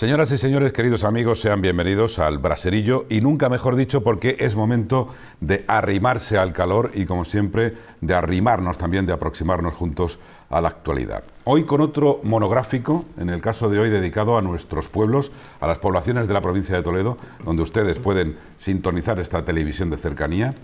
Señoras y señores, queridos amigos, sean bienvenidos al Braserillo y nunca mejor dicho porque es momento de arrimarse al calor y como siempre de arrimarnos también, de aproximarnos juntos a la actualidad. Hoy con otro monográfico, en el caso de hoy dedicado a nuestros pueblos, a las poblaciones de la provincia de Toledo, donde ustedes pueden sintonizar esta televisión de cercanía.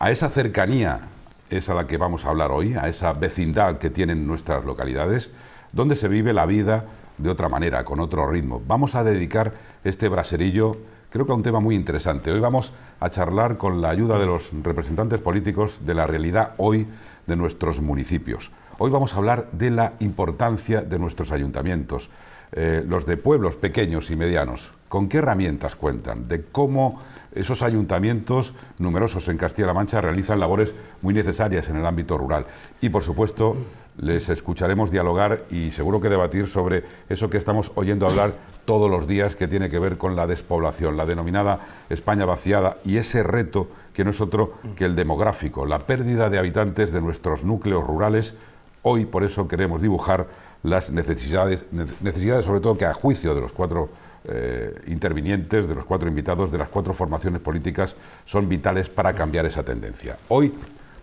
A esa cercanía es a la que vamos a hablar hoy, a esa vecindad que tienen nuestras localidades, donde se vive la vida de otra manera, con otro ritmo. Vamos a dedicar este braserillo, creo que a un tema muy interesante. Hoy vamos a charlar con la ayuda de los representantes políticos de la realidad hoy de nuestros municipios. Hoy vamos a hablar de la importancia de nuestros ayuntamientos, eh, los de pueblos pequeños y medianos. ¿Con qué herramientas cuentan? De cómo esos ayuntamientos, numerosos en Castilla-La Mancha, realizan labores muy necesarias en el ámbito rural. Y, por supuesto, les escucharemos dialogar y seguro que debatir sobre eso que estamos oyendo hablar todos los días que tiene que ver con la despoblación, la denominada España vaciada y ese reto que no es otro que el demográfico, la pérdida de habitantes de nuestros núcleos rurales. Hoy por eso queremos dibujar las necesidades, necesidades sobre todo que a juicio de los cuatro eh, intervinientes, de los cuatro invitados, de las cuatro formaciones políticas, son vitales para cambiar esa tendencia. Hoy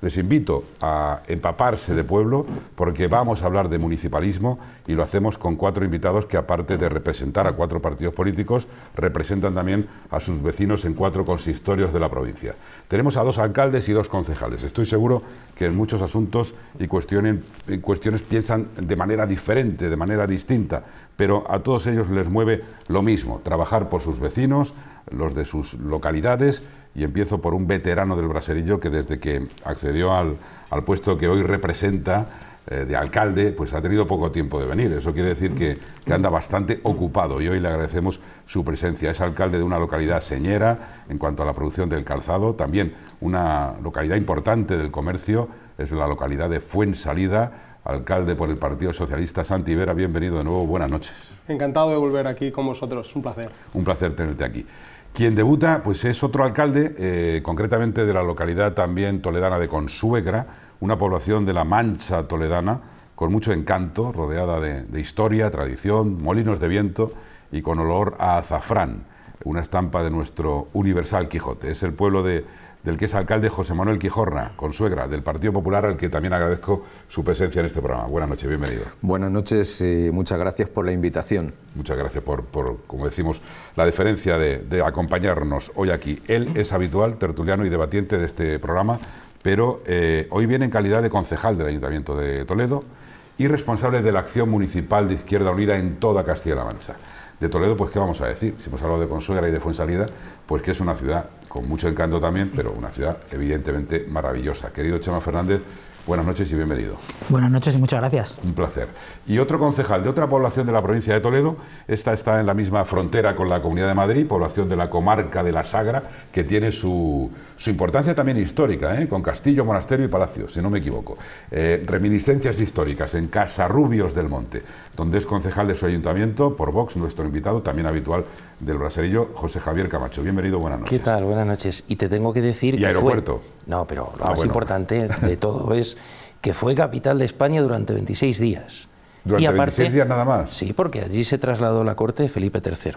les invito a empaparse de pueblo porque vamos a hablar de municipalismo y lo hacemos con cuatro invitados que aparte de representar a cuatro partidos políticos, representan también a sus vecinos en cuatro consistorios de la provincia. Tenemos a dos alcaldes y dos concejales. Estoy seguro que en muchos asuntos y cuestiones piensan de manera diferente, de manera distinta, pero a todos ellos les mueve lo mismo, trabajar por sus vecinos, los de sus localidades y empiezo por un veterano del braserillo que desde que accedió al, puesto que hoy representa eh, de alcalde, pues ha tenido poco tiempo de venir. Eso quiere decir que, anda bastante ocupado y hoy le agradecemos su presencia. Es alcalde de una localidad señera en cuanto a la producción del calzado, también una localidad importante del comercio, es la localidad de Fuensalida, alcalde por el Partido Socialista, Santi bienvenido de nuevo, buenas noches. Encantado de volver aquí con vosotros, un placer. Un placer tenerte aquí. Quien debuta pues es otro alcalde, eh, concretamente de la localidad también toledana de Consuegra, una población de la Mancha toledana con mucho encanto, rodeada de, de historia, tradición, molinos de viento y con olor a azafrán, una estampa de nuestro universal Quijote. Es el pueblo de del que es alcalde José Manuel Quijorna, consuegra del Partido Popular, al que también agradezco su presencia en este programa. Buenas noches, bienvenido. Buenas noches y eh, muchas gracias por la invitación. Muchas gracias por, como decimos, la deferencia de, acompañarnos hoy aquí. Él es habitual tertuliano y debatiente de este programa, pero eh, hoy viene en calidad de concejal del Ayuntamiento de Toledo y responsable de la acción municipal de Izquierda Unida en toda Castilla-La Mancha. De Toledo, pues qué vamos a decir. Si hemos hablado de Consuegra y de Fuensalida, pues que es una ciudad con mucho encanto también, pero una ciudad evidentemente maravillosa. Querido Chema Fernández, Buenas noches y bienvenido. Buenas noches y muchas gracias. Un placer. Y otro concejal de otra población de la provincia de Toledo, esta está en la misma frontera con la Comunidad de Madrid, población de la comarca de la Sagra, que tiene su, su importancia también histórica, ¿eh? con castillo, monasterio y palacio, si no me equivoco. Eh, reminiscencias históricas en Casa Rubios del Monte, donde es concejal de su ayuntamiento, por Vox, nuestro invitado, también habitual del braserillo José Javier Camacho. Bienvenido, buenas noches. ¿Qué tal? Buenas noches. Y te tengo que decir y que aeropuerto. No, pero lo ah, más importante de todo es que fue capital de España durante 26 días. ¿Durante y aparte, 26 días nada más? Sí, porque allí se trasladó la corte de Felipe III.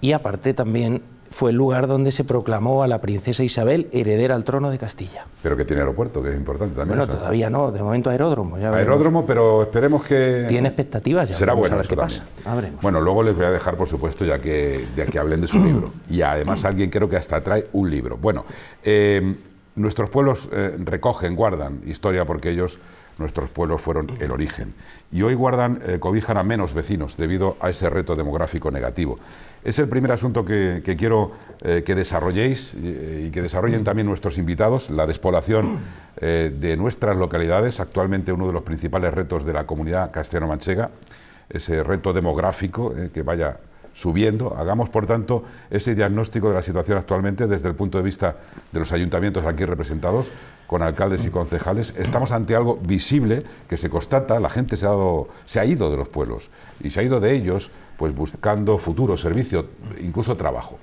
Y aparte también fue el lugar donde se proclamó a la princesa Isabel heredera al trono de Castilla. Pero que tiene aeropuerto, que es importante también. Bueno, todavía no, de momento aeródromo. aeródromo, pero esperemos que... Tiene expectativas ya. Será bueno a ver qué pasa. Bueno, luego les voy a dejar, por supuesto, ya que, ya que hablen de su libro. Y además alguien creo que hasta trae un libro. Bueno, eh, nuestros pueblos eh, recogen, guardan historia porque ellos nuestros pueblos fueron el origen. Y hoy guardan, eh, cobijan a menos vecinos debido a ese reto demográfico negativo. Es el primer asunto que, quiero eh, que desarrolléis eh, y, que desarrollen también nuestros invitados, la despoblación de nuestras localidades, actualmente uno de los principales retos de la comunidad castellano-manchega, ese reto demográfico que vaya subiendo. Hagamos, por tanto, ese diagnóstico de la situación actualmente desde el punto de vista de los ayuntamientos aquí representados, con alcaldes y concejales. Estamos ante algo visible que se constata, la gente se ha, se ha ido de los pueblos y se ha ido de ellos pues buscando futuro, servicio, incluso trabajo.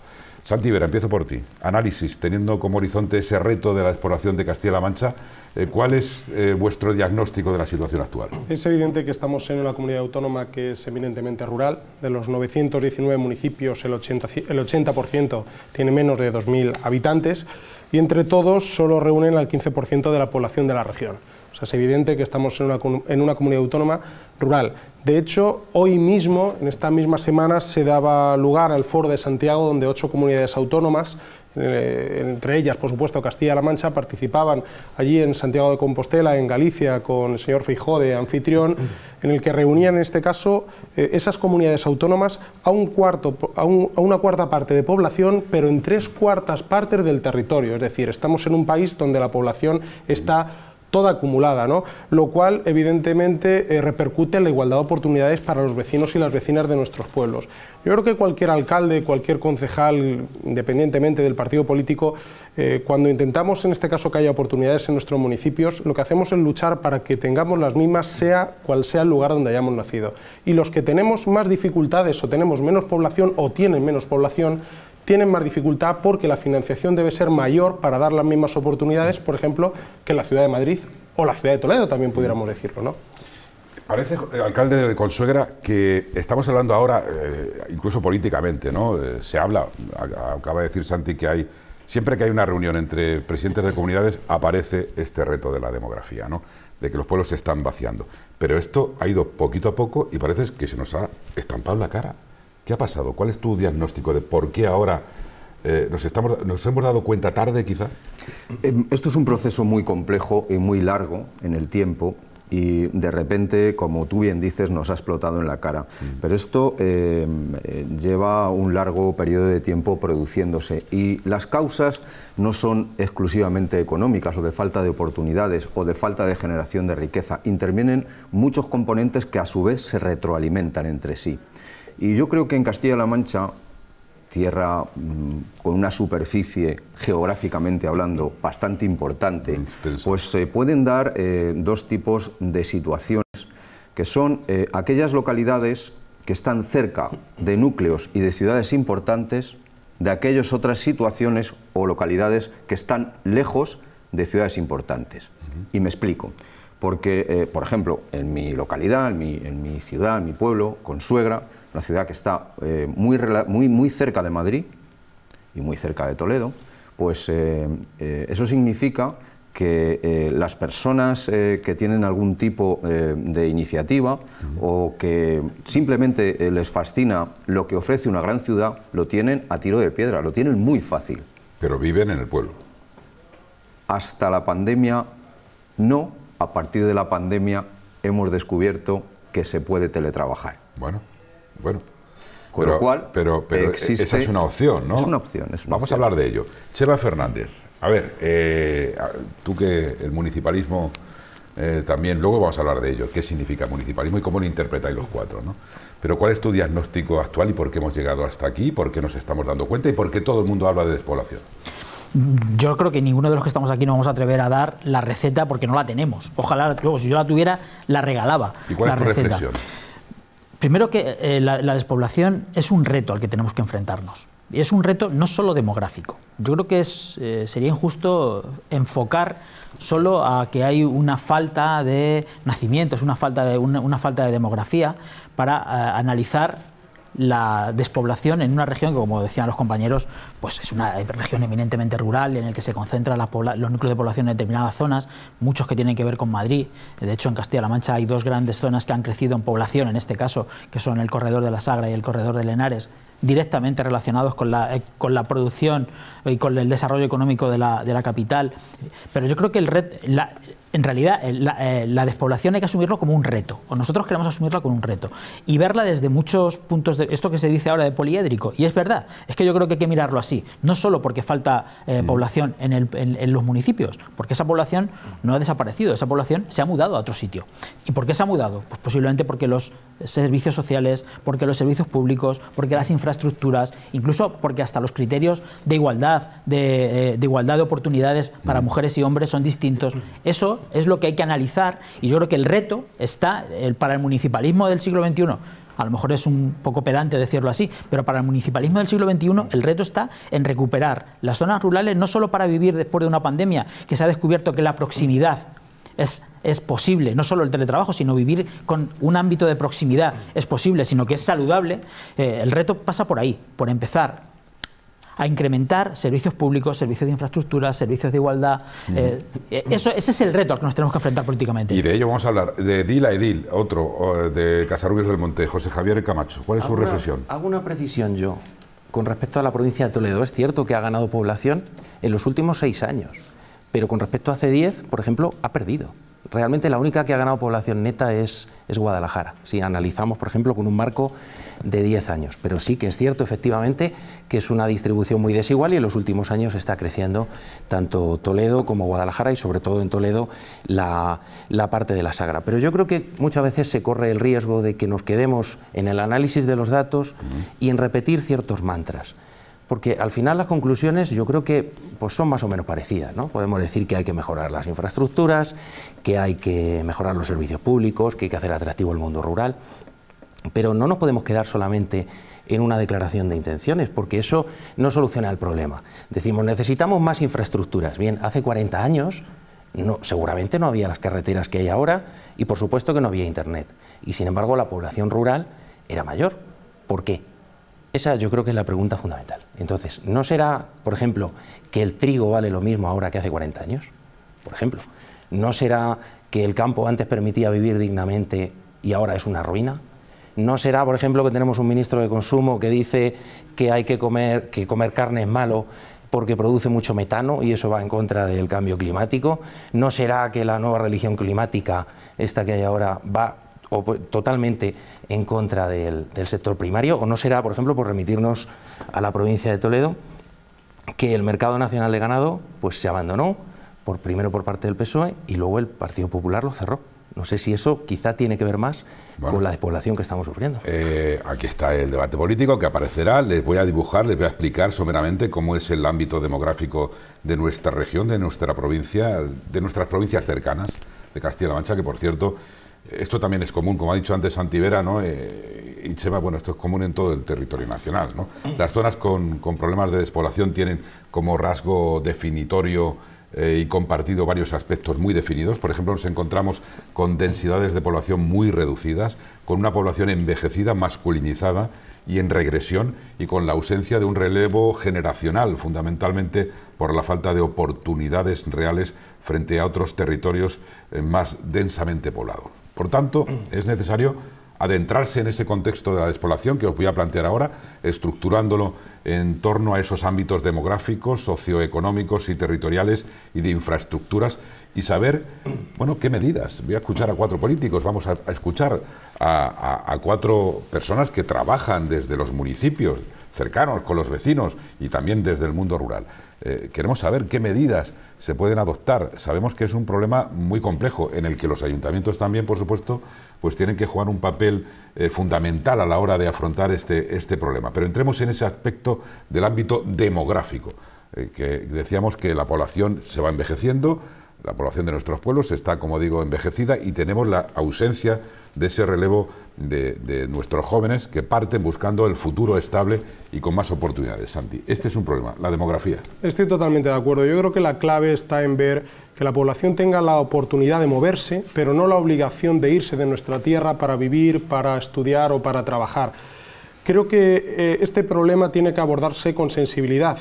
Santi Vera, empiezo por ti. Análisis, teniendo como horizonte ese reto de la exploración de Castilla-La Mancha, eh, ¿cuál es eh, vuestro diagnóstico de la situación actual? Es evidente que estamos en una comunidad autónoma que es eminentemente rural. De los 919 municipios, el 80%, tiene menos de 2.000 habitantes y entre todos solo reúnen al 15% de la población de la región. O sea, es evidente que estamos en una, en una comunidad autónoma rural. De hecho, hoy mismo, en esta misma semana, se daba lugar al foro de Santiago, donde ocho comunidades autónomas, eh, entre ellas, por supuesto, Castilla-La Mancha, participaban allí en Santiago de Compostela, en Galicia, con el señor Feijó de anfitrión, en el que reunían, en este caso, eh, esas comunidades autónomas a, un cuarto, a una cuarta parte de población, pero en tres cuartas partes del territorio. Es decir, estamos en un país donde la población está toda acumulada, ¿no? lo cual evidentemente eh, repercute en la igualdad de oportunidades para los vecinos y las vecinas de nuestros pueblos. Yo creo que cualquier alcalde, cualquier concejal, independientemente del partido político, eh, cuando intentamos en este caso que haya oportunidades en nuestros municipios, lo que hacemos es luchar para que tengamos las mismas, sea cual sea el lugar donde hayamos nacido. Y los que tenemos más dificultades o tenemos menos población o tienen menos población, tienen más dificultad porque la financiación debe ser mayor para dar las mismas oportunidades, por ejemplo, que la ciudad de Madrid o la ciudad de Toledo, también pudiéramos decirlo, ¿no? Parece, eh, alcalde de Consuegra, que estamos hablando ahora, eh, incluso políticamente, ¿no? Eh, se habla, acaba de decir Santi que hay, siempre que hay una reunión entre presidentes de comunidades, aparece este reto de la demografía, ¿no? De que los pueblos se están vaciando. Pero esto ha ido poquito a poco y parece que se nos ha estampado la cara. ¿Qué ha pasado? ¿Cuál es tu diagnóstico de por qué ahora eh, nos, estamos, hemos dado cuenta tarde quizá? Eh, esto es un proceso muy complejo y muy largo en el tiempo y de repente, como tú bien dices, nos ha explotado en la cara. Mm. Pero esto eh, lleva un largo periodo de tiempo produciéndose y las causas no son exclusivamente económicas o de falta de oportunidades o de falta de generación de riqueza. Intervienen muchos componentes que a su vez se retroalimentan entre sí. Y yo creo que en Castilla-La Mancha, tierra mm, con una superficie geográficamente hablando bastante importante, pues se pueden dar eh, dos tipos de situaciones, que son eh, aquellas localidades que están cerca de núcleos y de ciudades importantes, de aquellas otras situaciones o localidades que están lejos de ciudades importantes. Y me explico. Porque, eh, por ejemplo, en mi localidad, en mi, en mi ciudad, en mi pueblo, con suegra, una ciudad que está eh, muy, muy, cerca de Madrid y muy cerca de Toledo, pues eh, eh, eso significa que las personas que tienen algún tipo de iniciativa o que simplemente les fascina lo que ofrece una gran ciudad, lo tienen a tiro de piedra, lo tienen muy fácil. Pero viven en el pueblo. Hasta la pandemia no, a partir de la pandemia hemos descubierto que se puede teletrabajar. Bueno. Bueno. pero, pero, pero esa es una opción, ¿no? Es una opción. Es una Vamos a hablar de ello. Chema Fernández, a ver, eh, tú que el municipalismo eh, también, luego vamos a hablar de ello, qué significa municipalismo y cómo lo interpretáis los cuatro, ¿no? Pero ¿cuál es tu diagnóstico actual y por qué hemos llegado hasta aquí, por qué nos estamos dando cuenta y por qué todo el mundo habla de despoblación? Yo creo que ninguno de los que estamos aquí nos vamos a atrever a dar la receta porque no la tenemos. Ojalá, luego, si yo la tuviera, la regalaba. ¿Y cuál la es tu reflexión? primero que eh, la, despoblación es un reto al que tenemos que enfrentarnos. Y es un reto no solo demográfico. Yo creo que eh, sería injusto enfocar solo a que hay una falta de nacimientos, una falta de, una, falta de demografía para eh, analizar la despoblación en una región que, como decían los compañeros, pues es una región eminentemente rural en el que se concentran los núcleos de población en determinadas zonas, muchos que tienen que ver con Madrid. De hecho, en Castilla-La Mancha hay dos grandes zonas que han crecido en población, en este caso, que son el corredor de la Sagra y el corredor de Lenares... directamente relacionados con la, eh, con la producción y con el desarrollo económico de la, de la capital. Pero yo creo que el red, en realidad eh, eh, la, despoblación hay que asumirlo como un reto, o nosotros queremos asumirla como un reto, y verla desde muchos puntos de esto que se dice ahora de poliédrico, y es verdad, es que yo creo que hay que mirarlo así, no solo porque falta eh, mm. población en, los municipios, porque esa población no ha desaparecido, esa población se ha mudado a otro sitio. ¿Y por qué se ha mudado? Pues posiblemente porque los servicios sociales, porque los servicios públicos, porque las infraestructuras, incluso porque hasta los criterios de igualdad, de, igualdad de oportunidades para mm. mujeres y hombres son distintos. Mm. Eso es lo que hay que analizar y yo creo que el reto está para el municipalismo del siglo XXI. A lo mejor es un poco pedante decirlo así, pero para el municipalismo del siglo XXI el reto está en recuperar las zonas rurales no solo para vivir después de una pandemia, que se ha descubierto que la proximidad es, es, posible, no solo el teletrabajo, sino vivir con un ámbito de proximidad es posible, sino que es saludable, eh, el reto pasa por ahí, por empezar a incrementar servicios públicos, servicios de infraestructura, servicios de igualdad. Eh, eh, eso, ese es el reto al que nos tenemos que enfrentar políticamente. Y de ello vamos a hablar, de Edil a Edil, otro, de Casarubias del Monte, José Javier Camacho. ¿Cuál es su reflexión? Hago una precisión yo con respecto a la provincia de Toledo. Es cierto que ha ganado población en los últimos seis años, pero con respecto a hace diez, por ejemplo, ha perdido realmente la única que ha ganado población neta es, es Guadalajara, si analizamos, por ejemplo, con un marco de 10 años. Pero sí que es cierto, efectivamente, que es una distribución muy desigual y en los últimos años está creciendo tanto Toledo como Guadalajara y sobre todo en Toledo la, la parte de la sagra. Pero yo creo que muchas veces se corre el riesgo de que nos quedemos en el análisis de los datos y en repetir ciertos mantras porque al final las conclusiones yo creo que pues son más o menos parecidas. ¿no? Podemos decir que hay que mejorar las infraestructuras, que hay que mejorar los servicios públicos, que hay que hacer atractivo el mundo rural, pero no nos podemos quedar solamente en una declaración de intenciones, porque eso no soluciona el problema. Decimos, necesitamos más infraestructuras. Bien, hace 40 años seguramente no había las carreteras que hay ahora y por supuesto que no había Internet. Y sin embargo la población rural era mayor. ¿Por qué? Esa yo creo que es la pregunta fundamental. Entonces, ¿no será, por ejemplo, que el trigo vale lo mismo ahora que hace 40 años? Por ejemplo, ¿no será que el campo antes permitía vivir dignamente y ahora es una ruina? ¿No será, por ejemplo, que tenemos un ministro de consumo que dice que hay que comer, que comer carne es malo porque produce mucho metano y eso va en contra del cambio climático? ¿No será que la nueva religión climática, esta que hay ahora, va o pues, totalmente en contra del, sector primario? ¿O no será, por ejemplo, por remitirnos a la provincia de Toledo, que el mercado nacional de ganado pues, se abandonó, por, primero por parte del PSOE y luego el Partido Popular lo cerró? No sé si eso quizá tiene que ver más con la despoblación que estamos sufriendo. Eh, aquí está el debate político que aparecerá. Les voy a dibujar, les voy a explicar someramente cómo es el ámbito demográfico de nuestra región, de nuestra provincia, de nuestras provincias cercanas de Castilla-La Mancha, que por cierto esto también es común, como ha dicho antes Santivera, ¿no? Eh, y Chema, bueno, esto es común en todo el territorio nacional, Las zonas con, problemas de despoblación tienen como rasgo definitorio eh, y compartido varios aspectos muy definidos. Por ejemplo, nos encontramos con densidades de población muy reducidas, con una población envejecida, masculinizada y en regresión, y con la ausencia de un relevo generacional, fundamentalmente por la falta de oportunidades reales frente a otros territorios eh, más densamente poblados. Por tanto, es necesario adentrarse en ese contexto de la despoblación que os voy a plantear ahora, estructurándolo en torno a esos ámbitos demográficos, socioeconómicos y territoriales y de infraestructuras y saber, bueno, qué medidas. Voy a escuchar a cuatro políticos, vamos a, escuchar a cuatro personas que trabajan desde los municipios cercanos, con los vecinos y también desde el mundo rural. Eh, queremos saber qué medidas se pueden adoptar. Sabemos que es un problema muy complejo en el que los ayuntamientos también, por supuesto, pues tienen que jugar un papel eh, fundamental a la hora de afrontar este, este problema. Pero entremos en ese aspecto del ámbito demográfico, eh, que decíamos que la población se va envejeciendo, la población de nuestros pueblos está, como digo, envejecida y tenemos la ausencia de ese relevo de, nuestros jóvenes que parten buscando el futuro estable y con más oportunidades, Santi. Este es un problema, la demografía. Estoy totalmente de acuerdo. Yo creo que la clave está en ver que la población tenga la oportunidad de moverse, pero no la obligación de irse de nuestra tierra para vivir, para estudiar o para trabajar. Creo que eh, este problema tiene que abordarse con sensibilidad.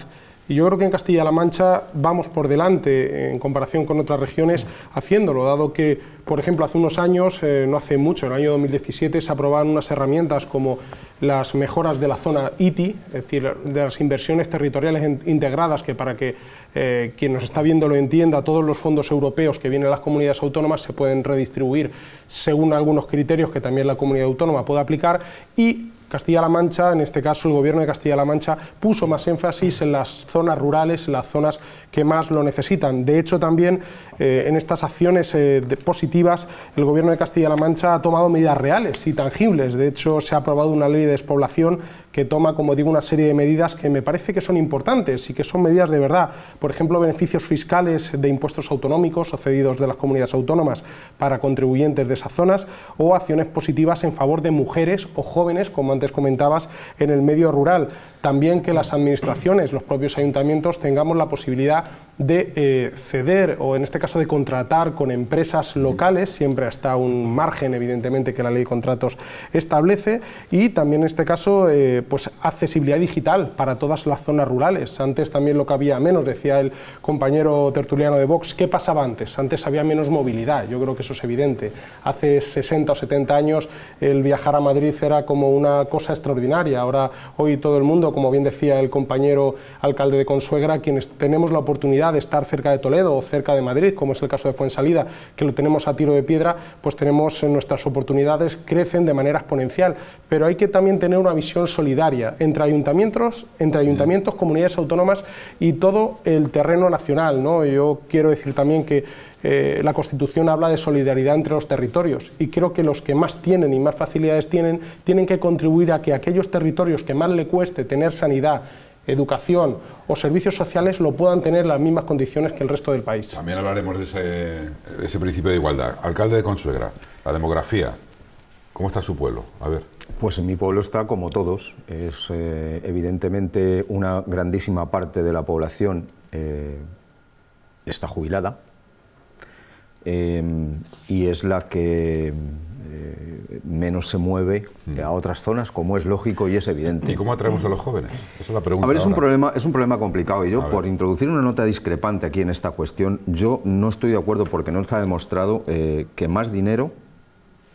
Y yo creo que en Castilla-La Mancha vamos por delante en comparación con otras regiones haciéndolo, dado que, por ejemplo, hace unos años, eh, no hace mucho, en el año 2017, se aprobaron unas herramientas como las mejoras de la zona ITI, es decir, de las inversiones territoriales integradas, que para que eh, quien nos está viendo lo entienda, todos los fondos europeos que vienen a las comunidades autónomas se pueden redistribuir según algunos criterios que también la comunidad autónoma puede aplicar y Castilla-La Mancha, en este caso el gobierno de Castilla-La Mancha, puso más énfasis en las zonas rurales, en las zonas que más lo necesitan. De hecho, también eh, en estas acciones eh, positivas el Gobierno de Castilla-La Mancha ha tomado medidas reales y tangibles. De hecho, se ha aprobado una ley de despoblación que toma, como digo, una serie de medidas que me parece que son importantes y que son medidas de verdad. Por ejemplo, beneficios fiscales de impuestos autonómicos o cedidos de las comunidades autónomas para contribuyentes de esas zonas o acciones positivas en favor de mujeres o jóvenes, como antes comentabas, en el medio rural. También que las administraciones, los propios ayuntamientos, tengamos la posibilidad de eh, ceder o en este caso de contratar con empresas locales, siempre hasta un margen evidentemente que la ley de contratos establece y también en este caso eh, pues accesibilidad digital para todas las zonas rurales. Antes también lo que había menos, decía el compañero tertuliano de Vox, ¿qué pasaba antes? Antes había menos movilidad, yo creo que eso es evidente. Hace 60 o 70 años el viajar a Madrid era como una cosa extraordinaria, ahora hoy todo el mundo, como bien decía el compañero alcalde de Consuegra, quienes tenemos la oportunidad de estar cerca de Toledo o cerca de Madrid, como es el caso de Fuensalida, que lo tenemos a tiro de piedra, pues tenemos eh, nuestras oportunidades crecen de manera exponencial. Pero hay que también tener una visión solidaria entre ayuntamientos, entre ayuntamientos, comunidades autónomas y todo el terreno nacional. Yo quiero decir también que eh, la Constitución habla de solidaridad entre los territorios y creo que los que más tienen y más facilidades tienen tienen que contribuir a que aquellos territorios que más le cueste tener sanidad, educación o servicios sociales lo puedan tener las mismas condiciones que el resto del país. También hablaremos de ese, principio de igualdad. Alcalde de Consuegra, la demografía, ¿cómo está su pueblo? A ver. Pues en mi pueblo está como todos. Es eh, evidentemente una grandísima parte de la población eh, está jubilada eh, y es la que eh, menos se mueve mm. a otras zonas, como es lógico y es evidente. ¿Y cómo atraemos a los jóvenes? Esa es la pregunta. A ver, es un, problema, es un problema complicado y yo, por introducir una nota discrepante aquí en esta cuestión, yo no estoy de acuerdo porque no ha demostrado eh, que más dinero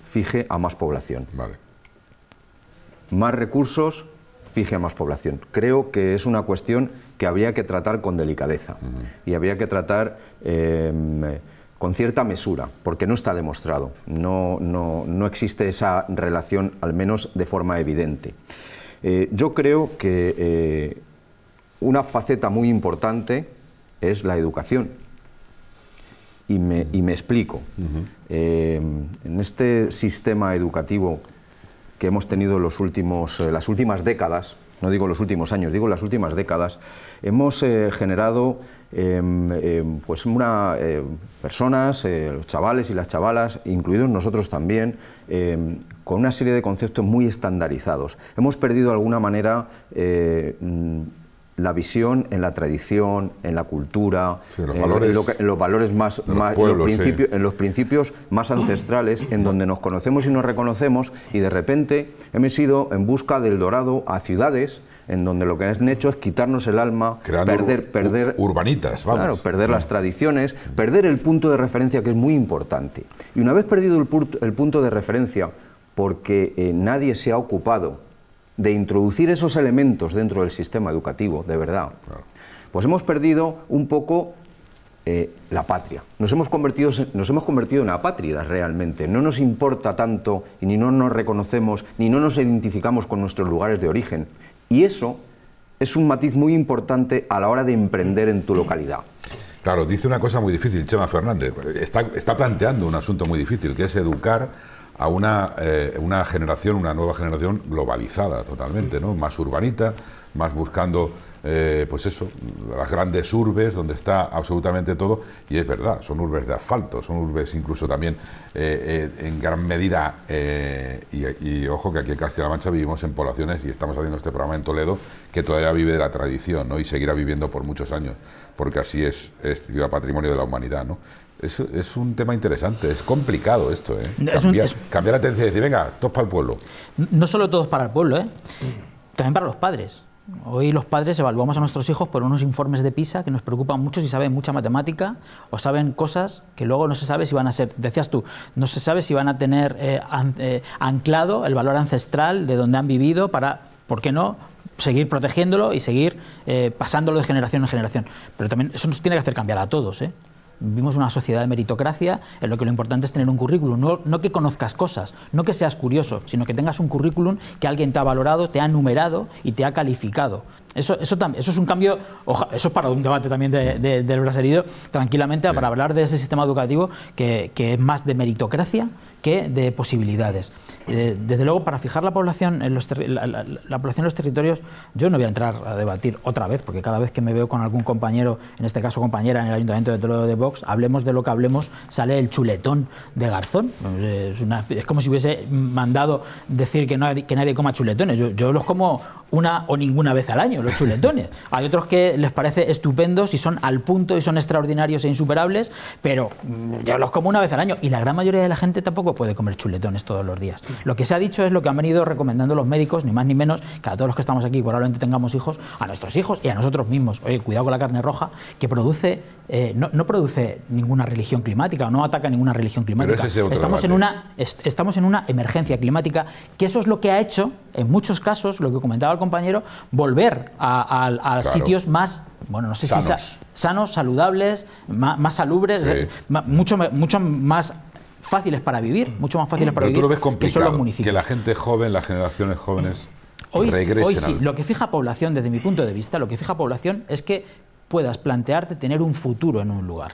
fije a más población. Vale. Más recursos fije a más población. Creo que es una cuestión que habría que tratar con delicadeza y habría que tratar eh, con cierta mesura, porque no está demostrado, no, no, existe esa relación, al menos de forma evidente. Eh, yo creo que eh, una faceta muy importante es la educación. Y me, explico. Eh, en este sistema educativo que hemos tenido los últimos, las últimas décadas, no digo los últimos años, digo las últimas décadas, hemos generado Em, em, pues una, eh, personas, eh, los chavales y las chavalas, incluidos nosotros también, em, con una serie de conceptos muy estandarizados. Hemos perdido de alguna manera eh, mm, la visión en la tradición, en la cultura, en, los valores más, principios, en los principios más ancestrales, en donde nos conocemos y nos reconocemos, y de repente hemos ido en busca del dorado a ciudades en donde lo que han hecho es quitarnos el alma, perder, perder urbanitas, perder mm. las tradiciones, perder el punto de referencia que es muy importante. Y una vez perdido el, punto de referencia, porque eh, nadie se ha ocupado de introducir esos elementos dentro del sistema educativo, de verdad, pues hemos perdido un poco eh, la patria. Nos hemos, convertido, nos hemos convertido en apátridas realmente. No nos importa tanto y ni no nos reconocemos, ni no nos identificamos con nuestros lugares de origen. Y eso es un matiz muy importante a la hora de emprender en tu localidad. Claro, dice una cosa muy difícil, Chema Fernández. Está, planteando un asunto muy difícil, que es educar a una, eh, una generación, una nueva generación globalizada totalmente, ¿no? Más urbanita, más buscando eh, pues eso, las grandes urbes donde está absolutamente todo, y es verdad, son urbes de asfalto, son urbes incluso también eh, eh, en gran medida, y, ojo que aquí en Castilla-La Mancha vivimos en poblaciones, y estamos haciendo este programa en Toledo, que todavía vive de la tradición, ¿no? y seguirá viviendo por muchos años, porque así es, ciudad patrimonio de la humanidad, ¿no? Es, un tema interesante, es complicado esto, cambiar, la tendencia y decir, venga, todos para el pueblo. No solo todos para el pueblo, También para los padres. Hoy los padres evaluamos a nuestros hijos por unos informes de PISA que nos preocupan mucho si saben mucha matemática o saben cosas que luego no se sabe si van a ser, decías tú, no se sabe si van a tener eh, eh, anclado el valor ancestral de donde han vivido para, ¿por qué no? seguir protegiéndolo y seguir eh, pasándolo de generación en generación. Pero también eso nos tiene que hacer cambiar a todos. ¿eh? vivimos una sociedad de meritocracia en lo que lo importante es tener un currículum, no, que conozcas cosas, no que seas curioso, sino que tengas un currículum que alguien te ha valorado, te ha numerado y te ha calificado. Eso, es un cambio, eso es para un debate también de, del braserido, tranquilamente, para hablar de ese sistema educativo que, que es más de meritocracia que de posibilidades. Eh, desde luego, para fijar la población en los, la, población en los territorios, yo no voy a entrar a debatir otra vez, porque cada vez que me veo con algún compañero, en este caso compañera en el Ayuntamiento de Toledo de Vox, hablemos de lo que hablemos, sale el chuletón de Garzón. Es, como si hubiese mandado decir que, no que nadie coma chuletones. Yo, yo los como una o ninguna vez al año, los chuletones. Hay otros que les parece estupendos y son al punto y son extraordinarios e insuperables, pero yo los como una vez al año. Y la gran mayoría de la gente tampoco pues puede comer chuletones todos los días. Lo que se ha dicho es lo que han venido recomendando los médicos, ni más ni menos, que a todos los que estamos aquí, probablemente tengamos hijos, a nuestros hijos y a nosotros mismos. Oye, cuidado con la carne roja, que produce, eh, no, produce ninguna religión climática no ataca ninguna religión climática. estamos, en una, estamos en una emergencia climática, que eso es lo que ha hecho, en muchos casos, lo que comentaba el compañero, volver a, sitios más bueno, no sé sanos. si sanos, saludables, más, salubres, eh, mucho, mucho más fáciles para vivir, mucho más fáciles para Pero vivir. Tú lo ves complicado, que son los municipios. Que la gente joven, las generaciones jóvenes. Hoy, hoy sí, lo que fija población, desde mi punto de vista, lo que fija población es que puedas plantearte tener un futuro en un lugar.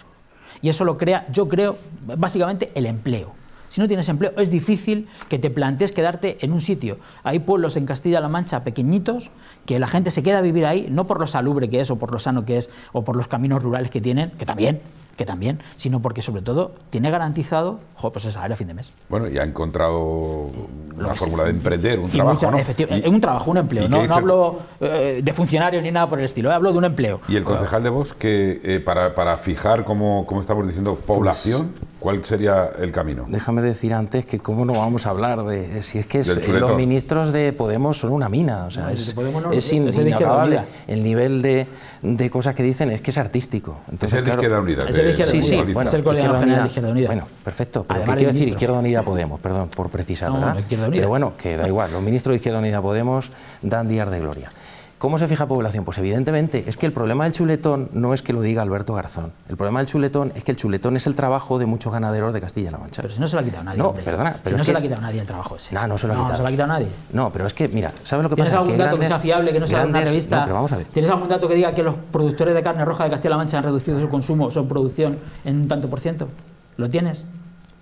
Y eso lo crea, yo creo, básicamente el empleo. Si no tienes empleo, es difícil que te plantees quedarte en un sitio. Hay pueblos en Castilla-La Mancha pequeñitos que la gente se queda a vivir ahí, no por lo salubre que es, o por lo sano que es, o por los caminos rurales que tienen, que también, que también, sino porque sobre todo tiene garantizado pues el salario a fin de mes. Bueno, y ha encontrado una fórmula de emprender, un trabajo, eh, un trabajo, un empleo. No, hablo eh, de funcionario ni nada por el estilo, eh, hablo de un empleo. ¿Y el concejal de Vox que para, fijar, como, estamos diciendo, población? Pues, ¿Cuál sería el camino? Déjame decir antes que cómo no vamos a hablar de... Eh, si es que eh, los ministros de Podemos son una mina, o sea, es, inacabable. El nivel de, de, cosas que dicen es que es artístico. Entonces, es claro, Izquierda el Izquierda Unida. Sí, sí, bueno, Izquierda Unida, Izquierda Unida. Bueno, perfecto, pero ¿qué quiero decir Izquierda Unida Podemos? Perdón por precisar, no, ¿verdad? Pero bueno, que da igual, los ministros de Izquierda Unida Podemos dan días de gloria. ¿Cómo se fija población? Pues evidentemente es que el problema del chuletón no es que lo diga Alberto Garzón. El problema del chuletón es que el chuletón es el trabajo de muchos ganaderos de Castilla-La Mancha. Pero si no se lo ha quitado nadie. No, perdona. Pero si no se lo ha quitado nadie el trabajo ese. No, no se lo ha quitado. nadie. No, pero es que, mira, ¿sabes lo que pasa? ¿Tienes algún dato que sea fiable, que no sea grandes, una revista? No, pero vamos a ver. ¿Tienes algún dato que diga que los productores de carne roja de Castilla-La Mancha han reducido su consumo o su producción en un tanto por ciento? ¿Lo tienes?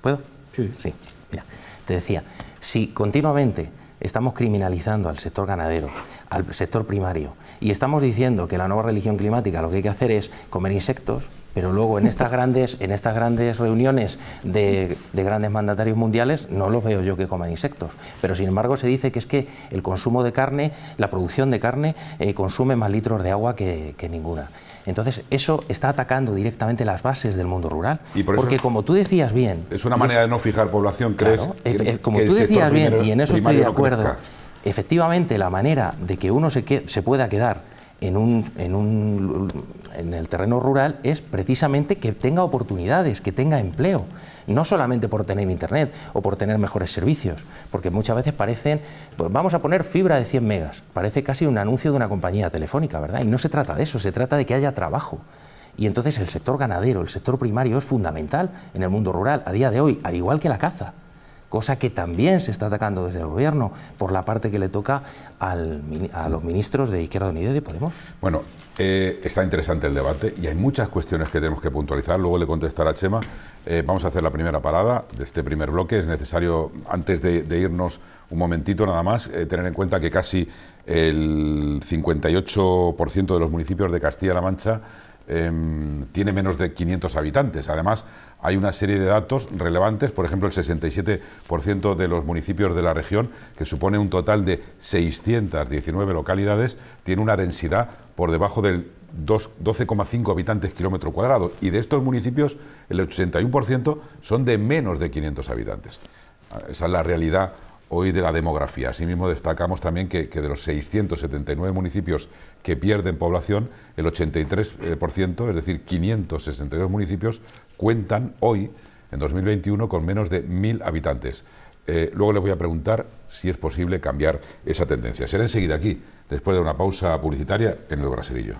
¿Puedo? Sí. Sí. Mira, te decía, si continuamente estamos criminalizando al sector ganadero, al sector primario, y estamos diciendo que la nueva religión climática lo que hay que hacer es comer insectos, pero luego en estas grandes, en estas grandes reuniones de, grandes mandatarios mundiales no los veo yo que coman insectos. Pero sin embargo se dice que es que el consumo de carne, la producción de carne, eh, consume más litros de agua que, ninguna. Entonces eso está atacando directamente las bases del mundo rural. porque como tú decías bien... Es una manera de no fijar población, ¿crees? Eh, como tú decías bien, y en eso estoy de acuerdo, efectivamente la manera de que uno se, se pueda quedar en, un, en, un, en el terreno rural es precisamente que tenga oportunidades, que tenga empleo, no solamente por tener internet o por tener mejores servicios, porque muchas veces parecen, pues vamos a poner fibra de 100 megas, parece casi un anuncio de una compañía telefónica, ¿verdad? Y no se trata de eso, se trata de que haya trabajo. Y entonces el sector ganadero, el sector primario es fundamental en el mundo rural a día de hoy, al igual que la caza cosa que también se está atacando desde el Gobierno por la parte que le toca a los ministros de Izquierda Unida y de Podemos. Bueno, eh, está interesante el debate y hay muchas cuestiones que tenemos que puntualizar. Luego le contestará Chema. Eh, vamos a hacer la primera parada de este primer bloque. Es necesario, antes de, irnos un momentito nada más, eh, tener en cuenta que casi el 58% de los municipios de Castilla-La Mancha em, tiene menos de 500 habitantes. Además, hay una serie de datos relevantes, por ejemplo, el 67% de los municipios de la región, que supone un total de 619 localidades, tiene una densidad por debajo del 12,5 habitantes kilómetro cuadrado. Y de estos municipios, el 81% son de menos de 500 habitantes. Esa es la realidad hoy de la demografía. Asimismo, destacamos también que, que, de los 679 municipios que pierden población, el 83%, es decir, 562 municipios, cuentan hoy, en 2021, con menos de mil habitantes. Eh, luego les voy a preguntar si es posible cambiar esa tendencia. Será enseguida aquí, después de una pausa publicitaria en el Brasilillo.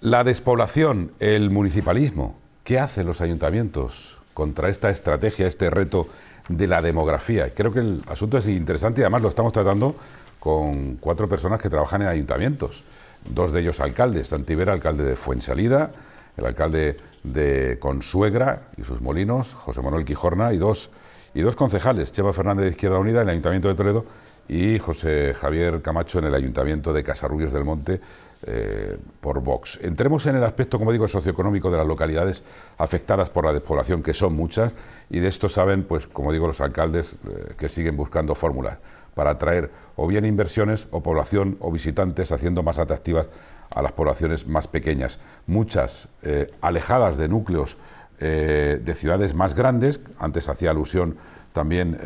La despoblación, el municipalismo, ¿qué hacen los ayuntamientos contra esta estrategia, este reto de la demografía. Creo que el asunto es interesante y además lo estamos tratando con cuatro personas que trabajan en ayuntamientos, dos de ellos alcaldes, Santivera, alcalde de Fuensalida, el alcalde de Consuegra y sus molinos, José Manuel Quijorna, y dos, y dos concejales, Cheva Fernández de Izquierda Unida en el Ayuntamiento de Toledo y José Javier Camacho en el Ayuntamiento de Casarrubios del Monte, eh, por Vox. Entremos en el aspecto, como digo, socioeconómico de las localidades afectadas por la despoblación, que son muchas, y de esto saben, pues, como digo, los alcaldes eh, que siguen buscando fórmulas para atraer o bien inversiones o población o visitantes, haciendo más atractivas a las poblaciones más pequeñas. Muchas eh, alejadas de núcleos de ciudades más grandes, antes hacía alusión también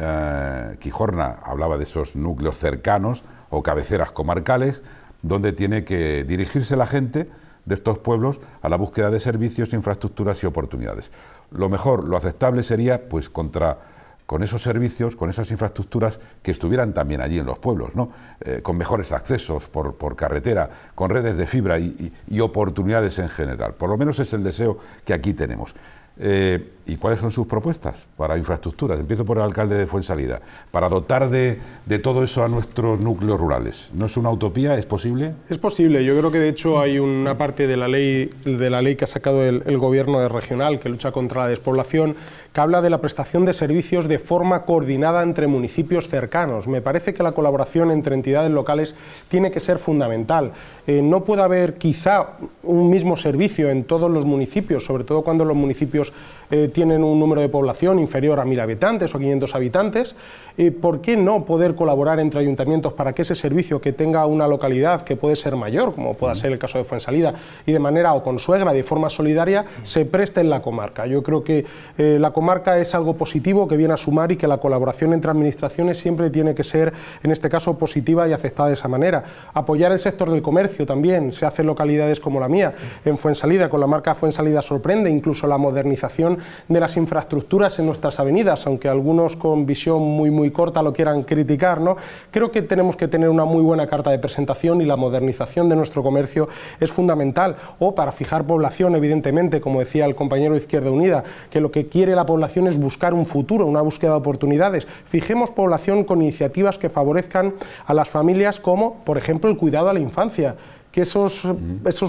Quijorna, hablaba de esos núcleos cercanos o cabeceras comarcales, donde tiene que dirigirse la gente de estos pueblos a la búsqueda de servicios, infraestructuras y oportunidades. Lo mejor, lo aceptable sería, pues, contra con esos servicios, con esas infraestructuras que estuvieran también allí en los pueblos, ¿no? Eh, con mejores accesos por, carretera, con redes de fibra y oportunidades en general. Por lo menos es el deseo que aquí tenemos. Eh, ¿Y cuáles son sus propuestas para infraestructuras? Empiezo por el alcalde de Fuensalida. Para dotar de, de, todo eso a nuestros núcleos rurales. ¿No es una utopía? ¿Es posible? Es posible. Yo creo que de hecho hay una parte de la ley, de la ley que ha sacado el, el gobierno de regional que lucha contra la despoblación que habla de la prestación de servicios de forma coordinada entre municipios cercanos. Me parece que la colaboración entre entidades locales tiene que ser fundamental. Eh, no puede haber quizá un mismo servicio en todos los municipios, sobre todo cuando los municipios eh, tienen un número de población inferior a 1.000 habitantes o 500 habitantes. Eh, ¿Por qué no poder colaborar entre ayuntamientos para que ese servicio que tenga una localidad que puede ser mayor, como pueda ser el caso de Fuensalida, y de manera o con suegra, de forma solidaria, se preste en la comarca? Yo creo que eh, la comarca es algo positivo que viene a sumar y que la colaboración entre administraciones siempre tiene que ser, en este caso, positiva y aceptada de esa manera. Apoyar el sector del comercio también, se hace en localidades como la mía, en Fuensalida, con la marca Fuensalida Sorprende, incluso la modernización de las infraestructuras en nuestras avenidas, aunque algunos con visión muy muy corta lo quieran criticar, ¿no? Creo que tenemos que tener una muy buena carta de presentación y la modernización de nuestro comercio es fundamental, o para fijar población, evidentemente, como decía el compañero de Izquierda Unida, que lo que quiere la población es buscar un futuro, una búsqueda de oportunidades. Fijemos población con iniciativas que favorezcan a las familias como, por ejemplo, el cuidado a la infancia que esos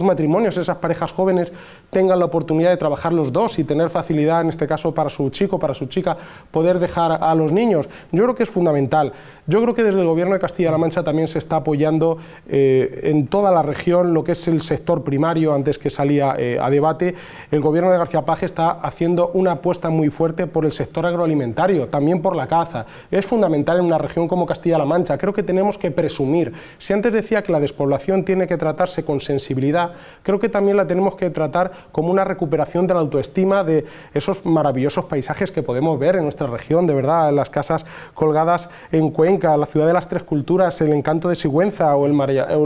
matrimonios, esas parejas jóvenes tengan la oportunidad de trabajar los dos y tener facilidad, en este caso, para su chico, para su chica, poder dejar a los niños. Yo creo que es fundamental. Yo creo que desde el Gobierno de Castilla-La Mancha también se está apoyando eh, en toda la región lo que es el sector primario, antes que salía eh, a debate. El Gobierno de García Page está haciendo una apuesta muy fuerte por el sector agroalimentario, también por la caza. Es fundamental en una región como Castilla-La Mancha. Creo que tenemos que presumir. Si antes decía que la despoblación tiene que tratarse con sensibilidad, creo que también la tenemos que tratar como una recuperación de la autoestima de esos maravillosos paisajes que podemos ver en nuestra región, de verdad, las casas colgadas en Cuenca, la ciudad de las tres culturas, el encanto de Sigüenza o el,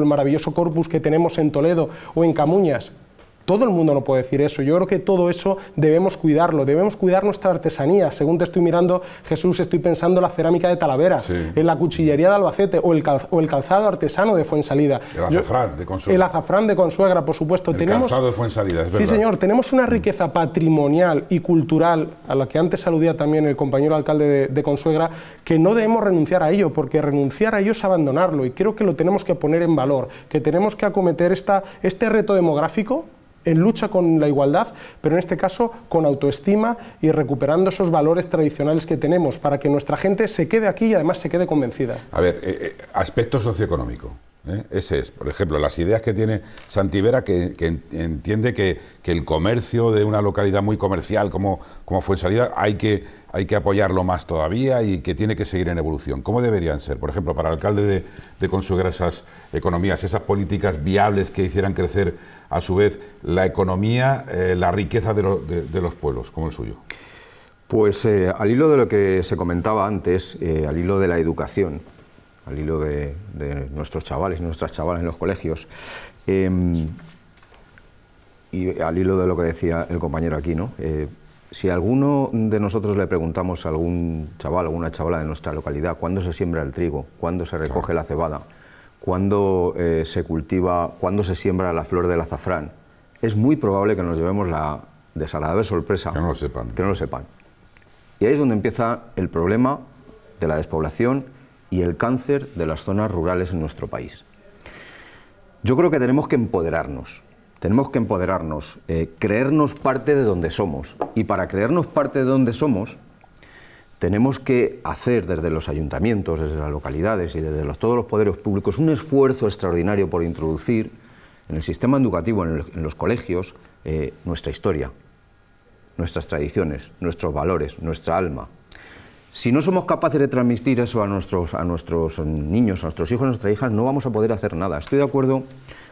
maravilloso corpus que tenemos en Toledo o en Camuñas. Todo el mundo no puede decir eso. Yo creo que todo eso debemos cuidarlo, debemos cuidar nuestra artesanía. Según te estoy mirando, Jesús, estoy pensando en la cerámica de Talavera, en la cuchillería de Albacete o el, o el calzado artesano de Fuensalida. El azafrán de Consuegra. El azafrán de Consuegra, por supuesto. El tenemos, calzado de Fuensalida, es verdad. Sí, señor, tenemos una mm. riqueza patrimonial y cultural a la que antes aludía también el compañero alcalde de, Consuegra, que no debemos renunciar a ello, porque renunciar a ello es abandonarlo y creo que lo tenemos que poner en valor, que tenemos que acometer esta, este reto demográfico en lucha con la igualdad, pero en este caso con autoestima y recuperando esos valores tradicionales que tenemos para que nuestra gente se quede aquí y además se quede convencida. A ver, eh, eh, aspecto socioeconómico. ¿eh? Ese es, por ejemplo, las ideas que tiene Santivera, que, entiende que, el comercio de una localidad muy comercial como, fue en salida hay que apoyarlo más todavía y que tiene que seguir en evolución. ¿Cómo deberían ser, por ejemplo, para el alcalde de, de esas economías, esas políticas viables que hicieran crecer a su vez la economía, eh, la riqueza de, de, los pueblos como el suyo? Pues eh, al hilo de lo que se comentaba antes, al hilo de la educación, al hilo de, nuestros chavales nuestras chavales en los colegios. Em, y al hilo de lo que decía el compañero aquí, ¿no? Eh, si alguno de nosotros le preguntamos a algún chaval, alguna chavala de nuestra localidad, ¿cuándo se siembra el trigo? ¿Cuándo se recoge la cebada? ¿Cuándo eh, se cultiva? ¿Cuándo se siembra la flor del azafrán? Es muy probable que nos llevemos la desagradable sorpresa. Que no sepan. Que no lo sepan. Y ahí es donde empieza el problema de la despoblación y el cáncer de las zonas rurales en nuestro país. Yo creo que tenemos que empoderarnos, tenemos que empoderarnos, eh, creernos parte de donde somos. Y para creernos parte de donde somos, tenemos que hacer desde los ayuntamientos, desde las localidades y desde todos los poderes públicos un esfuerzo extraordinario por introducir en el sistema educativo, en, los colegios, eh, nuestra historia, nuestras tradiciones, nuestros valores, nuestra alma, si no somos capaces de transmitir eso a nuestros, a nuestros niños, a nuestros hijos, a nuestras hijas, no vamos a poder hacer nada. Estoy de acuerdo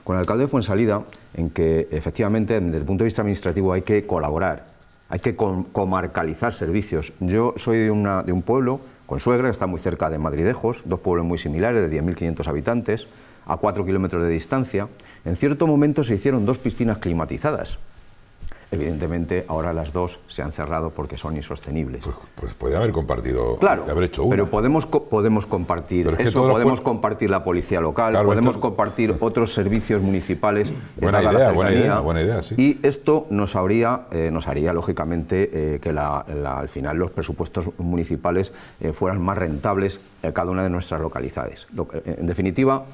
con el alcalde de Fuensalida en que efectivamente desde el punto de vista administrativo hay que colaborar, hay que comarcalizar servicios. Yo soy de, un pueblo, con suegra que está muy cerca de Madridejos, dos pueblos muy similares de 10.500 habitantes, a 4 kilómetros de distancia. En cierto momento se hicieron dos piscinas climatizadas Evidentemente, ahora las dos se han cerrado porque son insostenibles. Pues, pues puede haber compartido, claro, Pero podemos, podemos compartir eso, podemos compartir la policía local, podemos compartir otros servicios municipales. Buena idea, buena idea, sí. Y esto nos, eh, nos haría, lógicamente, eh, que al final los presupuestos municipales eh, fueran más rentables en cada una de nuestras localidades. en definitiva,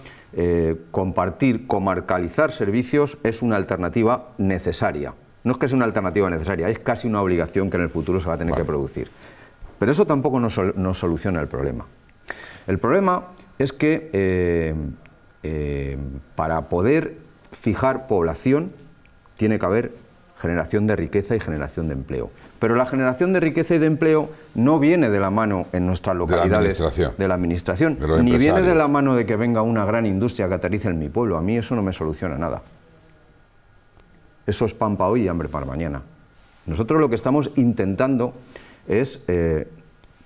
compartir, comarcalizar servicios es una alternativa necesaria no es que sea una alternativa necesaria, es casi una obligación que en el futuro se va a tener que producir. Pero eso tampoco nos, soluciona el problema. El problema es que eh, eh, para poder fijar población tiene que haber generación de riqueza y generación de empleo. Pero la generación de riqueza y de empleo no viene de la mano en nuestras localidades de la administración, ni viene de la mano de que venga una gran industria que aterrice en mi pueblo. A mí eso no me soluciona nada. Eso es pan para hoy y hambre para mañana. Nosotros lo que estamos intentando es eh,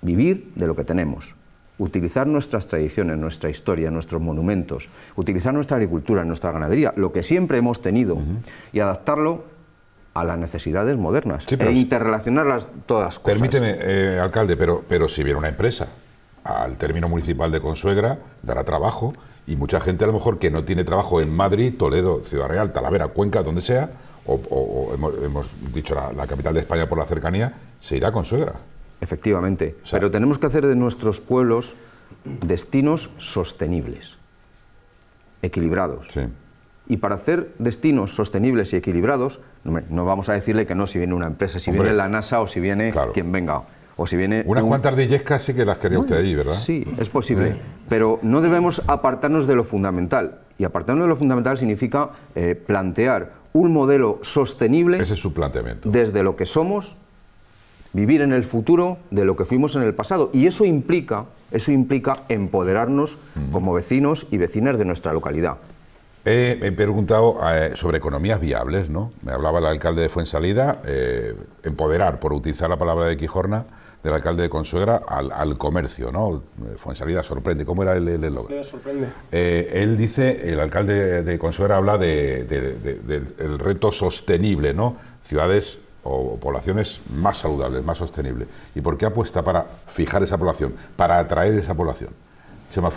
vivir de lo que tenemos, utilizar nuestras tradiciones, nuestra historia, nuestros monumentos, utilizar nuestra agricultura, nuestra ganadería, lo que siempre hemos tenido, y adaptarlo a las necesidades modernas e interrelacionarlas todas cosas. Permíteme, eh, alcalde, pero, pero si viene una empresa al término municipal de Consuegra, dará trabajo y mucha gente a lo mejor que no tiene trabajo en Madrid, Toledo, Ciudad Real, Talavera, Cuenca, donde sea, o, hemos, dicho la, capital de España por la cercanía, se irá con suegra. Efectivamente, pero tenemos que hacer de nuestros pueblos destinos sostenibles, equilibrados. Y para hacer destinos sostenibles y equilibrados, no, vamos a decirle que no si viene una empresa, si viene la NASA o si viene quien venga. O si viene Unas cuantas de sí que las quería usted ahí, ¿verdad? Sí, es posible. Pero no debemos apartarnos de lo fundamental y apartando de lo fundamental significa eh, plantear un modelo sostenible. Ese es Desde lo que somos, vivir en el futuro de lo que fuimos en el pasado. Y eso implica, eso implica empoderarnos como vecinos y vecinas de nuestra localidad. he preguntado eh, sobre economías viables, ¿no? Me hablaba el alcalde de Fuensalida, eh, empoderar, por utilizar la palabra de Quijorna, del alcalde de Consuegra al, comercio, ¿no? Eh, fue en salida sorprende, ¿cómo era el eslogan? sorprende. Eh, él dice, el alcalde de Consuegra habla de, de, del reto sostenible, ¿no? Ciudades o poblaciones más saludables, más sostenibles. ¿Y por qué apuesta para fijar esa población, para atraer esa población? Chema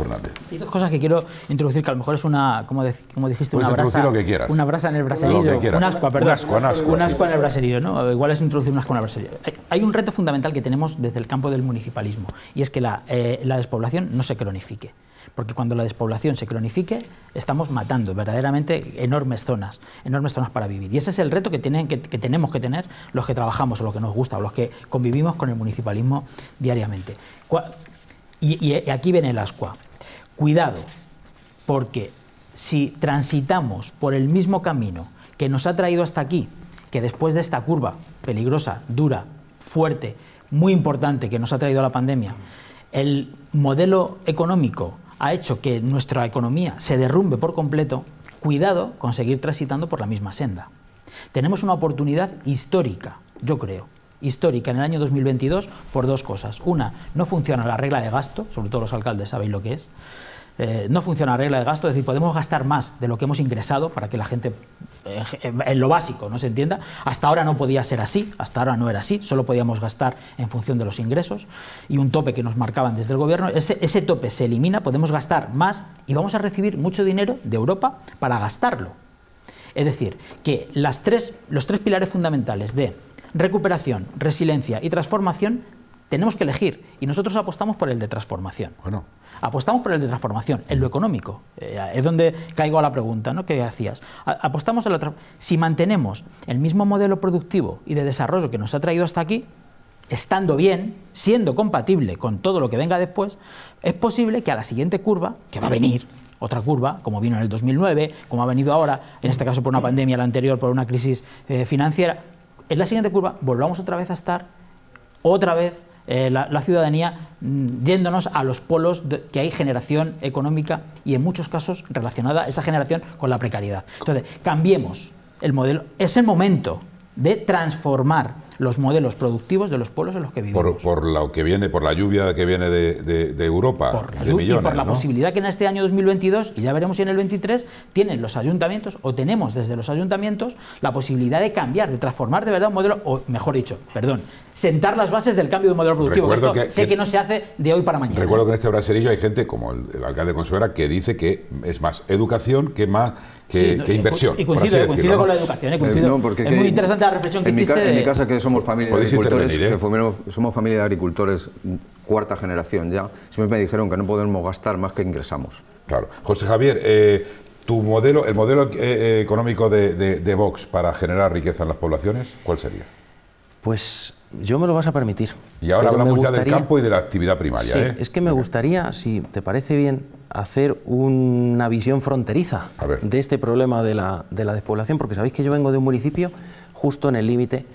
Y dos cosas que quiero introducir, que a lo mejor es una, como, como dijiste, una brasa. Una brasa en el braserillo. en el ¿no? Igual es introducir un ascua en el Hay, un reto fundamental que tenemos desde el campo del municipalismo, y es que eh, la, despoblación no se cronifique porque cuando la despoblación se cronifique, estamos matando verdaderamente enormes zonas, enormes zonas para vivir. Y ese es el reto que, tienen, que, que, tenemos que tener los que trabajamos o los que nos gusta o los que convivimos con el municipalismo diariamente. Y, aquí viene el ascua. Cuidado, porque si transitamos por el mismo camino que nos ha traído hasta aquí, que después de esta curva peligrosa, dura, fuerte, muy importante que nos ha traído la pandemia, el modelo económico ha hecho que nuestra economía se derrumbe por completo, cuidado con seguir transitando por la misma senda. Tenemos una oportunidad histórica, yo creo, histórica en el año 2022 por dos cosas. Una, no funciona la regla de gasto, sobre todo los alcaldes sabéis lo que es. Eh, no funciona la regla de gasto, es decir, podemos gastar más de lo que hemos ingresado para que la gente, eh, en lo básico, no se entienda. Hasta ahora no podía ser así, hasta ahora no era así, solo podíamos gastar en función de los ingresos y un tope que nos marcaban desde el gobierno. Ese, ese tope se elimina, podemos gastar más y vamos a recibir mucho dinero de Europa para gastarlo. Es decir, que las tres, los tres pilares fundamentales de recuperación, resiliencia y transformación, tenemos que elegir. Y nosotros apostamos por el de transformación. Bueno. Apostamos por el de transformación, en lo económico. Eh, es donde caigo a la pregunta ¿no? que hacías. apostamos a la Si mantenemos el mismo modelo productivo y de desarrollo que nos ha traído hasta aquí, estando bien, siendo compatible con todo lo que venga después, es posible que a la siguiente curva, que va a venir, otra curva, como vino en el 2009, como ha venido ahora, en este caso por una pandemia, la anterior por una crisis eh, financiera, en la siguiente curva volvamos otra vez a estar, otra vez, eh, la, ciudadanía mm, yéndonos a los polos que hay generación económica y en muchos casos relacionada esa generación con la precariedad. Entonces, cambiemos el modelo. Es el momento de transformar los modelos productivos de los pueblos en los que vivimos. Por, por lo que viene, por la lluvia que viene de, Europa, la de millones, y por la posibilidad que en este año 2022, y ya veremos si en el 23, tienen los ayuntamientos, o tenemos desde los ayuntamientos, la posibilidad de cambiar, de transformar de verdad un modelo, o mejor dicho, perdón, sentar las bases del cambio de modelo productivo. Esto sé que, no se hace de hoy para mañana. Recuerdo que en este braserillo hay gente como el, alcalde de que dice que es más educación que más que, inversión. Y coincido, con la educación. ¿eh? Eh, es muy interesante la reflexión que hiciste. en mi casa, que somos familia de agricultores, eh? somos familia de agricultores cuarta generación ya, siempre me dijeron que no podemos gastar más que ingresamos. Claro. José Javier, tu modelo, el modelo económico de, de Vox para generar riqueza en las poblaciones, ¿cuál sería? Pues yo me lo vas a permitir. Y ahora hablamos ya del campo y de la actividad primaria. Sí, ¿eh? es que me gustaría, si te parece bien, hacer una visión fronteriza de este problema de la, de la despoblación, porque sabéis que yo vengo de un municipio justo en el límite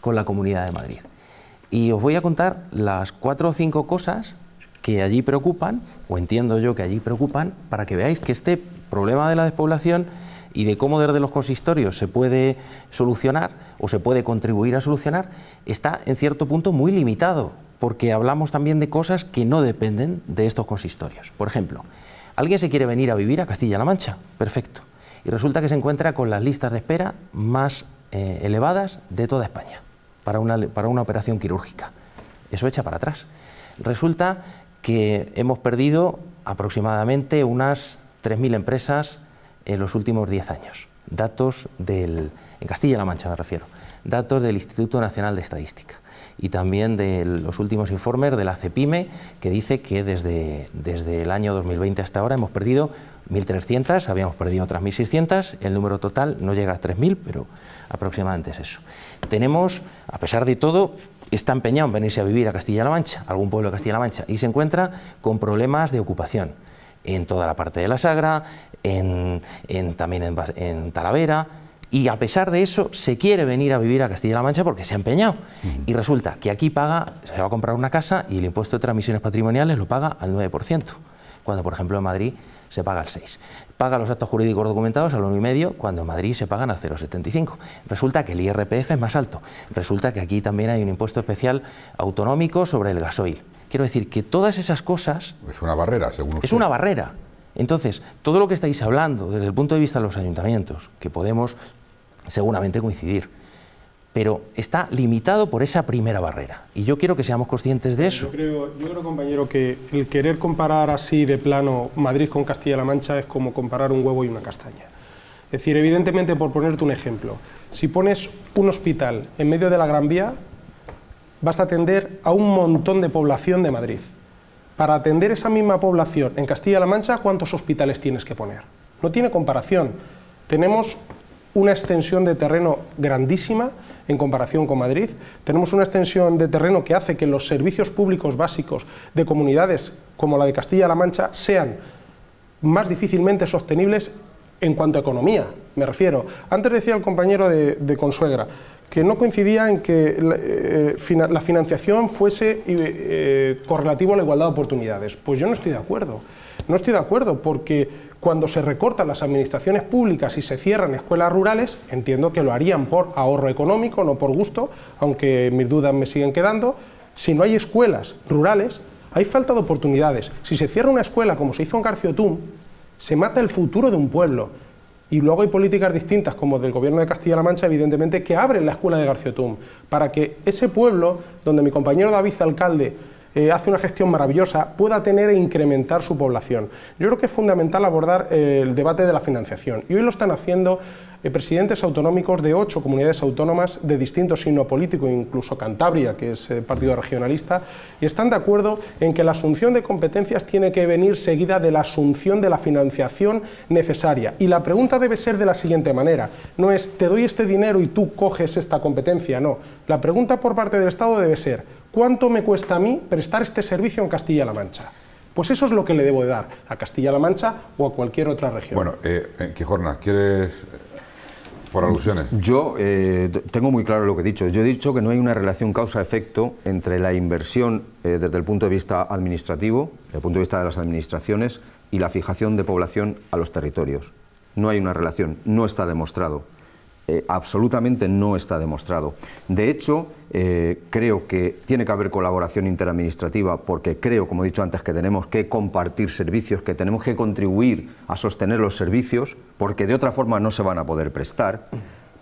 con la Comunidad de Madrid. Y os voy a contar las cuatro o cinco cosas que allí preocupan, o entiendo yo que allí preocupan, para que veáis que este problema de la despoblación y de cómo desde los consistorios se puede solucionar, o se puede contribuir a solucionar, está en cierto punto muy limitado, porque hablamos también de cosas que no dependen de estos consistorios. Por ejemplo, alguien se quiere venir a vivir a Castilla-La Mancha, perfecto, y resulta que se encuentra con las listas de espera más eh, elevadas de toda España para una, para una operación quirúrgica. Eso echa para atrás. Resulta que hemos perdido aproximadamente unas 3.000 empresas en los últimos 10 años. Datos del, en Castilla-La Mancha me refiero, datos del Instituto Nacional de Estadística y también de los últimos informes de la CEPIME, que dice que desde, el año 2020 hasta ahora hemos perdido 1.300, habíamos perdido otras 1.600, el número total no llega a 3.000, pero aproximadamente es eso. Tenemos, a pesar de todo, está empeñado en venirse a vivir a Castilla-La Mancha, algún pueblo de Castilla-La Mancha, y se encuentra con problemas de ocupación en toda la parte de la Sagra, en, también en Talavera, y a pesar de eso se quiere venir a vivir a Castilla-La Mancha porque se ha empeñado. Mm. Y resulta que aquí paga, se va a comprar una casa y el impuesto de transmisiones patrimoniales lo paga al 9%, cuando por ejemplo en Madrid se paga al 6%. Paga los actos jurídicos documentados al 1,5% cuando en Madrid se pagan al 0,75%. Resulta que el IRPF es más alto. Resulta que aquí también hay un impuesto especial autonómico sobre el gasoil. Quiero decir que todas esas cosas... Es una barrera, según usted. Es una barrera. Entonces, todo lo que estáis hablando desde el punto de vista de los ayuntamientos, que Podemos seguramente coincidir. Pero está limitado por esa primera barrera. Y yo quiero que seamos conscientes de eso. Yo creo, compañero, que el querer comparar así de plano Madrid con Castilla-La Mancha es como comparar un huevo y una castaña. Es decir, evidentemente, por ponerte un ejemplo, si pones un hospital en medio de la Gran Vía, vas a atender a un montón de población de Madrid. Para atender esa misma población en Castilla-La Mancha, ¿cuántos hospitales tienes que poner? No tiene comparación. Tenemos una extensión de terreno grandísima en comparación con Madrid. Tenemos una extensión de terreno que hace que los servicios públicos básicos de comunidades como la de Castilla-La Mancha sean más difícilmente sostenibles en cuanto a economía, me refiero. Antes decía el compañero de, Consuegra que no coincidía en que la, eh, financiación fuese eh, eh, correlativo a la igualdad de oportunidades. Pues yo no estoy de acuerdo. No estoy de acuerdo porque cuando se recortan las administraciones públicas y se cierran escuelas rurales, entiendo que lo harían por ahorro económico, no por gusto, aunque mis dudas me siguen quedando, si no hay escuelas rurales, hay falta de oportunidades. Si se cierra una escuela, como se hizo en Garciotum, se mata el futuro de un pueblo. Y luego hay políticas distintas, como del gobierno de Castilla-La Mancha, evidentemente, que abren la escuela de Garciotum, para que ese pueblo, donde mi compañero David, alcalde, eh, hace una gestión maravillosa, pueda tener e incrementar su población. Yo creo que es fundamental abordar eh, el debate de la financiación y hoy lo están haciendo eh, presidentes autonómicos de ocho comunidades autónomas de distinto signo político, incluso Cantabria, que es partido regionalista, y están de acuerdo en que la asunción de competencias tiene que venir seguida de la asunción de la financiación necesaria. Y la pregunta debe ser de la siguiente manera, no es te doy este dinero y tú coges esta competencia, no. La pregunta por parte del Estado debe ser, ¿Cuánto me cuesta a mí prestar este servicio en Castilla-La Mancha? Pues eso es lo que le debo de dar a Castilla-La Mancha o a cualquier otra región. Bueno, eh, eh Quijorna, ¿quieres...? Por alusiones. Yo eh, tengo muy claro lo que he dicho. Yo he dicho que no hay una relación causa-efecto entre la inversión eh, desde el punto de vista administrativo, desde el punto de vista de las administraciones, y la fijación de población a los territorios. No hay una relación, no está demostrado. Eh, absolutamente no está demostrado. De hecho, eh, creo que tiene que haber colaboración interadministrativa porque creo, como he dicho antes, que tenemos que compartir servicios, que tenemos que contribuir a sostener los servicios porque de otra forma no se van a poder prestar.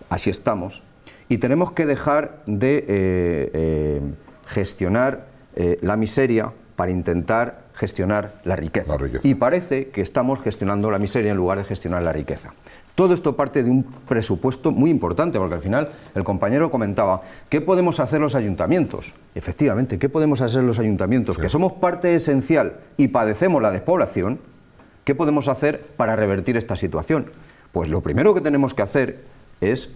Así estamos. Y tenemos que dejar de eh, gestionar la miseria para intentar gestionar la riqueza. Y parece que estamos gestionando la miseria en lugar de gestionar la riqueza. Todo esto parte de un presupuesto muy importante, porque al final el compañero comentaba, ¿qué podemos hacer los ayuntamientos? Efectivamente, ¿qué podemos hacer los ayuntamientos? Que somos parte esencial y padecemos la despoblación, ¿qué podemos hacer para revertir esta situación? Pues lo primero que tenemos que hacer es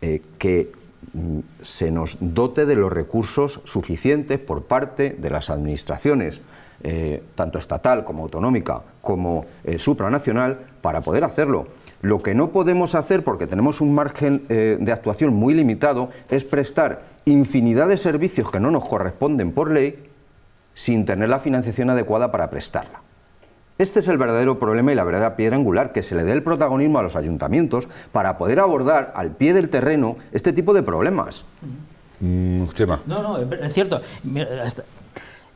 eh, que mm, se nos dote de los recursos suficientes por parte de las administraciones, eh, tanto estatal como autonómica, como eh, supranacional, para poder hacerlo. Lo que no podemos hacer, porque tenemos un margen eh, de actuación muy limitado, es prestar infinidad de servicios que no nos corresponden por ley sin tener la financiación adecuada para prestarla. Este es el verdadero problema y la verdadera piedra angular, que se le dé el protagonismo a los ayuntamientos para poder abordar al pie del terreno este tipo de problemas. Mm, no, no, es cierto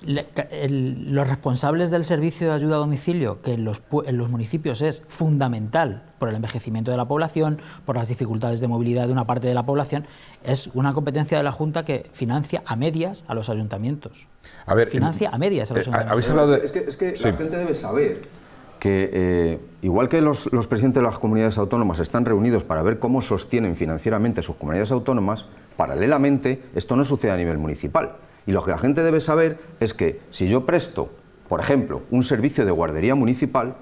los responsables del servicio de ayuda a domicilio, que en los, municipios es fundamental por el envejecimiento de la población, por las dificultades de movilidad de una parte de la población, es una competencia de la Junta que financia a medias a los ayuntamientos. A ver, financia a medias a los eh, ayuntamientos. Es que, la gente debe saber que eh, igual que los, los presidentes de las comunidades autónomas están reunidos para ver cómo sostienen financieramente sus comunidades autónomas, paralelamente esto no sucede a nivel municipal. Y lo que la gente debe saber es que si yo presto, por ejemplo, un servicio de guardería municipal,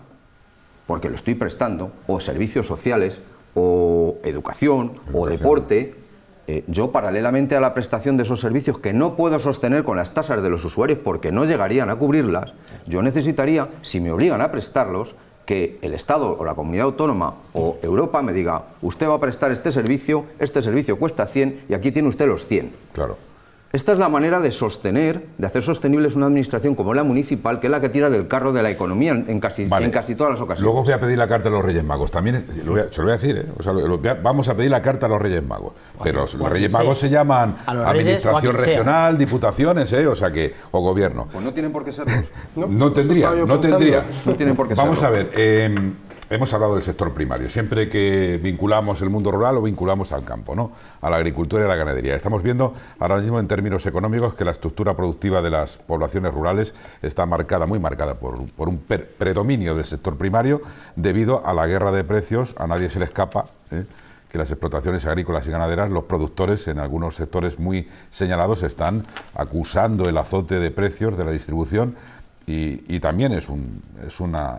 porque lo estoy prestando, o servicios sociales, o educación, o deporte, eh, yo paralelamente a la prestación de esos servicios que no puedo sostener con las tasas de los usuarios porque no llegarían a cubrirlas, yo necesitaría, si me obligan a prestarlos, que el Estado o la comunidad autónoma o Europa me diga, usted va a prestar este servicio, este servicio cuesta 100 y aquí tiene usted los 100. Claro. Esta es la manera de sostener, de hacer sostenibles una administración como la municipal, que es la que tira del carro de la economía en casi, en casi todas las ocasiones. Luego voy a pedir la carta a los Reyes Magos. También se lo voy a decir, ¿eh? vamos a pedir la carta a los Reyes Magos. Pero los, Reyes Magos se llaman Administración Regional, Diputaciones, ¿eh? o sea que, o Gobierno. Pues no tienen por qué ser. no, no tendría, no tendría. No tienen por qué Vamos a ver. Em, Hemos hablado del sector primario. Siempre que vinculamos el mundo rural o vinculamos al campo, ¿no? A la agricultura y a la ganadería. Estamos viendo ahora mismo en términos económicos que la estructura productiva de las poblaciones rurales está marcada, muy marcada, por, un predominio del sector primario debido a la guerra de precios. A nadie se le escapa. ¿eh? que las explotaciones agrícolas y ganaderas, los productores en algunos sectores muy señalados están acusando el azote de precios de la distribución y, también es, un, es una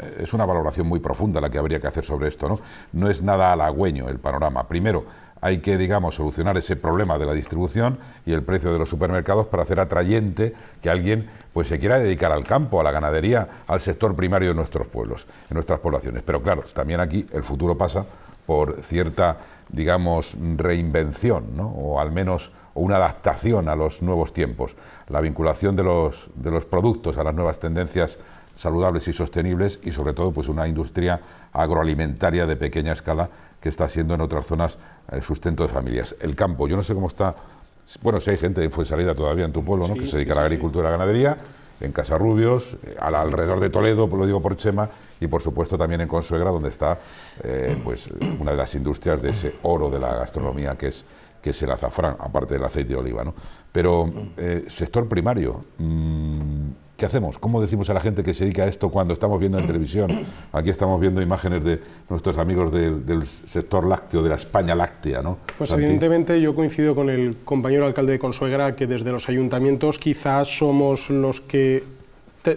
eh, es una valoración muy profunda la que habría que hacer sobre esto, ¿no? No es nada halagüeño el panorama. Primero, hay que, digamos, solucionar ese problema de la distribución y el precio de los supermercados para hacer atrayente que alguien pues se quiera dedicar al campo, a la ganadería, al sector primario de nuestros pueblos, en nuestras poblaciones. Pero claro, también aquí el futuro pasa por cierta, digamos, reinvención, ¿no? o al menos una adaptación a los nuevos tiempos, la vinculación de los, de los productos a las nuevas tendencias saludables y sostenibles y sobre todo pues una industria agroalimentaria de pequeña escala que está siendo en otras zonas eh, sustento de familias. El campo, yo no sé cómo está, bueno, si hay gente de salida todavía en tu pueblo, ¿no? que se dedica a la agricultura y la ganadería, en Casarrubios, eh, al alrededor de Toledo, lo digo por Chema, y por supuesto también en Consuegra, donde está eh, pues una de las industrias de ese oro de la gastronomía que es, que es el azafrán, aparte del aceite de oliva. ¿no? Pero sector primario, mm, ¿Qué hacemos? ¿Cómo decimos a la gente que se dedica a esto cuando estamos viendo en televisión? Aquí estamos viendo imágenes de nuestros amigos del, sector lácteo, de la España láctea, ¿no? Pues evidentemente yo coincido con el compañero alcalde de Consuegra que desde los ayuntamientos quizás somos los que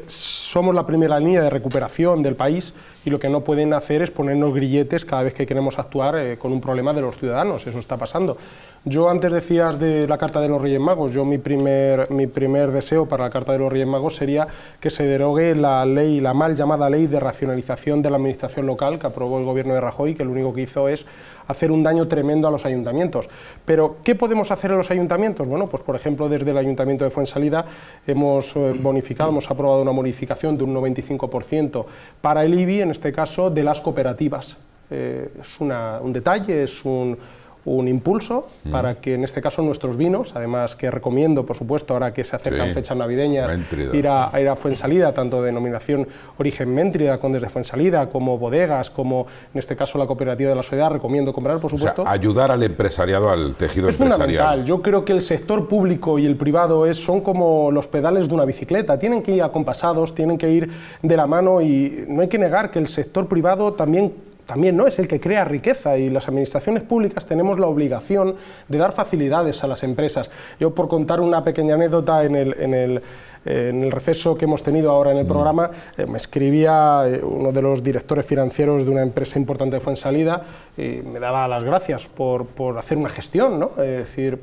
somos la primera línea de recuperación del país y lo que no pueden hacer es ponernos grilletes cada vez que queremos actuar eh, con un problema de los ciudadanos. Eso está pasando. Yo antes decías de la Carta de los Reyes Magos, yo mi primer, mi primer deseo para la Carta de los Reyes Magos sería que se derogue la ley, la mal llamada ley de racionalización de la administración local que aprobó el gobierno de Rajoy, que lo único que hizo es hacer un daño tremendo a los ayuntamientos. Pero, ¿qué podemos hacer en los ayuntamientos? Bueno, pues por ejemplo, desde el Ayuntamiento de Fuensalida hemos eh, bonificado, hemos aprobado una modificación de un 95% para el IBI, en este caso, de las cooperativas. Eh, es un detalle, es un un impulso mm. para que en este caso nuestros vinos, además que recomiendo por supuesto ahora que se acercan fechas navideñas, ir a, ir Fuensalida, tanto denominación origen Méntrida, con desde Fuensalida, como bodegas, como en este caso la cooperativa de la sociedad, recomiendo comprar por supuesto. ayudar al empresariado, al tejido es empresarial. Fundamental. Yo creo que el sector público y el privado son como los pedales de una bicicleta, tienen que ir acompasados, tienen que ir de la mano y no hay que negar que el sector privado también también ¿no? es el que crea riqueza y las administraciones públicas tenemos la obligación de dar facilidades a las empresas. Yo por contar una pequeña anécdota en el, eh, receso que hemos tenido ahora en el mm. programa, eh, me escribía eh, uno de los directores financieros de una empresa importante de Fuensalida y me daba las gracias por, por hacer una gestión, ¿no? es decir,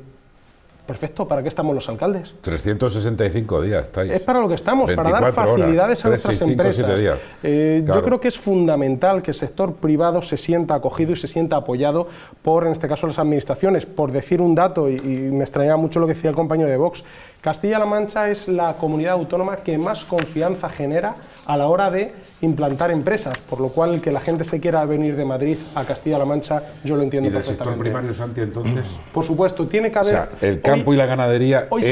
Perfecto, ¿para qué estamos los alcaldes? 365 días Es para lo que estamos, para dar facilidades a nuestras empresas. Eh, yo creo que es fundamental que el sector privado se sienta acogido y se sienta apoyado por, en este caso, las administraciones. Por decir un dato, y, y me extrañaba mucho lo que decía el compañero de Vox, Castilla-La Mancha es la comunidad autónoma que más confianza genera a la hora de implantar empresas, por lo cual que la gente se quiera venir de Madrid a Castilla-La Mancha, yo lo entiendo ¿Y el sector primario, Santi, entonces? Por supuesto, tiene que haber... O sea, el campo y la ganadería hoy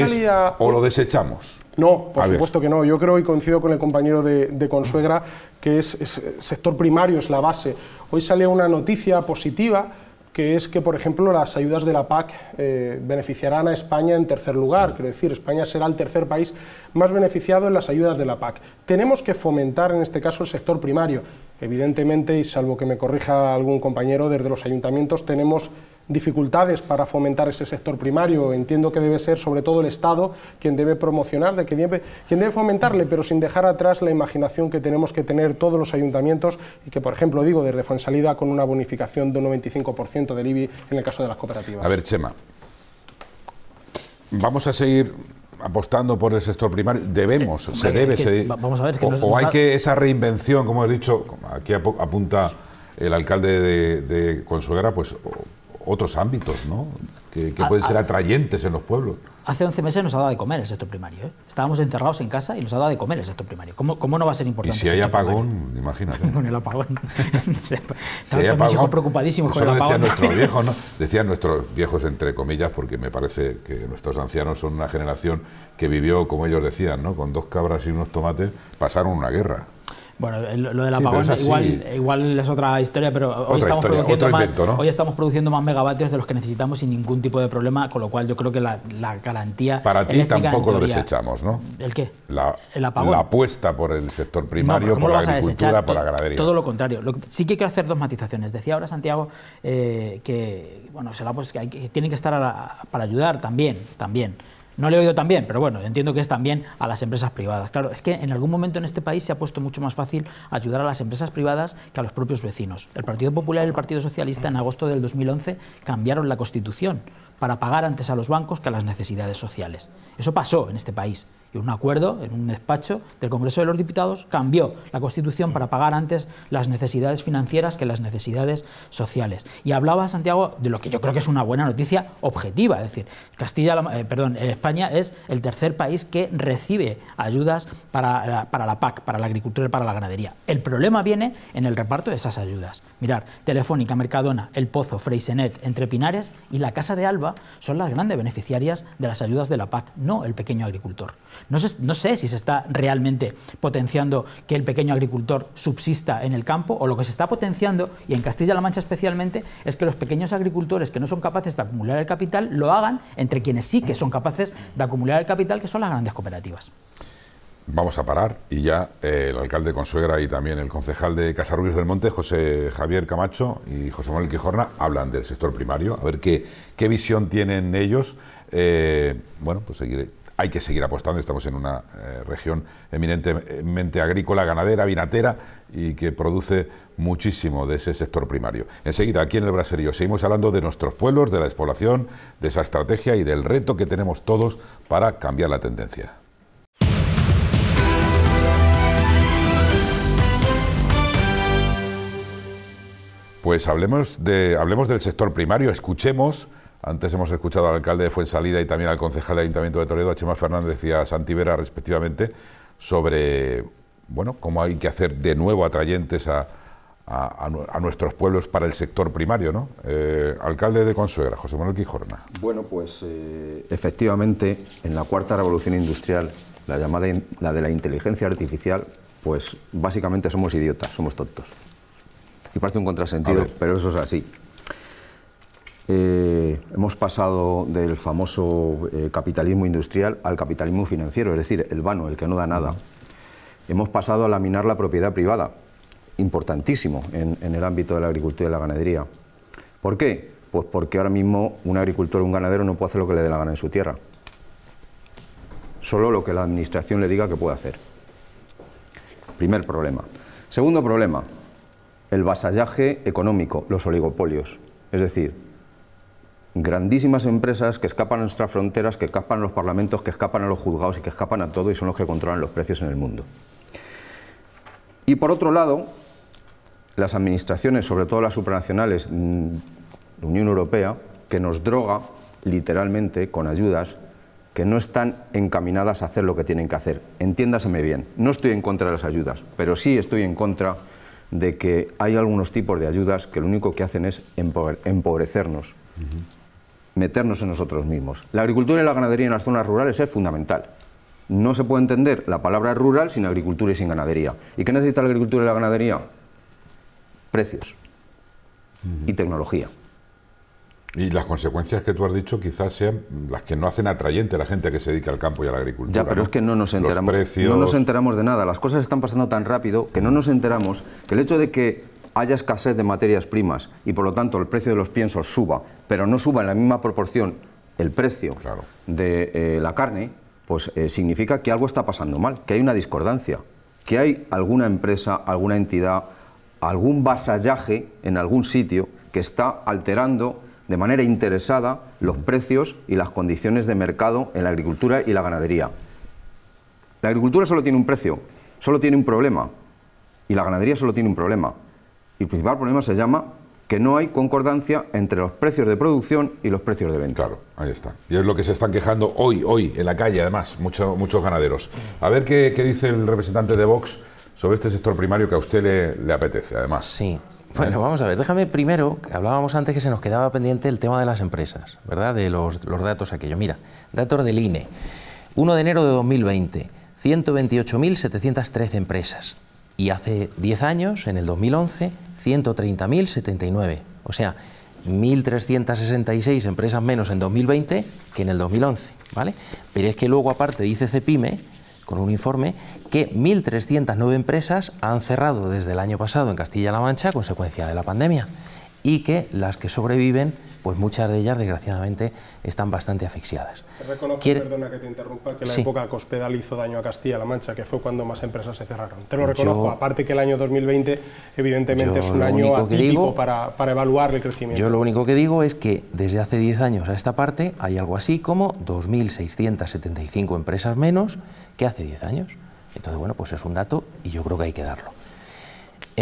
o lo desechamos. No, por supuesto que no. Yo creo y coincido con el compañero de, Consuegra que es, sector primario, es la base. Hoy sale una noticia positiva que es que, por ejemplo, las ayudas de la PAC eh, beneficiarán a España en tercer lugar, quiero decir, España será el tercer país más beneficiado en las ayudas de la PAC. Tenemos que fomentar, en este caso, el sector primario. Evidentemente, y salvo que me corrija algún compañero, desde los ayuntamientos tenemos dificultades para fomentar ese sector primario. Entiendo que debe ser sobre todo el Estado quien debe promocionarle, quien debe, fomentarle, pero sin dejar atrás la imaginación que tenemos que tener todos los ayuntamientos y que, por ejemplo, digo, desde Fuensalida con una bonificación de un 95% del IBI en el caso de las cooperativas. A ver, Chema, vamos a seguir apostando por el sector primario, debemos, eh, se debe, vamos a ver, o, hay que esa reinvención, como he dicho, aquí apunta el alcalde de, de Consuegra, pues otros ámbitos, ¿no? Que, ah, pueden ser ah. atrayentes en los pueblos. Hace 11 meses nos ha dado de comer el sector primario. ¿eh? Estábamos enterrados en casa y nos ha dado de comer el sector primario. ¿Cómo, no va a ser importante? Y si hay apagón, imagínate. con el apagón. si preocupadísimos con el apagón. Decían nuestros viejos, Decían nuestros viejos, entre comillas, porque me parece que nuestros ancianos son una generación que vivió, como ellos decían, ¿no? Con dos cabras y unos tomates, pasaron una guerra. Bueno, eh, lo del apagón igual, es otra historia, pero hoy, estamos produciendo más, megavatios de los que necesitamos sin ningún tipo de problema, con lo cual yo creo que la, garantía... Para ti tampoco lo desechamos, ¿no? ¿El qué? La, apuesta por el sector primario, por la agricultura, por la ganadería. Todo lo contrario. Sí que, sí que quiero hacer dos matizaciones. Decía ahora Santiago eh, que, bueno, será pues que, hay, que, tienen que estar para ayudar también, también. No le he oído tan bien, pero bueno, entiendo que es también a las empresas privadas. Claro, es que en algún momento en este país se ha puesto mucho más fácil ayudar a las empresas privadas que a los propios vecinos. El Partido Popular y el Partido Socialista en agosto del 2011 cambiaron la Constitución para pagar antes a los bancos que a las necesidades sociales. Eso pasó en este país y un acuerdo en un despacho del Congreso de los Diputados cambió la Constitución para pagar antes las necesidades financieras que las necesidades sociales. Y hablaba Santiago de lo que yo creo que es una buena noticia objetiva, es decir, Castilla, eh, perdón, eh, España es el tercer país que recibe ayudas para la, para la PAC, para la agricultura y para la ganadería. El problema viene en el reparto de esas ayudas. Mirar, Telefónica, Mercadona, El Pozo, Freisenet, Entre Pinares y la Casa de Alba son las grandes beneficiarias de las ayudas de la PAC, no el pequeño agricultor. No sé, no sé si se está realmente potenciando que el pequeño agricultor subsista en el campo o lo que se está potenciando, y en Castilla-La Mancha especialmente, es que los pequeños agricultores que no son capaces de acumular el capital lo hagan entre quienes sí que son capaces de acumular el capital, que son las grandes cooperativas. Vamos a parar y ya eh, el alcalde Consuegra y también el concejal de Casarrubios del Monte, José Javier Camacho y José Manuel Quijorna, hablan del sector primario, a ver qué, visión tienen ellos. Eh, bueno, pues seguiré, hay que seguir apostando, estamos en una eh, región eminentemente agrícola, ganadera, vinatera y que produce muchísimo de ese sector primario. Enseguida, aquí en el Braserío, seguimos hablando de nuestros pueblos, de la despoblación, de esa estrategia y del reto que tenemos todos para cambiar la tendencia. Pues hablemos, de, hablemos del sector primario, escuchemos antes hemos escuchado al alcalde de Fuensalida y también al concejal de Ayuntamiento de Toledo, a Chema Fernández y a Santivera, respectivamente, sobre bueno, cómo hay que hacer de nuevo atrayentes a, nuestros pueblos para el sector primario. ¿no? Eh, alcalde de Consuegra, José Manuel Quijorna. Bueno, pues eh, efectivamente, en la cuarta revolución industrial, la llamada la de la inteligencia artificial, pues básicamente somos idiotas, somos tontos. Y parece un contrasentido, pero eso es así. Eh, hemos pasado del famoso eh, capitalismo industrial al capitalismo financiero, es decir, el vano, el que no da nada. Hemos pasado a laminar la propiedad privada, importantísimo en, en el ámbito de la agricultura y la ganadería. ¿Por qué? Pues porque ahora mismo un agricultor o un ganadero no puede hacer lo que le dé la gana en su tierra. Solo lo que la administración le diga que puede hacer. Primer problema. Segundo problema, el vasallaje económico, los oligopolios. Es decir, grandísimas empresas que escapan a nuestras fronteras, que escapan a los parlamentos, que escapan a los juzgados y que escapan a todo y son los que controlan los precios en el mundo. Y por otro lado, las administraciones, sobre todo las supranacionales, mm, la Unión Europea, que nos droga literalmente con ayudas que no están encaminadas a hacer lo que tienen que hacer. Entiéndaseme bien, no estoy en contra de las ayudas, pero sí estoy en contra de que hay algunos tipos de ayudas que lo único que hacen es empobrecernos meternos en nosotros mismos. La agricultura y la ganadería en las zonas rurales es fundamental. No se puede entender la palabra rural sin agricultura y sin ganadería. ¿Y qué necesita la agricultura y la ganadería? Precios y tecnología. Y las consecuencias que tú has dicho quizás sean las que no hacen atrayente a la gente que se dedica al campo y a la agricultura. Ya, pero es que no nos enteramos. No nos enteramos de nada. Las cosas están pasando tan rápido que no nos enteramos que el hecho de que haya escasez de materias primas y por lo tanto el precio de los piensos suba, pero no suba en la misma proporción el precio de eh, la carne, pues eh, significa que algo está pasando mal, que hay una discordancia, que hay alguna empresa, alguna entidad, algún vasallaje en algún sitio que está alterando de manera interesada los precios y las condiciones de mercado en la agricultura y la ganadería. La agricultura solo tiene un precio, solo tiene un problema, y la ganadería solo tiene un problema, y el principal problema se llama que no hay concordancia entre los precios de producción y los precios de venta. Claro, ahí está. Y es lo que se están quejando hoy, hoy, en la calle, además, muchos ganaderos. A ver qué, dice el representante de Vox sobre este sector primario que a usted le, apetece, además. Sí. Bueno, ¿Eh? vamos a ver, déjame primero, hablábamos antes que se nos quedaba pendiente el tema de las empresas, ¿verdad? De los, datos aquello. Mira, datos del INE. 1 de enero de 2020, 128.713 empresas y hace 10 años, en el 2011, 130.079. O sea, 1.366 empresas menos en 2020 que en el 2011. ¿vale? Pero es que luego aparte dice Cepime, con un informe, que 1.309 empresas han cerrado desde el año pasado en Castilla-La Mancha a consecuencia de la pandemia y que las que sobreviven, pues muchas de ellas desgraciadamente están bastante asfixiadas. Reconozco, perdona que te interrumpa, que la época Cospedal hizo daño a Castilla-La Mancha, que fue cuando más empresas se cerraron. Te lo reconozco, aparte que el año 2020 evidentemente es un año atípico para, para, evaluar el crecimiento. Yo lo único que digo es que desde hace 10 años a esta parte hay algo así como 2.675 empresas menos que hace 10 años. Entonces, bueno, pues es un dato y yo creo que hay que darlo.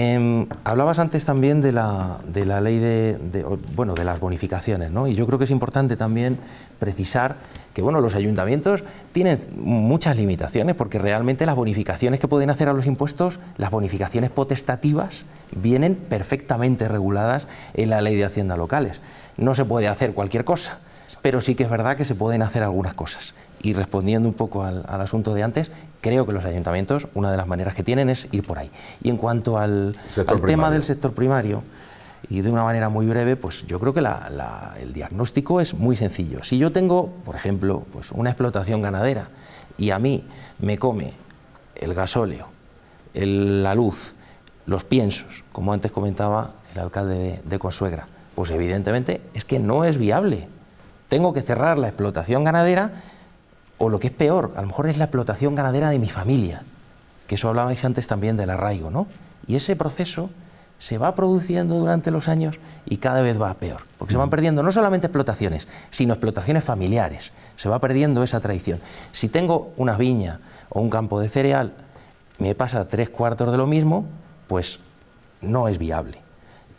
Em, hablabas antes también de la, de la ley de, bueno, de las bonificaciones, ¿no? Y yo creo que es importante también precisar que bueno, los ayuntamientos tienen muchas limitaciones porque realmente las bonificaciones que pueden hacer a los impuestos, las bonificaciones potestativas, vienen perfectamente reguladas en la ley de Hacienda locales. No se puede hacer cualquier cosa pero sí que es verdad que se pueden hacer algunas cosas. Y respondiendo un poco al, asunto de antes, creo que los ayuntamientos, una de las maneras que tienen es ir por ahí. Y en cuanto al, tema del sector primario, y de una manera muy breve, pues yo creo que el diagnóstico es muy sencillo. Si yo tengo, por ejemplo, pues una explotación ganadera y a mí me come el gasóleo, la luz, los piensos, como antes comentaba el alcalde de Consuegra, pues evidentemente es que no es viable tengo que cerrar la explotación ganadera o lo que es peor, a lo mejor es la explotación ganadera de mi familia, que eso hablabais antes también del arraigo, ¿no? Y ese proceso se va produciendo durante los años y cada vez va peor, porque se van mm. perdiendo no solamente explotaciones, sino explotaciones familiares, se va perdiendo esa tradición. Si tengo una viña o un campo de cereal, me pasa tres cuartos de lo mismo, pues no es viable.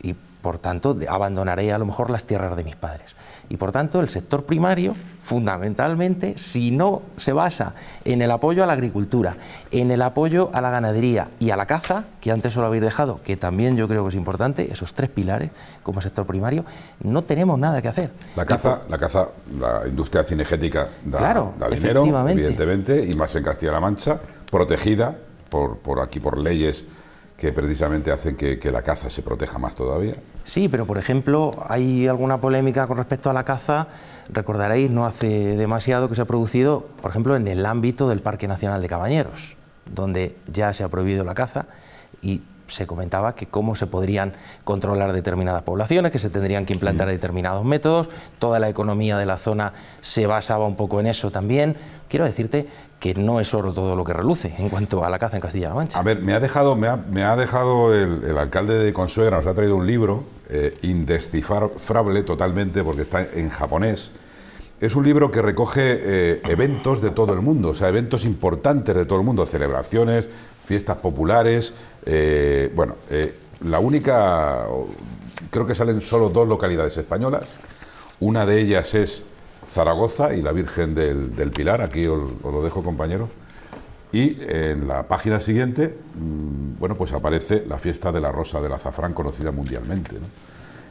Y por tanto abandonaré a lo mejor las tierras de mis padres. Y por tanto, el sector primario, fundamentalmente, si no se basa en el apoyo a la agricultura, en el apoyo a la ganadería y a la caza, que antes solo habéis dejado, que también yo creo que es importante, esos tres pilares como sector primario, no tenemos nada que hacer. La caza, la, caza la industria cinegética da, dinero, evidentemente, y más en Castilla-La Mancha, protegida por, por aquí por leyes que precisamente hacen que, la caza se proteja más todavía. Sí, pero por ejemplo, hay alguna polémica con respecto a la caza. Recordaréis, no hace demasiado que se ha producido, por ejemplo, en el ámbito del Parque Nacional de Cabañeros, donde ya se ha prohibido la caza y se comentaba que cómo se podrían controlar determinadas poblaciones, que se tendrían que implantar determinados métodos, toda la economía de la zona se basaba un poco en eso también. Quiero decirte que no es oro todo lo que reluce en cuanto a la caza en Castilla-La Mancha. A ver, me ha dejado, me ha, dejado el, el, alcalde de Consuegra, nos ha traído un libro eh, indescifrable totalmente porque está en japonés. Es un libro que recoge eh, eventos de todo el mundo, o sea, eventos importantes de todo el mundo, celebraciones, fiestas populares, eh, bueno, eh, la única, creo que salen solo dos localidades españolas. Una de ellas es Zaragoza y la Virgen del, Pilar. Aquí os, lo dejo, compañeros. Y en la página siguiente, mm, bueno, pues aparece la fiesta de la Rosa del Azafrán, conocida mundialmente.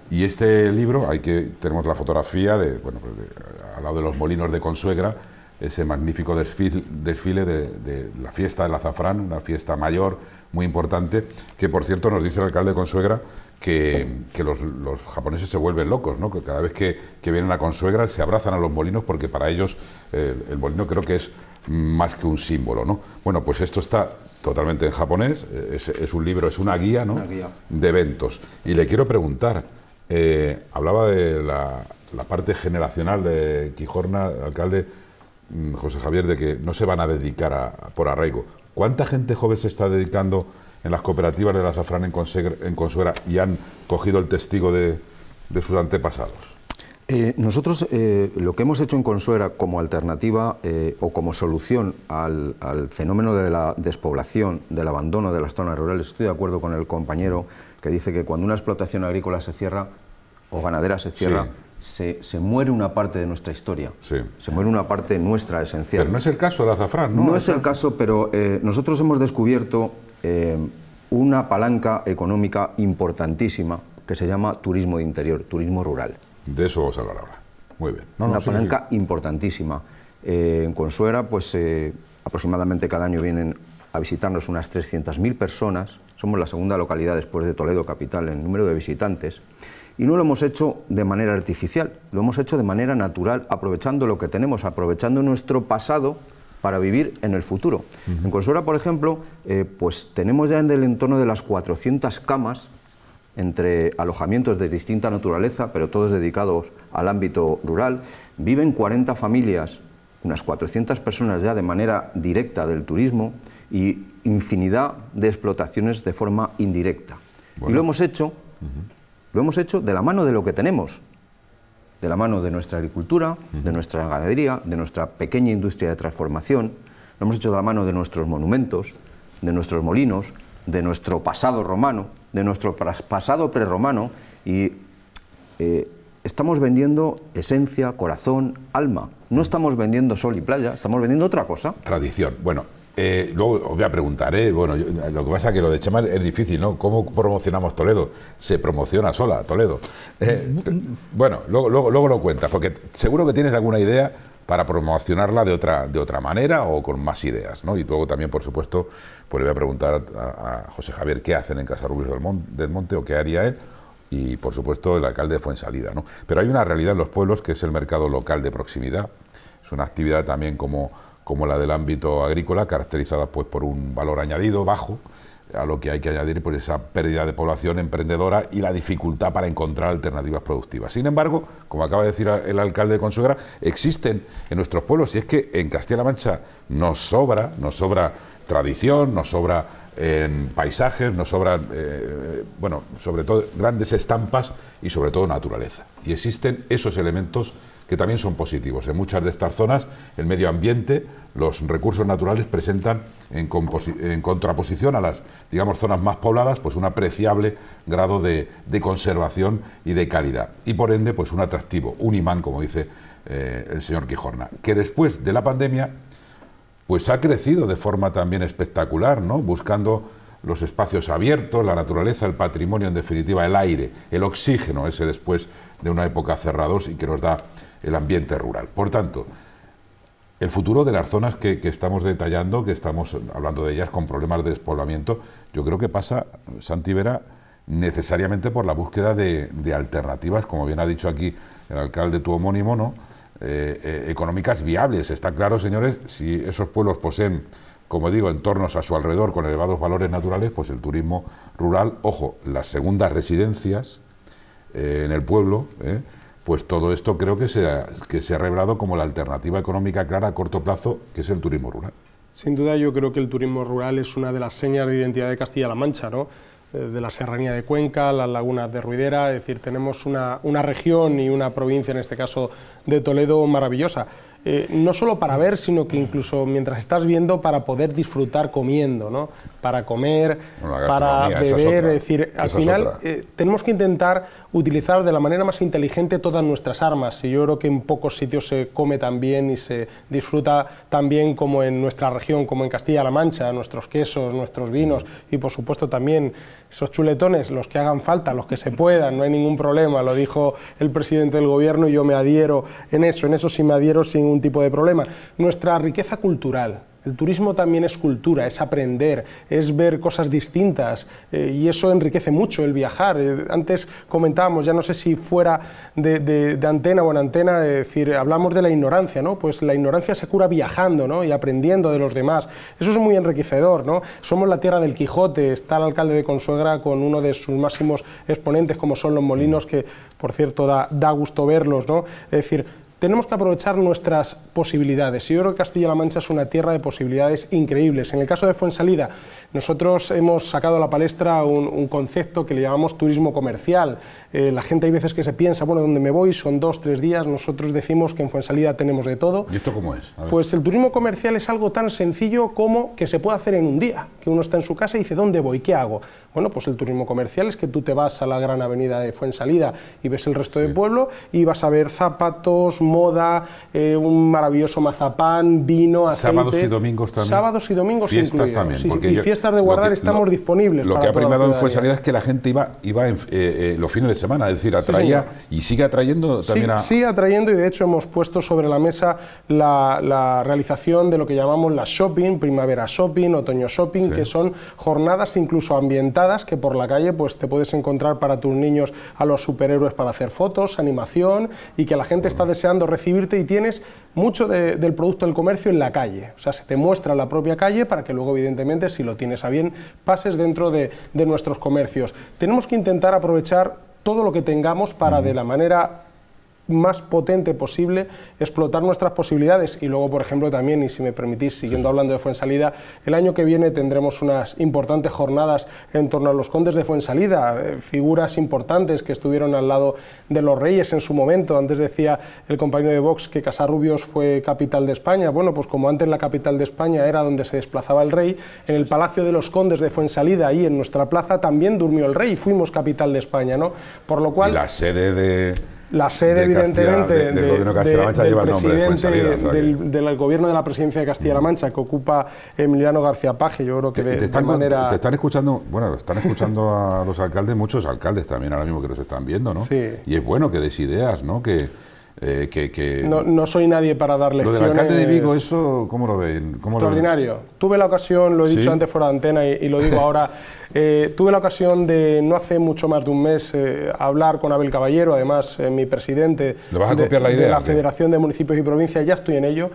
Y este libro, hay que, tenemos la fotografía pues de, al lado de los molinos de Consuegra, ese magnífico desfile, desfile de, de, la fiesta del azafrán, una fiesta mayor muy importante, que por cierto nos dice el alcalde Consuegra que, los, japoneses se vuelven locos, ¿no? que cada vez que, vienen a Consuegra se abrazan a los molinos porque para ellos eh, el molino creo que es más que un símbolo. ¿no? Bueno, pues esto está totalmente en japonés, eh, es, es un libro, es una guía, ¿no? de eventos. Y le quiero preguntar, eh, hablaba de la, parte generacional de Quijorna, alcalde mm, José Javier, de que no se van a dedicar por arraigo. ¿Cuánta gente joven se está dedicando en las cooperativas de azafrán en, en Consuera y han cogido el testigo de, sus antepasados? Eh, nosotros eh, lo que hemos hecho en Consuera como alternativa eh, o como solución al, fenómeno de la despoblación, del abandono de las zonas rurales, estoy de acuerdo con el compañero que dice que cuando una explotación agrícola se cierra o ganadera se cierra, se, muere una parte de nuestra historia. Sí. Se muere una parte nuestra esencial. Pero no es el caso de azafrán, ¿no? No es el caso, pero eh, nosotros hemos descubierto eh, una palanca económica importantísima que se llama turismo de interior, turismo rural. De eso vamos a hablar ahora. Muy bien. una palanca importantísima. Eh, en Consuera, pues aproximadamente cada año vienen a visitarnos unas 300.000 personas. Somos la segunda localidad después de Toledo Capital en número de visitantes. Y no lo hemos hecho de manera artificial, lo hemos hecho de manera natural, aprovechando lo que tenemos, aprovechando nuestro pasado para vivir en el futuro. En Consuela, por ejemplo, eh, pues tenemos ya en el entorno de las 400 camas entre alojamientos de distinta naturaleza, pero todos dedicados al ámbito rural. Viven 40 familias, unas 400 personas ya de manera directa del turismo y infinidad de explotaciones de forma indirecta. Y lo hemos hecho lo hemos hecho de la mano de lo que tenemos, de la mano de nuestra agricultura, de nuestra ganadería, de nuestra pequeña industria de transformación, lo hemos hecho de la mano de nuestros monumentos, de nuestros molinos, de nuestro pasado romano, de nuestro pasado prerromano y eh, estamos vendiendo esencia, corazón, alma. No estamos vendiendo sol y playa, estamos vendiendo otra cosa. Tradición. Bueno, eh, luego os voy a preguntar, eh, bueno, lo que pasa es que lo de Chema es difícil, ¿no? ¿Cómo promocionamos Toledo? Se promociona sola Toledo. Eh, bueno, luego, lo cuentas, porque seguro que tienes alguna idea para promocionarla de otra, de otra manera o con más ideas, ¿no? Y luego también, por supuesto, pues le voy a preguntar a, José Javier qué hacen en Casa Rubio del, del Monte o qué haría él y por supuesto el alcalde fue en salida. ¿no? Pero hay una realidad en los pueblos que es el mercado local de proximidad. Es una actividad también como como la del ámbito agrícola, caracterizada pues, por un valor añadido bajo, a lo que hay que añadir pues, esa pérdida de población emprendedora y la dificultad para encontrar alternativas productivas. Sin embargo, como acaba de decir el alcalde de Consuegra, existen en nuestros pueblos, y es que en Castilla-La Mancha nos sobra, nos sobra tradición, nos sobra eh, paisajes, nos sobran, eh, bueno, sobre todo grandes estampas y sobre todo naturaleza. Y existen esos elementos que también son positivos. En muchas de estas zonas, el medio ambiente, los recursos naturales presentan en, contraposición a las, digamos, zonas más pobladas, pues un apreciable grado de, conservación y de calidad. Y por ende, pues un atractivo, un imán, como dice eh, el señor Quijorna, que después de la pandemia, pues ha crecido de forma también espectacular, ¿no? Buscando los espacios abiertos, la naturaleza, el patrimonio, en definitiva el aire, el oxígeno, ese después de una época cerrados y que nos da el ambiente rural. Por tanto, el futuro de las zonas que, estamos detallando, que estamos hablando de ellas con problemas de despoblamiento, yo creo que pasa, Santi necesariamente por la búsqueda de, alternativas, como bien ha dicho aquí el alcalde tu homónimo, ¿no? Eh, eh, económicas viables. Está claro, señores, si esos pueblos poseen, como digo, entornos a su alrededor con elevados valores naturales, pues el turismo rural, ojo, las segundas residencias eh, en el pueblo, pues todo esto creo que se, ha, que se ha revelado como la alternativa económica clara a corto plazo, que es el turismo rural. Sin duda yo creo que el turismo rural es una de las señas de identidad de Castilla-La Mancha, ¿no? Eh, de la serranía de Cuenca, las lagunas de Ruidera, es decir, tenemos una, región y una provincia, en este caso de Toledo, maravillosa. Eh, no solo para ver, sino que incluso mientras estás viendo, para poder disfrutar comiendo, ¿no? para comer, para beber, es, decir, al final eh, tenemos que intentar utilizar de la manera más inteligente todas nuestras armas. Y yo creo que en pocos sitios se come tan bien y se disfruta tan bien como en nuestra región, como en Castilla-La Mancha, nuestros quesos, nuestros vinos y por supuesto también esos chuletones, los que hagan falta, los que se puedan, no hay ningún problema, lo dijo el presidente del gobierno y yo me adhiero en eso, en eso sí me adhiero sin ningún tipo de problema. Nuestra riqueza cultural, el turismo también es cultura, es aprender, es ver cosas distintas eh, y eso enriquece mucho el viajar. Eh, antes comentábamos, ya no sé si fuera de, antena o en antena, decir, hablamos de la ignorancia, ¿no? Pues la ignorancia se cura viajando y aprendiendo de los demás. Eso es muy enriquecedor, ¿no? Somos la tierra del Quijote, está el alcalde de Consuegra con uno de sus máximos exponentes como son los molinos, que por cierto da, gusto verlos, ¿no? Es decir, tenemos que aprovechar nuestras posibilidades. Y yo creo que Castilla-La Mancha es una tierra de posibilidades increíbles. En el caso de Fuensalida, nosotros hemos sacado a la palestra un, concepto que le llamamos turismo comercial. Eh, la gente hay veces que se piensa, bueno, ¿dónde me voy? Son dos, tres días. Nosotros decimos que en Fuensalida tenemos de todo. ¿Y esto cómo es? Pues el turismo comercial es algo tan sencillo como que se puede hacer en un día. Que uno está en su casa y dice, ¿dónde voy? ¿Qué hago? Bueno, pues el turismo comercial es que tú te vas a la gran avenida de Fuensalida y ves el resto del pueblo y vas a ver zapatos, moda, eh, un maravilloso mazapán, vino, aceite. Sábados y domingos también. Sábados y domingos Fiestas también. porque de guardar estamos disponibles. Lo que ha primado en Fuensalida es que la gente iba, iba en, eh, eh, los fines de semana, es decir, atraía y sigue atrayendo también sí, a... Sigue atrayendo y de hecho hemos puesto sobre la mesa la, realización de lo que llamamos la shopping, primavera shopping, otoño shopping, que son jornadas incluso ambientadas que por la calle pues te puedes encontrar para tus niños a los superhéroes para hacer fotos, animación y que la gente está deseando recibirte y tienes mucho del producto del comercio en la calle. O sea, se te muestra la propia calle para que luego, evidentemente, si lo tienes a bien, pases dentro de, nuestros comercios. Tenemos que intentar aprovechar todo lo que tengamos para, de la manera más potente posible, explotar nuestras posibilidades y luego, por ejemplo, también, y si me permitís, siguiendo hablando de Fuensalida, el año que viene tendremos unas importantes jornadas en torno a los condes de Fuensalida, eh, figuras importantes que estuvieron al lado de los reyes en su momento. Antes decía el compañero de Vox que Casarrubios fue capital de España. Bueno, pues como antes la capital de España era donde se desplazaba el rey, en el Palacio de los Condes de Fuensalida, ahí en nuestra plaza, también durmió el rey, y fuimos capital de España, ¿no? Por lo cual... la sede de la sede, evidentemente, del, gobierno de, presidente, del, gobierno de la presidencia de Castilla-La Mancha, que ocupa Emiliano García Paje, yo creo que te, de, te están, manera... Te están escuchando, bueno, están escuchando a los alcaldes, muchos alcaldes también ahora mismo que los están viendo, ¿no? Sí. Y es bueno que des ideas, ¿no? Que, eh, no, soy nadie para darle lecciones. Lo del alcalde de Vigo, ¿eso cómo lo veis? Extraordinario. tuve la ocasión, lo he dicho antes fuera de antena y, lo digo ahora, eh, tuve la ocasión de no hace mucho más de un mes eh, hablar con Abel Caballero, además mi presidente la, de la Federación de Municipios y Provincias, ya estoy en ello,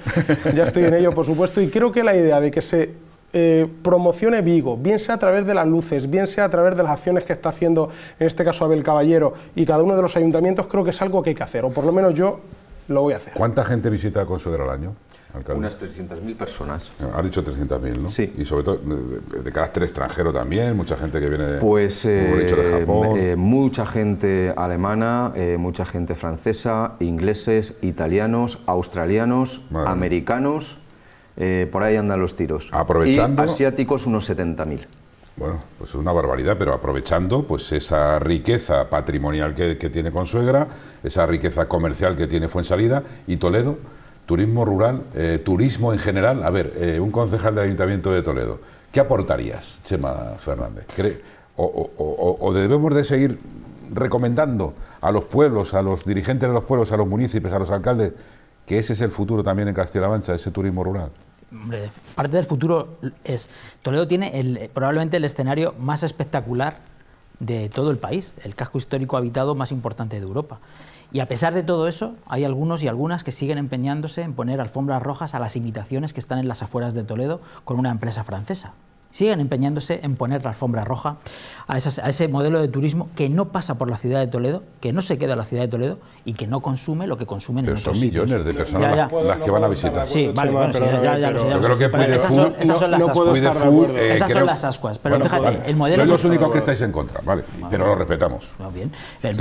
ya estoy en ello por supuesto, y creo que la idea de que se eh, promocione Vigo, bien sea a través de las luces, bien sea a través de las acciones que está haciendo, en este caso Abel Caballero, y cada uno de los ayuntamientos, creo que es algo que hay que hacer, o por lo menos yo lo voy a hacer. ¿Cuánta gente visita Consuelo al año? Unas 300.000 personas. Ah, ha dicho 300.000, ¿no? Sí. Y sobre todo de, carácter extranjero también, mucha gente que viene pues, eh, de Japón. Eh, mucha gente alemana, eh, mucha gente francesa, ingleses, italianos, australianos, americanos eh, por ahí andan los tiros. Aprovechando. asiáticos unos 70.000. Bueno, pues es una barbaridad, pero aprovechando pues esa riqueza patrimonial que, tiene Consuegra, esa riqueza comercial que tiene Fuensalida y Toledo, turismo rural, eh, turismo en general. A ver, eh, un concejal de Ayuntamiento de Toledo, ¿qué aportarías, Chema Fernández? O, o, o debemos de seguir recomendando a los pueblos, a los dirigentes de los pueblos, a los municipios, a los alcaldes, que ese es el futuro también en Castilla-La Mancha, ese turismo rural? Hombre, parte del futuro es. Toledo tiene probablemente el escenario más espectacular de todo el país, el casco histórico habitado más importante de Europa. Y a pesar de todo eso, hay algunos y algunas que siguen empeñándose en poner alfombras rojas a las imitaciones que están en las afueras de Toledo con una empresa francesa siguen empeñándose en poner la alfombra roja a, a, ese modelo de turismo que no pasa por la ciudad de Toledo, que no se queda en la ciudad de Toledo y que no consume lo que consumen pero son millones de personas Las, que van a visitar. Sí, vale, bueno, ya, lo Yo creo que puede de Esas son las eh, son ascuas, pero fíjate, el modelo... Sois los únicos que estáis en contra, vale, pero lo respetamos.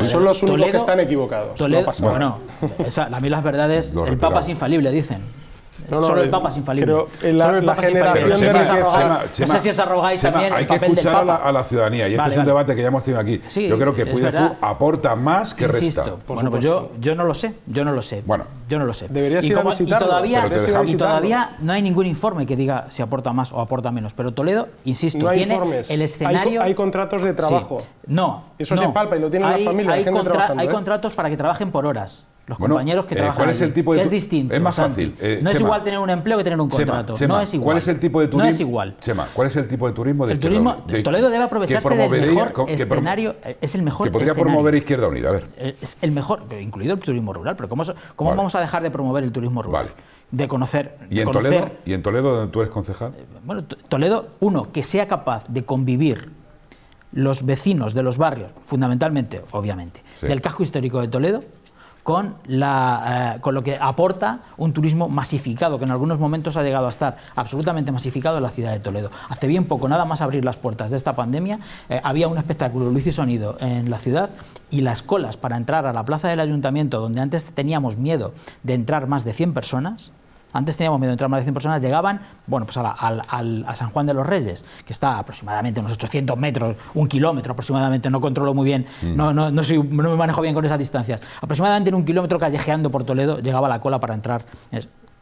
Son los únicos que están equivocados, Toledo, no pasa nada. Bueno, a mí las verdades, el Papa es infalible, dicen. No, Solo el eh, Papa es infalible. Pero la generación no sé si os arrogáis también. Hay el papel que escuchar A, la, a, la, ciudadanía. Y este es un debate que ya hemos tenido aquí. yo creo que Puigdemont aporta más que resta. bueno, pues yo, yo no lo sé. Yo no lo sé. Bueno, yo no lo sé. Deberías y, como, a todavía, todavía no hay ningún informe que diga si aporta más o aporta menos. Pero Toledo, insisto, tiene el escenario. Hay, hay, contratos de trabajo. No. Eso es se palpa y lo tienen las familias. la hay ¿eh? contratos para que trabajen por horas los compañeros que eh, trabajan. es el tipo es distinto? Es más fácil. Eh, no es igual tener un empleo que tener un contrato. no es igual. ¿Cuál es el tipo de turismo? No es igual. Chema, ¿cuál es el tipo de turismo de El turismo de, Toledo debe aprovecharse del mejor escenario, es el mejor que podría promover Izquierda Unida, a ver. Eh, es el mejor, incluido el turismo rural, pero ¿cómo, vamos a dejar de promover el turismo rural? De conocer. ¿Y en, Toledo, ¿Y en Toledo, donde tú eres concejal? Bueno, Toledo, uno, que sea capaz de convivir los vecinos de los barrios, fundamentalmente, obviamente, del casco histórico de Toledo, con, la, eh, con lo que aporta un turismo masificado, que en algunos momentos ha llegado a estar absolutamente masificado en la ciudad de Toledo. Hace bien poco, nada más abrir las puertas de esta pandemia, eh, había un espectáculo luz y sonido en la ciudad y las colas para entrar a la plaza del ayuntamiento, donde antes teníamos miedo de entrar más de 100 personas, antes teníamos medio entrar más de 100 personas, llegaban bueno, pues a, a, San Juan de los Reyes, que está aproximadamente unos 800 metros, un kilómetro aproximadamente, no controlo muy bien, mm. no, no, no, me manejo bien con esas distancias. Aproximadamente en un kilómetro callejeando por Toledo llegaba la cola para entrar.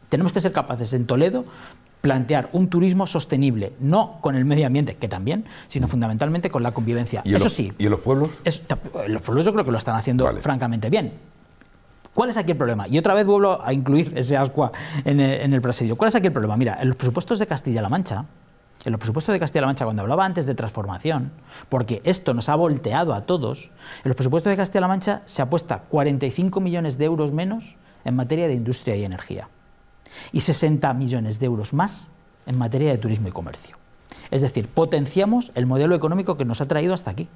tenemos que ser capaces en Toledo plantear un turismo sostenible, no con el medio ambiente, que también, sino mm. fundamentalmente con la convivencia. ¿Y Eso sí. ¿Y en los pueblos? los pueblos yo creo que lo están haciendo francamente bien. ¿Cuál es aquí el problema? Y otra vez vuelvo a incluir ese ascua en el, presidio. ¿Cuál es aquí el problema? Mira, en los presupuestos de Castilla-La Mancha, en los presupuestos de Castilla-La Mancha, cuando hablaba antes de transformación, porque esto nos ha volteado a todos, en los presupuestos de Castilla-La Mancha se apuesta 45 millones de euros menos en materia de industria y energía y 60 millones de euros más en materia de turismo y comercio. Es decir, potenciamos el modelo económico que nos ha traído hasta aquí.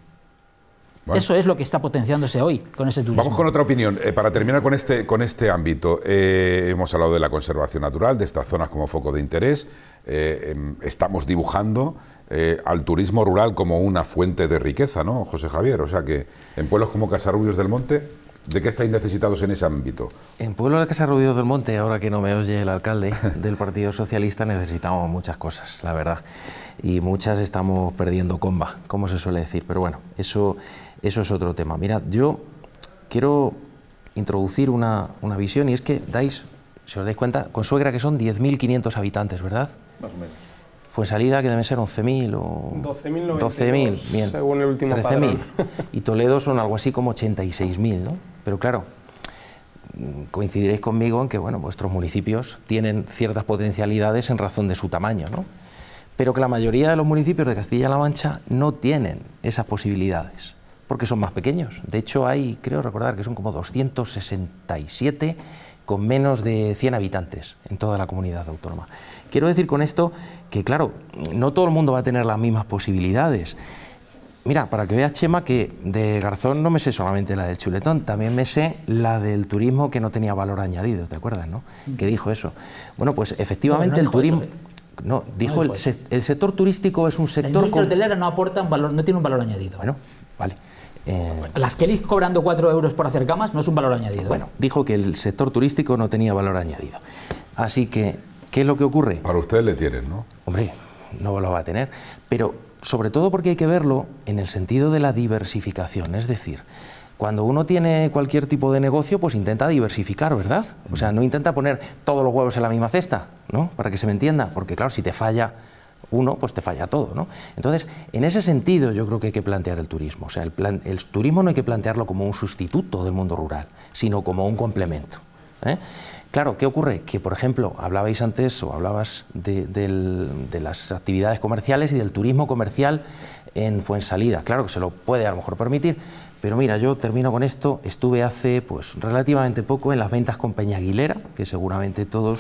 Eso es lo que está potenciándose hoy con ese turismo. Vamos con otra opinión. Eh, para terminar con este, con este ámbito, eh, hemos hablado de la conservación natural, de estas zonas como foco de interés. Eh, em, estamos dibujando al turismo rural como una fuente de riqueza, ¿no, José Javier? O sea que en pueblos como Casarrubios del Monte, ¿De qué estáis necesitados en ese ámbito? En pueblos de Casarubios del Monte, ahora que no me oye el alcalde del Partido Socialista, necesitamos muchas cosas, la verdad. Y muchas estamos perdiendo comba, como se suele decir. Pero bueno, eso eso es otro tema. Mirad, yo quiero introducir una, visión y es que dais, si os dais cuenta, con suegra que son 10.500 habitantes, ¿verdad? Más o menos. Fue salida que deben ser 11.000 o... 12.000, 12.000, bien. Según el último 13.000. Y Toledo son algo así como 86.000, ¿no? Pero claro, coincidiréis conmigo en que, bueno, vuestros municipios tienen ciertas potencialidades en razón de su tamaño, ¿no? Pero que la mayoría de los municipios de Castilla-La Mancha no tienen esas posibilidades porque son más pequeños. De hecho, hay, creo recordar que son como 267 con menos de 100 habitantes en toda la comunidad autónoma. Quiero decir con esto que, claro, no todo el mundo va a tener las mismas posibilidades. Mira, para que veas, Chema, que de Garzón no me sé solamente la del chuletón, también me sé la del turismo que no tenía valor añadido, ¿te acuerdas, no? Mm. Que dijo eso. Bueno, pues efectivamente el turismo... No, dijo, el, sector turístico es un sector... La industria con... hotelera no aporta valor, no tiene un valor añadido. Bueno, vale. Eh, las que cobrando 4 euros por hacer camas no es un valor añadido. Bueno, dijo que el sector turístico no tenía valor añadido. Así que, ¿qué es lo que ocurre? Para ustedes le tienen, ¿no? Hombre, no lo va a tener. Pero sobre todo porque hay que verlo en el sentido de la diversificación. Es decir, cuando uno tiene cualquier tipo de negocio, pues intenta diversificar, ¿verdad? O sea, no intenta poner todos los huevos en la misma cesta, ¿no? Para que se me entienda. Porque claro, si te falla uno, pues te falla todo. ¿no? Entonces, en ese sentido yo creo que hay que plantear el turismo. O sea, el, plan, el turismo no hay que plantearlo como un sustituto del mundo rural, sino como un complemento. ¿eh? Claro, ¿qué ocurre? Que, por ejemplo, hablabais antes o hablabas de, de las actividades comerciales y del turismo comercial en Fuensalida. Claro que se lo puede a lo mejor permitir, pero mira, yo termino con esto. Estuve hace pues relativamente poco en las ventas con Peña Aguilera, que seguramente todos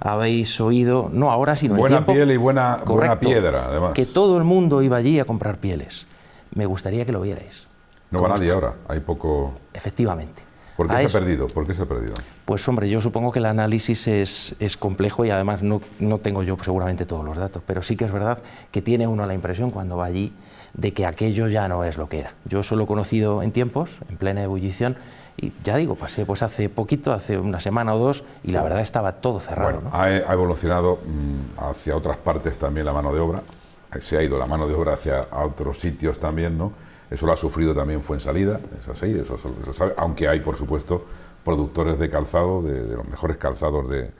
habéis oído, no ahora, sino en tiempo. Buena piel y buena, piedra, además. Que todo el mundo iba allí a comprar pieles. Me gustaría que lo vierais. No va nadie ahora, hay poco... Efectivamente. ¿Por qué, se ha perdido? ¿Por qué se ha perdido? Pues hombre, yo supongo que el análisis es, es complejo y además no, no tengo yo seguramente todos los datos, pero sí que es verdad que tiene uno la impresión cuando va allí de que aquello ya no es lo que era. Yo solo he conocido en tiempos, en plena ebullición, y ya digo, pasé pues hace poquito, hace una semana o dos, y la verdad estaba todo cerrado. ha, evolucionado mm, hacia otras partes también la mano de obra, eh, se ha ido la mano de obra hacia otros sitios también, ¿no? Eso lo ha sufrido también Fuensalida, es así, eso, eso, sabe, aunque hay, por supuesto, productores de calzado, de, los mejores calzados de,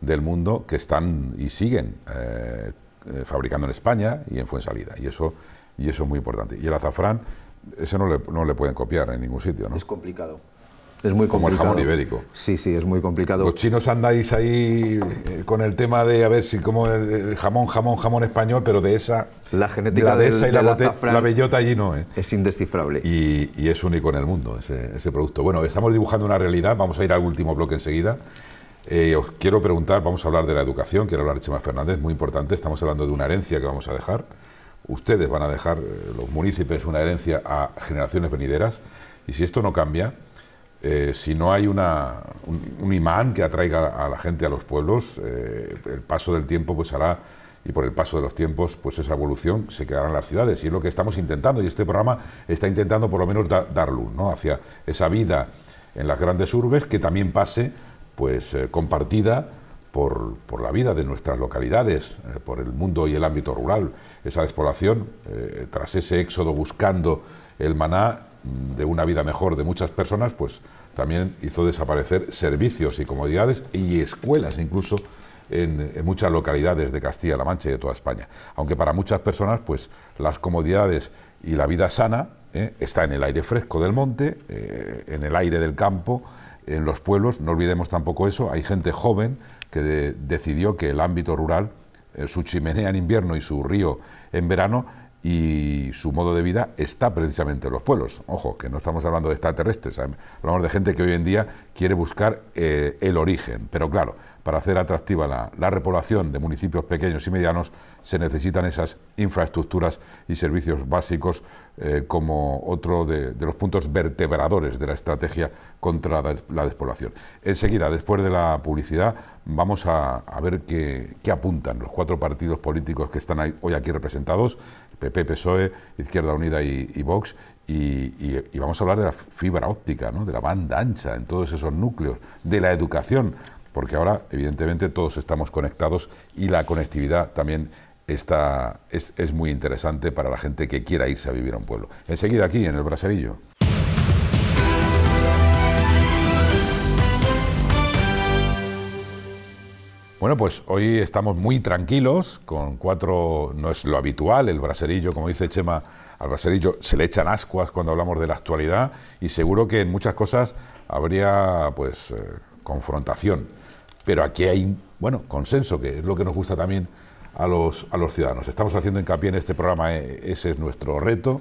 del mundo, que están y siguen eh, eh, fabricando en España y en Fuensalida, y eso y eso es muy importante. Y el azafrán, ese no le, no le pueden copiar en ningún sitio, ¿no? Es complicado. Es muy Como el jamón ibérico. Sí, sí, es muy complicado. Los chinos andáis ahí eh, con el tema de a ver si como eh, jamón, jamón, jamón español, pero de esa. La genética de, esa y la, la, bellota allí no ¿eh? es. indescifrable. Y, es único en el mundo ese, producto. Bueno, estamos dibujando una realidad, vamos a ir al último bloque enseguida. os quiero preguntar, vamos a hablar de la educación, quiero hablar de Chema Fernández, muy importante, estamos hablando de una herencia que vamos a dejar ustedes van a dejar, eh, los municipios, una herencia a generaciones venideras, y si esto no cambia, eh, si no hay un, imán que atraiga a la gente a los pueblos, eh, el paso del tiempo pues hará, y por el paso de los tiempos, pues esa evolución se quedará en las ciudades. Y es lo que estamos intentando, y este programa está intentando por lo menos dar luz hacia esa vida en las grandes urbes que también pase pues compartida por, la vida de nuestras localidades, por el mundo y el ámbito rural esa despoblación, eh, tras ese éxodo buscando el maná de una vida mejor de muchas personas, pues también hizo desaparecer servicios y comodidades y escuelas incluso en, muchas localidades de Castilla-La Mancha y de toda España. Aunque para muchas personas, pues las comodidades y la vida sana eh, está en el aire fresco del monte, eh, en el aire del campo, en los pueblos. No olvidemos tampoco eso. Hay gente joven que decidió que el ámbito rural eh, su chimenea en invierno y su río en verano, y su modo de vida está precisamente en los pueblos. Ojo, que no estamos hablando de extraterrestres, hablamos de gente que hoy en día quiere buscar eh, el origen. Pero claro, para hacer atractiva la, la, repoblación de municipios pequeños y medianos, se necesitan esas infraestructuras y servicios básicos eh, como otro de, los puntos vertebradores de la estrategia contra la, despoblación. Enseguida, después de la publicidad, vamos a, ver qué, apuntan los cuatro partidos políticos que están hoy aquí representados, PP, PSOE, Izquierda Unida y, Vox, y, vamos a hablar de la fibra óptica, ¿no? de la banda ancha en todos esos núcleos, de la educación, porque ahora evidentemente todos estamos conectados y la conectividad también está, es, muy interesante para la gente que quiera irse a vivir a un pueblo. Enseguida aquí, en el Braserillo. Bueno, pues hoy estamos muy tranquilos, con cuatro, no es lo habitual, el braserillo, como dice Chema, al braserillo se le echan ascuas cuando hablamos de la actualidad y seguro que en muchas cosas habría pues eh, confrontación pero aquí hay, bueno, consenso, que es lo que nos gusta también a los, ciudadanos. Estamos haciendo hincapié en este programa, eh, ese es nuestro reto,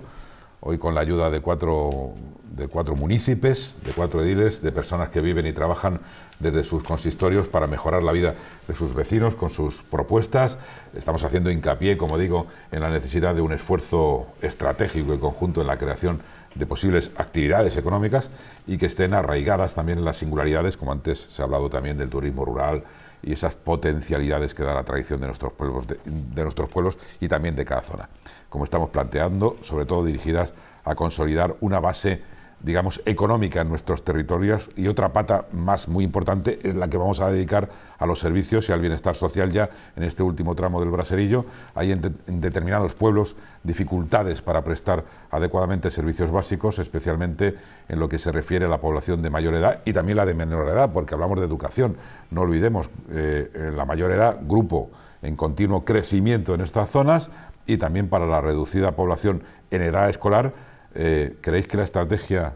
hoy con la ayuda de cuatro, de cuatro municipios, de cuatro ediles, de personas que viven y trabajan desde sus consistorios para mejorar la vida de sus vecinos con sus propuestas. Estamos haciendo hincapié, como digo, en la necesidad de un esfuerzo estratégico y conjunto en la creación de de posibles actividades económicas y que estén arraigadas también en las singularidades, como antes se ha hablado también del turismo rural y esas potencialidades que da la tradición de nuestros pueblos, nuestros pueblos y también de cada zona. Como estamos planteando, sobre todo dirigidas a consolidar una base digamos, económica en nuestros territorios y otra pata más muy importante es la que vamos a dedicar a los servicios y al bienestar social ya en este último tramo del braserillo. Hay en, determinados pueblos dificultades para prestar adecuadamente servicios básicos, especialmente en lo que se refiere a la población de mayor edad y también la de menor edad, porque hablamos de educación. No olvidemos, eh, la mayor edad, grupo en continuo crecimiento en estas zonas y también para la reducida población en edad escolar, eh, ¿Creéis que la estrategia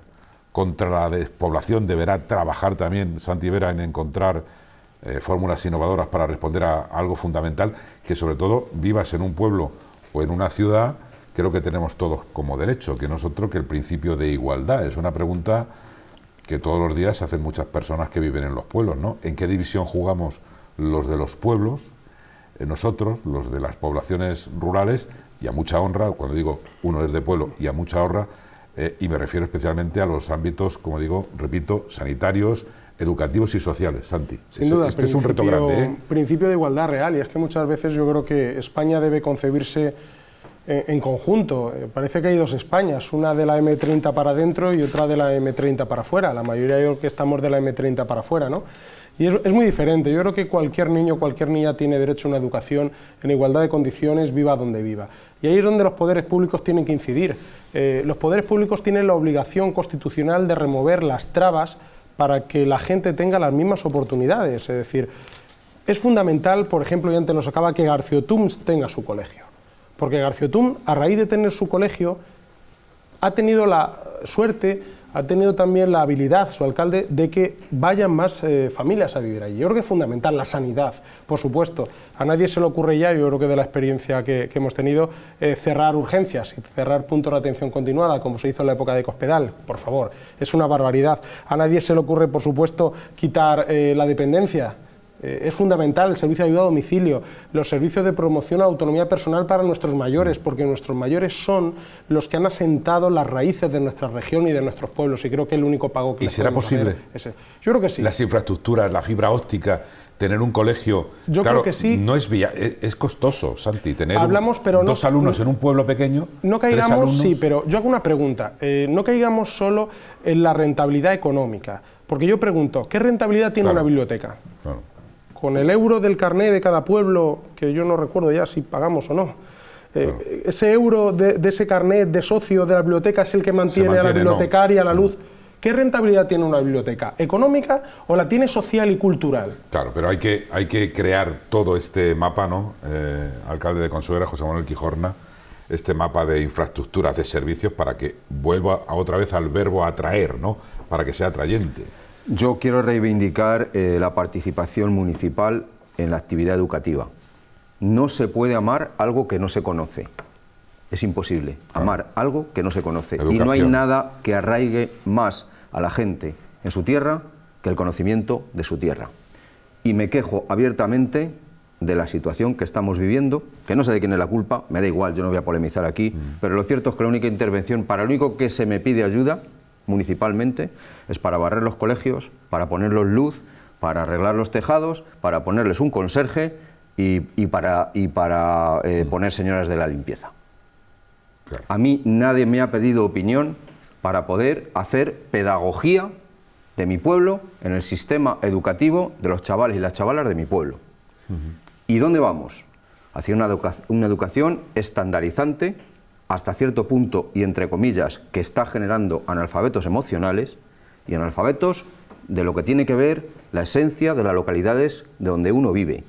contra la despoblación deberá trabajar también, Santi Vera, en encontrar eh, fórmulas innovadoras para responder a algo fundamental? Que sobre todo vivas en un pueblo o en una ciudad, creo que tenemos todos como derecho, que nosotros que el principio de igualdad. Es una pregunta que todos los días se hacen muchas personas que viven en los pueblos, ¿no? ¿En qué división jugamos los de los pueblos, eh, nosotros, los de las poblaciones rurales, y a mucha honra, cuando digo uno es de pueblo y a mucha honra, eh, y me refiero especialmente a los ámbitos, como digo, repito, sanitarios, educativos y sociales, Santi. Sin este, duda, este es un reto grande. ¿eh? Principio de igualdad real, y es que muchas veces yo creo que España debe concebirse eh, en, conjunto. Eh, parece que hay dos Españas, una de la M30 para adentro y otra de la M30 para afuera. La mayoría de que estamos de la M30 para afuera, ¿no? Y es, es, muy diferente. Yo creo que cualquier niño, cualquier niña tiene derecho a una educación en igualdad de condiciones, viva donde viva. Y ahí es donde los poderes públicos tienen que incidir. Eh, los poderes públicos tienen la obligación constitucional de remover las trabas para que la gente tenga las mismas oportunidades. Es decir, es fundamental, por ejemplo, y antes nos acaba, que Garciotum tenga su colegio. Porque Garciotum, a raíz de tener su colegio, ha tenido la suerte ha tenido también la habilidad, su alcalde, de que vayan más eh, familias a vivir allí. Yo creo que es fundamental la sanidad, por supuesto. A nadie se le ocurre ya, yo creo que de la experiencia que, hemos tenido, eh, cerrar urgencias y cerrar puntos de atención continuada, como se hizo en la época de Cospedal, por favor, es una barbaridad. A nadie se le ocurre, por supuesto, quitar eh, la dependencia eh, es fundamental el servicio de ayuda a domicilio, los servicios de promoción a autonomía personal para nuestros mayores, porque nuestros mayores son los que han asentado las raíces de nuestra región y de nuestros pueblos, y creo que el único pago que... ¿Y será posible? Yo creo que sí. Las infraestructuras, la fibra óptica, tener un colegio... Yo claro, creo que sí. No es, e, es, costoso, Santi, tener dos alumnos en un pueblo pequeño. No caigamos, sí, pero yo hago una pregunta. Eh, no caigamos solo en la rentabilidad económica, porque yo pregunto, ¿qué rentabilidad tiene una biblioteca? con el euro del carnet de cada pueblo, que yo no recuerdo ya si pagamos o no, eh, ese euro de, ese carnet de socio de la biblioteca es el que mantiene, a la bibliotecaria a la mm. luz. ¿Qué rentabilidad tiene una biblioteca? ¿Económica o la tiene social y cultural? Claro, pero hay que, hay que crear todo este mapa, ¿no? Eh, alcalde de Consuera, José Manuel Quijorna, este mapa de infraestructuras, de servicios, para que vuelva otra vez al verbo atraer, ¿no? Para que sea atrayente. Yo quiero reivindicar eh, la participación municipal en la actividad educativa. No se puede amar algo que no se conoce. Es imposible amar algo que no se conoce. Y no hay nada que arraigue más a la gente en su tierra que el conocimiento de su tierra. Y me quejo abiertamente de la situación que estamos viviendo, que no sé de quién es la culpa, me da igual, yo no voy a polemizar aquí, mm. pero lo cierto es que la única intervención, para lo único que se me pide ayuda, municipalmente es para barrer los colegios, para ponerlos luz, para arreglar los tejados, para ponerles un conserje y, para, eh, mm. poner señoras de la limpieza. A mí nadie me ha pedido opinión para poder hacer pedagogía de mi pueblo en el sistema educativo de los chavales y las chavalas de mi pueblo. ¿Y dónde vamos? Hacia una, una educación estandarizante, hasta cierto punto y entre comillas, que está generando analfabetos emocionales y analfabetos de lo que tiene que ver la esencia de las localidades de donde uno vive.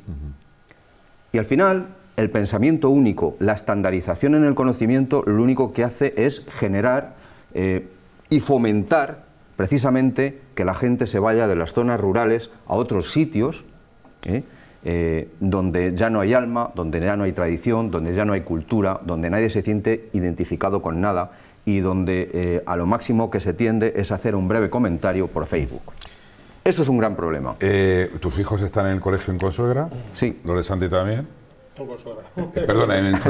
Y al final, el pensamiento único, la estandarización en el conocimiento, lo único que hace es generar eh, y fomentar precisamente que la gente se vaya de las zonas rurales a otros sitios. ¿eh? Eh, donde ya no hay alma, donde ya no hay tradición, donde ya no hay cultura, donde nadie se siente identificado con nada y donde eh, a lo máximo que se tiende es hacer un breve comentario por Facebook. Eso es un gran problema. Eh, ¿Tus hijos están en el colegio en Consuegra? Sí. ¿Lo de Santi también? En Consuegra. Eh, perdona, en tú en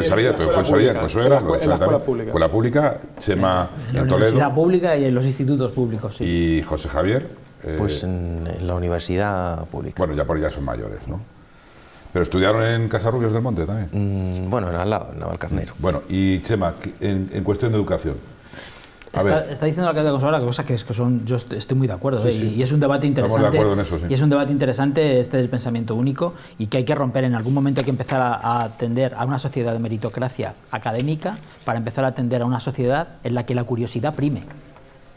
Consuegra, en la escuela pública. Con la pública, Chema en, Toledo. En la universidad pública y en los institutos públicos, sí. ¿Y José Javier? pues en, en, la universidad pública. Bueno, ya por ya son mayores, ¿no? ¿Pero estudiaron en Rubios del Monte también? Mm, bueno, era al lado, en Navalcarnero. Mm, bueno, y Chema, en, cuestión de educación, Está, diciendo la cátedra Consuelo cosas que, es, que yo estoy muy de acuerdo eh, Y, es un debate interesante. De en eso, Y es un debate interesante este del pensamiento único y que hay que romper. En algún momento hay que empezar a, atender a una sociedad de meritocracia académica para empezar a atender a una sociedad en la que la curiosidad prime.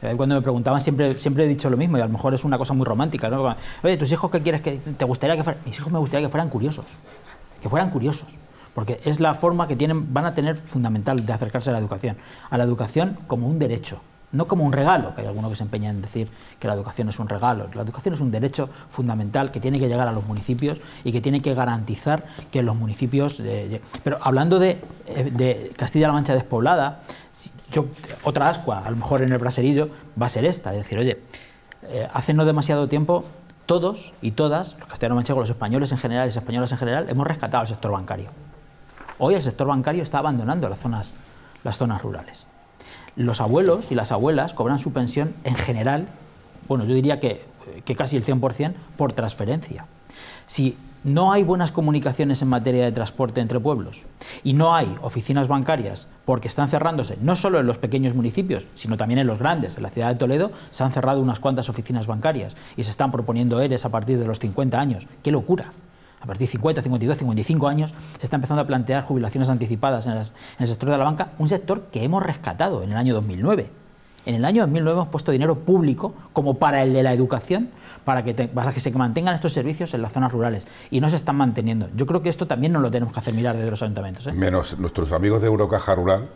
Eh, cuando me preguntaban siempre, siempre he dicho lo mismo y a lo mejor es una cosa muy romántica. ¿no? Oye, ¿tus hijos qué quieres que te gustaría que Mis hijos me gustaría que fueran curiosos, que fueran curiosos, porque es la forma que tienen, van a tener fundamental de acercarse a la educación, a la educación como un derecho, no como un regalo, que hay algunos que se empeñan en decir que la educación es un regalo. La educación es un derecho fundamental que tiene que llegar a los municipios y que tiene que garantizar que los municipios... Eh, pero hablando eh, de, Castilla-La Mancha despoblada, otra ascua, a lo mejor en el braserillo, va a ser esta. Es decir, oye, eh, hace no demasiado tiempo todos y todas, los castellanos manchegos, los españoles en general, los españolas en general, hemos rescatado el sector bancario. Hoy el sector bancario está abandonando las zonas, las zonas rurales los abuelos y las abuelas cobran su pensión en general, bueno, yo diría que, casi el 100% por transferencia. Si no hay buenas comunicaciones en materia de transporte entre pueblos y no hay oficinas bancarias porque están cerrándose, no solo en los pequeños municipios, sino también en los grandes. En la ciudad de Toledo se han cerrado unas cuantas oficinas bancarias y se están proponiendo ERES a partir de los 50 años. ¡Qué locura! a partir de 50, 52, 55 años, se está empezando a plantear jubilaciones anticipadas en, el sector de la banca, un sector que hemos rescatado en el año 2009. En el año 2009 hemos puesto dinero público como para el de la educación, para que, para que se mantengan estos servicios en las zonas rurales. Y no se están manteniendo. Yo creo que esto también nos lo tenemos que hacer mirar desde los ayuntamientos. ¿eh? Menos nuestros amigos de Eurocaja Rural,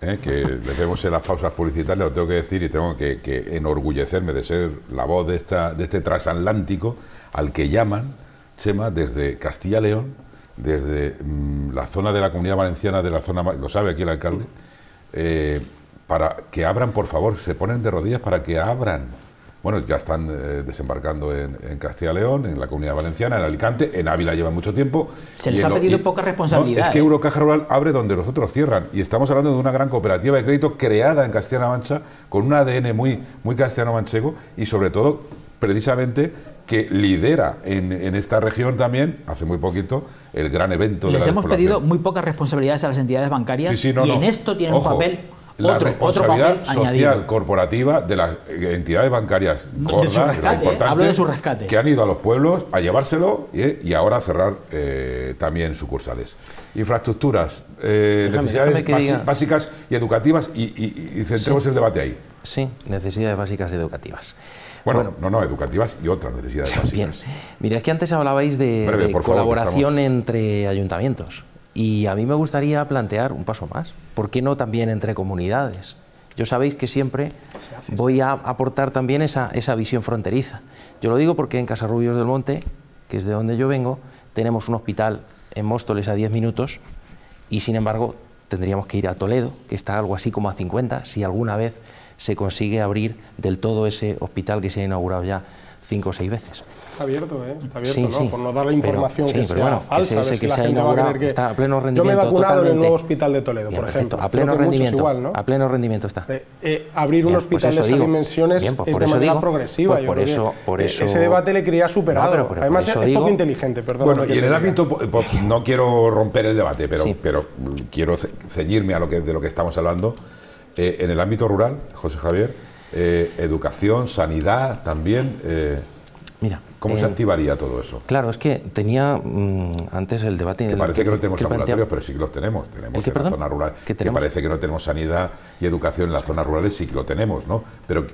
¿eh? que les vemos en las pausas publicitarias, lo tengo que decir y tengo que, enorgullecerme de ser la voz de, de este transatlántico al que llaman Chema, desde Castilla-León, desde mm, la zona de la Comunidad Valenciana, de la zona, lo sabe aquí el alcalde, eh, para que abran, por favor, se ponen de rodillas para que abran. Bueno, ya están eh, desembarcando en, Castilla-León, en la Comunidad Valenciana, en Alicante, en Ávila lleva mucho tiempo. Se les ha pedido poca responsabilidad. es que ¿eh? Eurocaja Rural abre donde los otros cierran. Y estamos hablando de una gran cooperativa de crédito creada en Castilla-La Mancha, con un ADN muy, muy castellano-manchego y sobre todo, precisamente, que lidera en, esta región también, hace muy poquito, el gran evento de la hemos pedido muy pocas responsabilidades a las entidades bancarias y en esto tiene un papel. La responsabilidad social corporativa de las eh, entidades bancarias gordas, ¿eh? de rescate, que han ido a los pueblos a llevárselo ¿eh? y, ahora a cerrar también sucursales. Infraestructuras, necesidades básicas y educativas y, centremos el debate ahí. Sí, necesidades básicas y educativas. Bueno, no, no, educativas y otras necesidades básicas. Mira, es que antes hablabais de, colaboración entre ayuntamientos. Y a mí me gustaría plantear un paso más. ¿Por qué no también entre comunidades? Yo sabéis que siempre voy a aportar también esa, esa visión fronteriza. Yo lo digo porque en Casarrubios del Monte, que es de donde yo vengo, tenemos un hospital en Móstoles a 10 minutos y sin embargo tendríamos que ir a Toledo, que está algo así como a 50, si alguna vez se consigue abrir del todo ese hospital que se ha inaugurado ya cinco o seis veces. Está abierto, ¿eh? Está abierto, ¿no? Sí. Por no dar la información pero, que sí, pero bueno, falsa. Ese, que se ha inaugurado está a pleno rendimiento. Yo me he vacunado en el nuevo hospital de Toledo, por ejemplo. A pleno rendimiento. A pleno rendimiento está. Eh, abrir un pues hospital de esas dimensiones es pues eh, de manera pues progresiva. por e-, eso, Ese debate le quería superar... Además, es un poco inteligente, perdón. Bueno, y en el ámbito... No quiero romper el debate, pero mm, quiero ceñirme a lo que de lo que estamos hablando. Eh, en el ámbito rural, José Javier, eh, educación, sanidad también. Eh, Mira, ¿Cómo se activaría todo eso? Claro, es que tenía mm, antes el debate... Que parece que, no tenemos laboratorios, pero sí que los tenemos. Tenemos en zona rural. Que parece que no tenemos sanidad y educación en las zonas rurales, sí que lo tenemos, ¿no? Pero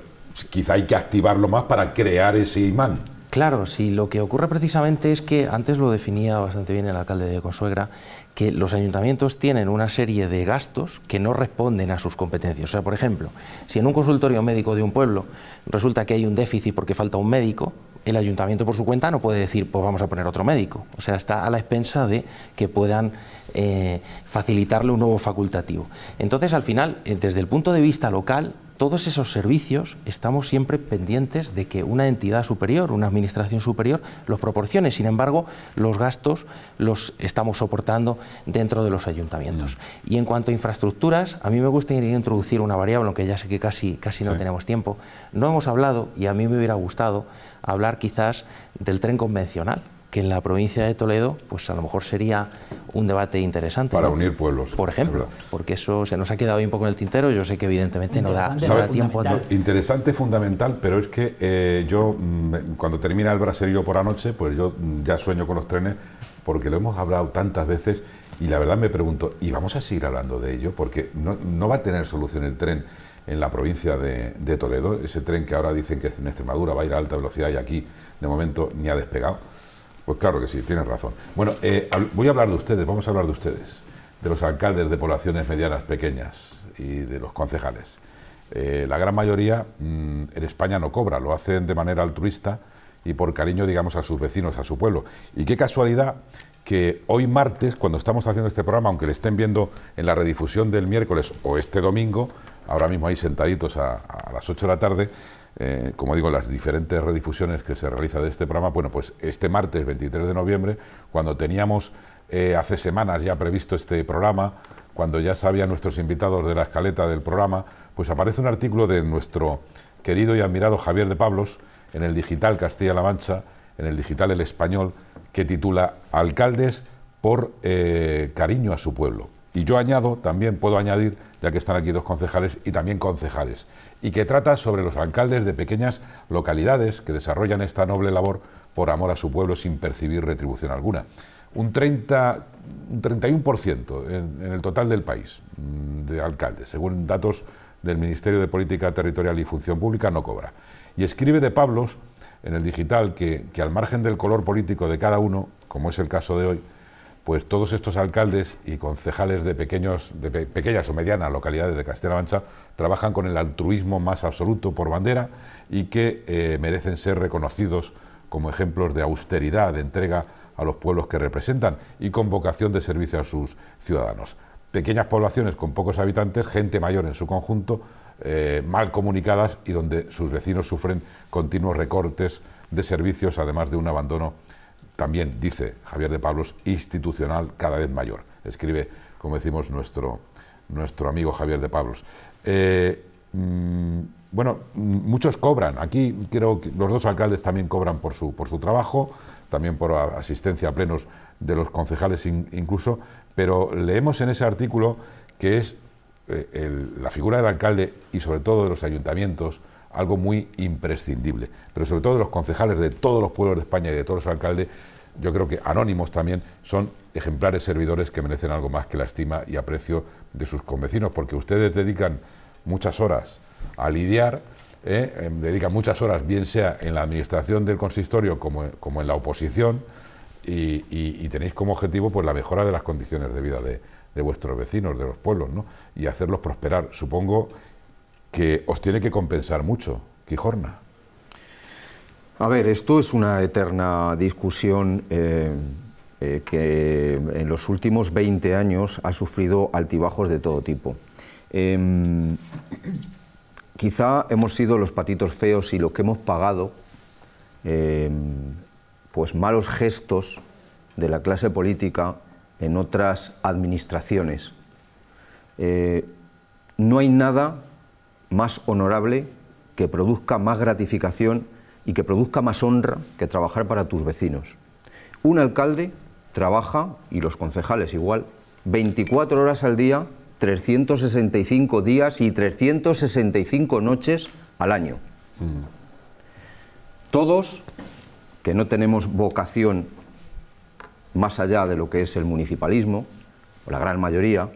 quizá hay que activarlo más para crear ese imán. Claro, si lo que ocurre precisamente es que, antes lo definía bastante bien el alcalde de Consuegra, que los ayuntamientos tienen una serie de gastos que no responden a sus competencias. O sea, por ejemplo, si en un consultorio médico de un pueblo resulta que hay un déficit porque falta un médico, el ayuntamiento por su cuenta no puede decir, pues vamos a poner otro médico. O sea, está a la expensa de que puedan eh, facilitarle un nuevo facultativo. Entonces, al final, eh, desde el punto de vista local, todos esos servicios estamos siempre pendientes de que una entidad superior, una administración superior, los proporcione. Sin embargo, los gastos los estamos soportando dentro de los ayuntamientos. Mm. Y en cuanto a infraestructuras, a mí me gustaría introducir una variable, aunque ya sé que casi, casi no tenemos tiempo. No hemos hablado, y a mí me hubiera gustado, hablar quizás del tren convencional que en la provincia de Toledo, pues a lo mejor sería un debate interesante. Para unir pueblos. Por ejemplo, porque eso se nos ha quedado ...un poco en el tintero, yo sé que evidentemente no da, tiempo a... Interesante, fundamental, pero es que eh, yo, mm, cuando termina el braserío por la noche, pues yo mm, ya sueño con los trenes, porque lo hemos hablado tantas veces y la verdad me pregunto, ¿y vamos a seguir hablando de ello? Porque no, va a tener solución el tren en la provincia de, de Toledo, ese tren que ahora dicen que en Extremadura va a ir a alta velocidad y aquí de momento ni ha despegado. Pues claro que sí, tienes razón. Bueno, eh, voy a hablar de ustedes, vamos a hablar de ustedes, de los alcaldes de poblaciones medianas, pequeñas y de los concejales. Eh, la gran mayoría mm, en España no cobra, lo hacen de manera altruista y por cariño, digamos, a sus vecinos, a su pueblo. Y qué casualidad que hoy martes, cuando estamos haciendo este programa, aunque le estén viendo en la redifusión del miércoles o este domingo, ahora mismo ahí sentaditos a, a las 8 de la tarde, eh, como digo, las diferentes redifusiones que se realiza de este programa, bueno, pues este martes 23 de noviembre, cuando teníamos eh, hace semanas ya previsto este programa, cuando ya sabían nuestros invitados de la escaleta del programa, pues aparece un artículo de nuestro querido y admirado Javier de Pablos en el digital Castilla-La Mancha, en el digital El Español, que titula Alcaldes por eh, cariño a su pueblo. Y yo añado, también puedo añadir, ya que están aquí dos concejales y también concejales y que trata sobre los alcaldes de pequeñas localidades que desarrollan esta noble labor por amor a su pueblo sin percibir retribución alguna. Un, 30, un 31% en, el total del país mm, de alcaldes, según datos del Ministerio de Política Territorial y Función Pública, no cobra. Y escribe de Pablos en el digital que al margen del color político de cada uno, como es el caso de hoy, pues todos estos alcaldes y concejales de, pequeños, de pequeñas o medianas localidades de castilla Mancha trabajan con el altruismo más absoluto por bandera y que eh, merecen ser reconocidos como ejemplos de austeridad, de entrega a los pueblos que representan y con vocación de servicio a sus ciudadanos. Pequeñas poblaciones con pocos habitantes, gente mayor en su conjunto, eh, mal comunicadas y donde sus vecinos sufren continuos recortes de servicios, además de un abandono también dice Javier de Pablos, institucional cada vez mayor. Escribe, como decimos, nuestro, nuestro amigo Javier de Pablos. Eh, mm, bueno, mm, muchos cobran. Aquí creo que los dos alcaldes también cobran por su, por su trabajo, también por asistencia a plenos de los concejales incluso, pero leemos en ese artículo que es eh, la figura del alcalde y sobre todo de los ayuntamientos, algo muy imprescindible. Pero sobre todo los concejales de todos los pueblos de España y de todos los alcaldes, yo creo que anónimos también son ejemplares servidores que merecen algo más que la estima y aprecio de sus convecinos, porque ustedes dedican muchas horas a lidiar, ¿eh? em, dedican muchas horas, bien sea en la administración del consistorio como, en la oposición, y, tenéis como objetivo pues la mejora de las condiciones de vida de, vuestros vecinos, de los pueblos, ¿no? y hacerlos prosperar. Supongo que os tiene que compensar mucho, Quijorna. A ver, esto es una eterna discusión eh, eh, que en los últimos 20 años ha sufrido altibajos de todo tipo. Em, quizá hemos sido los patitos feos y lo que hemos pagado, em, pues malos gestos de la clase política en otras administraciones. Eh, no hay nada más honorable, que produzca más gratificación y que produzca más honra que trabajar para tus vecinos. Un alcalde trabaja, y los concejales igual, 24 horas al día, 365 días y 365 noches al año. Mm. Todos que no tenemos vocación más allá de lo que es el municipalismo, la gran mayoría,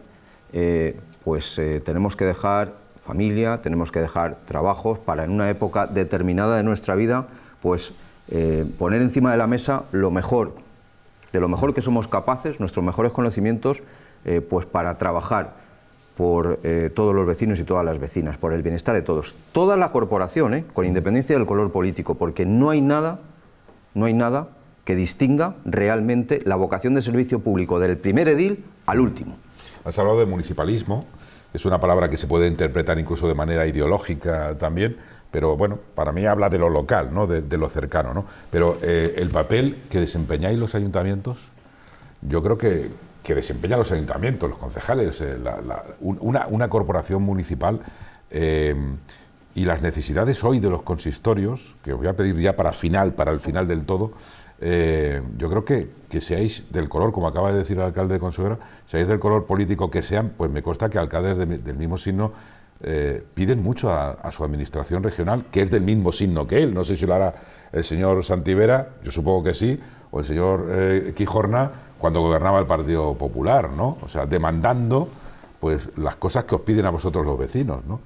eh, pues eh, tenemos que dejar familia, tenemos que dejar trabajos para en una época determinada de nuestra vida, pues eh, poner encima de la mesa lo mejor, de lo mejor que somos capaces, nuestros mejores conocimientos, eh, pues para trabajar por eh, todos los vecinos y todas las vecinas, por el bienestar de todos. Toda la corporación, con independencia del color político, porque no hay nada, no hay nada que distinga realmente la vocación de servicio público del primer edil al último. Has hablado de municipalismo es una palabra que se puede interpretar incluso de manera ideológica también, pero bueno, para mí habla de lo local, ¿no? de, lo cercano. ¿no? Pero eh, el papel que desempeñáis los ayuntamientos, yo creo que, que desempeñan los ayuntamientos, los concejales, eh, una, corporación municipal. Eh, y las necesidades hoy de los consistorios, que os voy a pedir ya para final, para el final del todo, eh, yo creo que, que, seáis del color, como acaba de decir el alcalde de Consuegra, seáis del color político que sean, pues me consta que alcaldes del mismo signo eh, piden mucho a, su administración regional, que es del mismo signo que él. No sé si lo hará el señor Santivera, yo supongo que sí, o el señor eh, Quijorna cuando gobernaba el Partido Popular, ¿no? O sea, demandando pues las cosas que os piden a vosotros los vecinos, ¿no?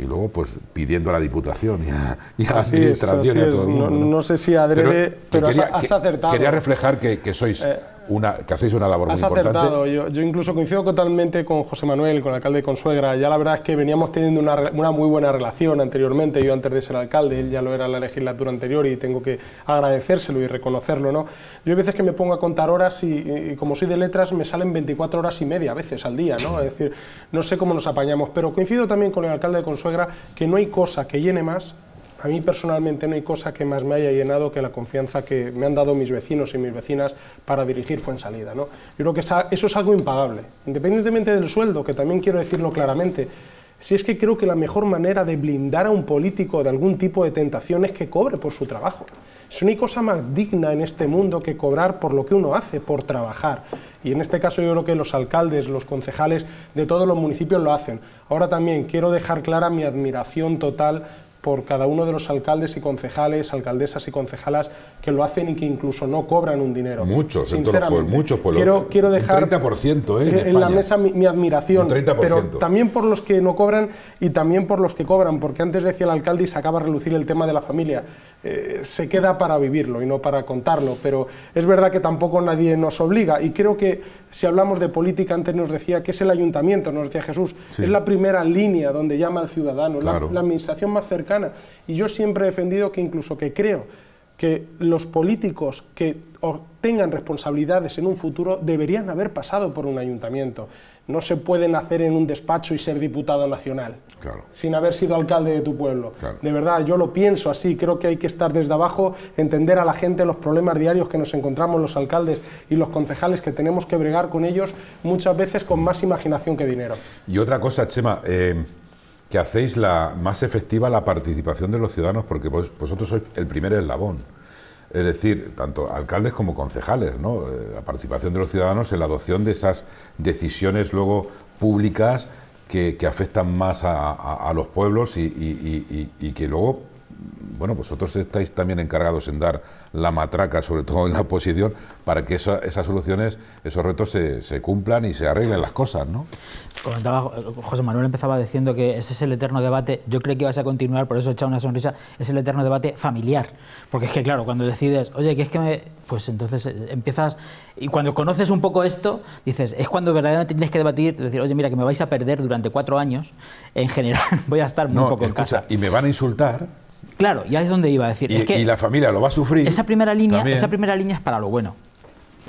y luego pues pidiendo a la Diputación y a, y a la Administración y a todo el mundo. No, ¿no? sé si adrede, pero, quería, has, acertado. Quería reflejar que, que sois... Eh, que hacéis una labor muy importante. Yo, incluso coincido totalmente con José Manuel, con el alcalde de Consuegra. Ya la verdad es que veníamos teniendo una, muy buena relación anteriormente. Yo antes de ser alcalde, él ya lo era en la legislatura anterior y tengo que agradecérselo y reconocerlo. ¿no? Yo hay veces que me pongo a contar horas y, como soy de letras me salen 24 horas y media a veces al día. ¿no? Es decir, no sé cómo nos apañamos. Pero coincido también con el alcalde de Consuegra que no hay cosa que llene más a mí personalmente no hay cosa que más me haya llenado que la confianza que me han dado mis vecinos y mis vecinas para dirigir Fuensalida. ¿no? Yo creo que eso es algo impagable, independientemente del sueldo, que también quiero decirlo claramente. Si es que creo que la mejor manera de blindar a un político de algún tipo de tentación es que cobre por su trabajo. ...no hay cosa más digna en este mundo que cobrar por lo que uno hace, por trabajar. Y en este caso yo creo que los alcaldes, los concejales de todos los municipios lo hacen. Ahora también quiero dejar clara mi admiración total por cada uno de los alcaldes y concejales, alcaldesas y concejalas que lo hacen y que incluso no cobran un dinero. Muchos, sinceramente. muchos por quiero, quiero dejar 30% eh, en, la mesa mi, admiración, 30%. pero también por los que no cobran y también por los que cobran, porque antes decía el alcalde y se acaba de relucir el tema de la familia. Eh, se queda para vivirlo y no para contarlo, pero es verdad que tampoco nadie nos obliga y creo que si hablamos de política, antes nos decía que es el ayuntamiento, nos decía Jesús, es la primera línea donde llama al ciudadano, la, la administración más cercana. Y yo siempre he defendido que incluso que creo que los políticos que tengan responsabilidades en un futuro deberían haber pasado por un ayuntamiento no se pueden hacer en un despacho y ser diputado nacional sin haber sido alcalde de tu pueblo. De verdad, yo lo pienso así, creo que hay que estar desde abajo, entender a la gente los problemas diarios que nos encontramos los alcaldes y los concejales, que tenemos que bregar con ellos muchas veces con más imaginación que dinero. Y otra cosa, Chema, eh, que hacéis la más efectiva la participación de los ciudadanos, porque vosotros sois el primer eslabón es decir, tanto alcaldes como concejales, ¿no? Eh, la participación de los ciudadanos en la adopción de esas decisiones luego públicas que, afectan más a, los pueblos y, y, que luego bueno, vosotros estáis también encargados en dar la matraca, sobre todo en la oposición, para que esas soluciones, esos retos se, cumplan y se arreglen las cosas, ¿no? Eh, José Manuel empezaba diciendo que ese es el eterno debate, yo creo que vas a continuar, por eso he echado una sonrisa, es el eterno debate familiar, porque es que claro, cuando decides, oye, que es que me... pues entonces eh, empiezas, y cuando conoces un poco esto, dices, es cuando verdaderamente tienes que debatir, decir, oye, mira, que me vais a perder durante cuatro años, en general voy a estar muy poco en casa. Y me van a insultar Claro, ya es donde iba a decir. Y, que la familia lo va a sufrir. Esa primera línea, esa primera línea es para lo bueno,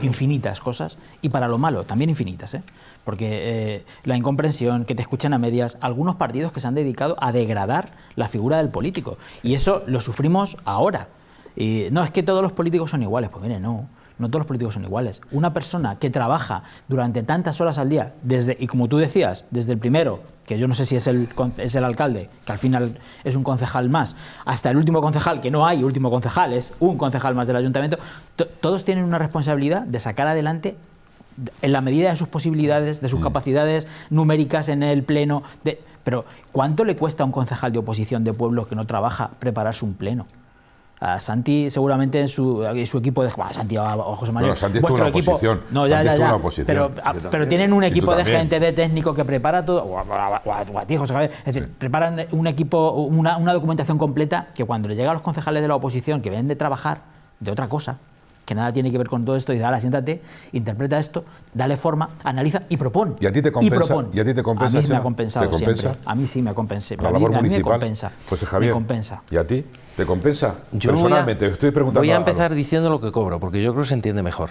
infinitas cosas, y para lo malo, también infinitas, ¿eh? porque eh, la incomprensión, que te escuchan a medias, algunos partidos que se han dedicado a degradar la figura del político, y eso lo sufrimos ahora. no es que todos los políticos son iguales, pues mire, no no todos los políticos son iguales. Una persona que trabaja durante tantas horas al día, desde, y como tú decías, desde el primero, que yo no sé si es el, es el alcalde, que al final es un concejal más, hasta el último concejal, que no hay último concejal, es un concejal más del ayuntamiento, todos tienen una responsabilidad de sacar adelante en la medida de sus posibilidades, de sus mm. capacidades numéricas en el pleno. De, pero, ¿cuánto le cuesta a un concejal de oposición de pueblo que no trabaja prepararse un pleno? a Santi seguramente en su, equipo de Santi o José Manuel Santi es oposición. Pero, tienen un equipo de gente de técnico que prepara todo, o, es decir, preparan un equipo, una, una documentación completa que cuando le llega a los concejales de la oposición que vienen de trabajar de otra cosa, que nada tiene que ver con todo esto, y dale siéntate, interpreta esto, dale forma, analiza y propone. ¿Y a ti te compensa? Y, a ti te compensa? A mí sí me ha compensado siempre. A mí sí me compensa. La labor municipal. me compensa. Pues Javier. ¿Y a ti? ¿Te compensa? Yo Personalmente, estoy preguntando. Voy a empezar diciendo lo que cobro, porque yo creo que se entiende mejor.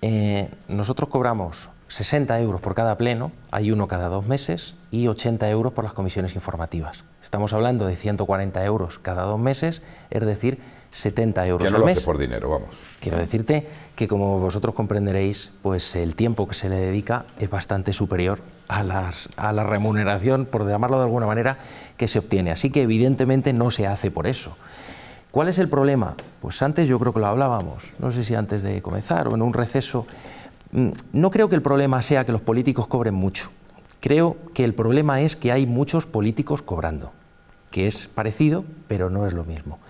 Eh, nosotros cobramos 60 euros por cada pleno, hay uno cada dos meses, y 80 euros por las comisiones informativas. Estamos hablando de 140 euros cada dos meses, es decir, 70 euros no lo por dinero, vamos. Quiero decirte que como vosotros comprenderéis, pues el tiempo que se le dedica es bastante superior a, las, a la remuneración, por llamarlo de alguna manera, que se obtiene. Así que evidentemente no se hace por eso. ¿Cuál es el problema? Pues antes yo creo que lo hablábamos, no sé si antes de comenzar o en un receso. Mm, no creo que el problema sea que los políticos cobren mucho. Creo que el problema es que hay muchos políticos cobrando, que es parecido, pero no es lo mismo.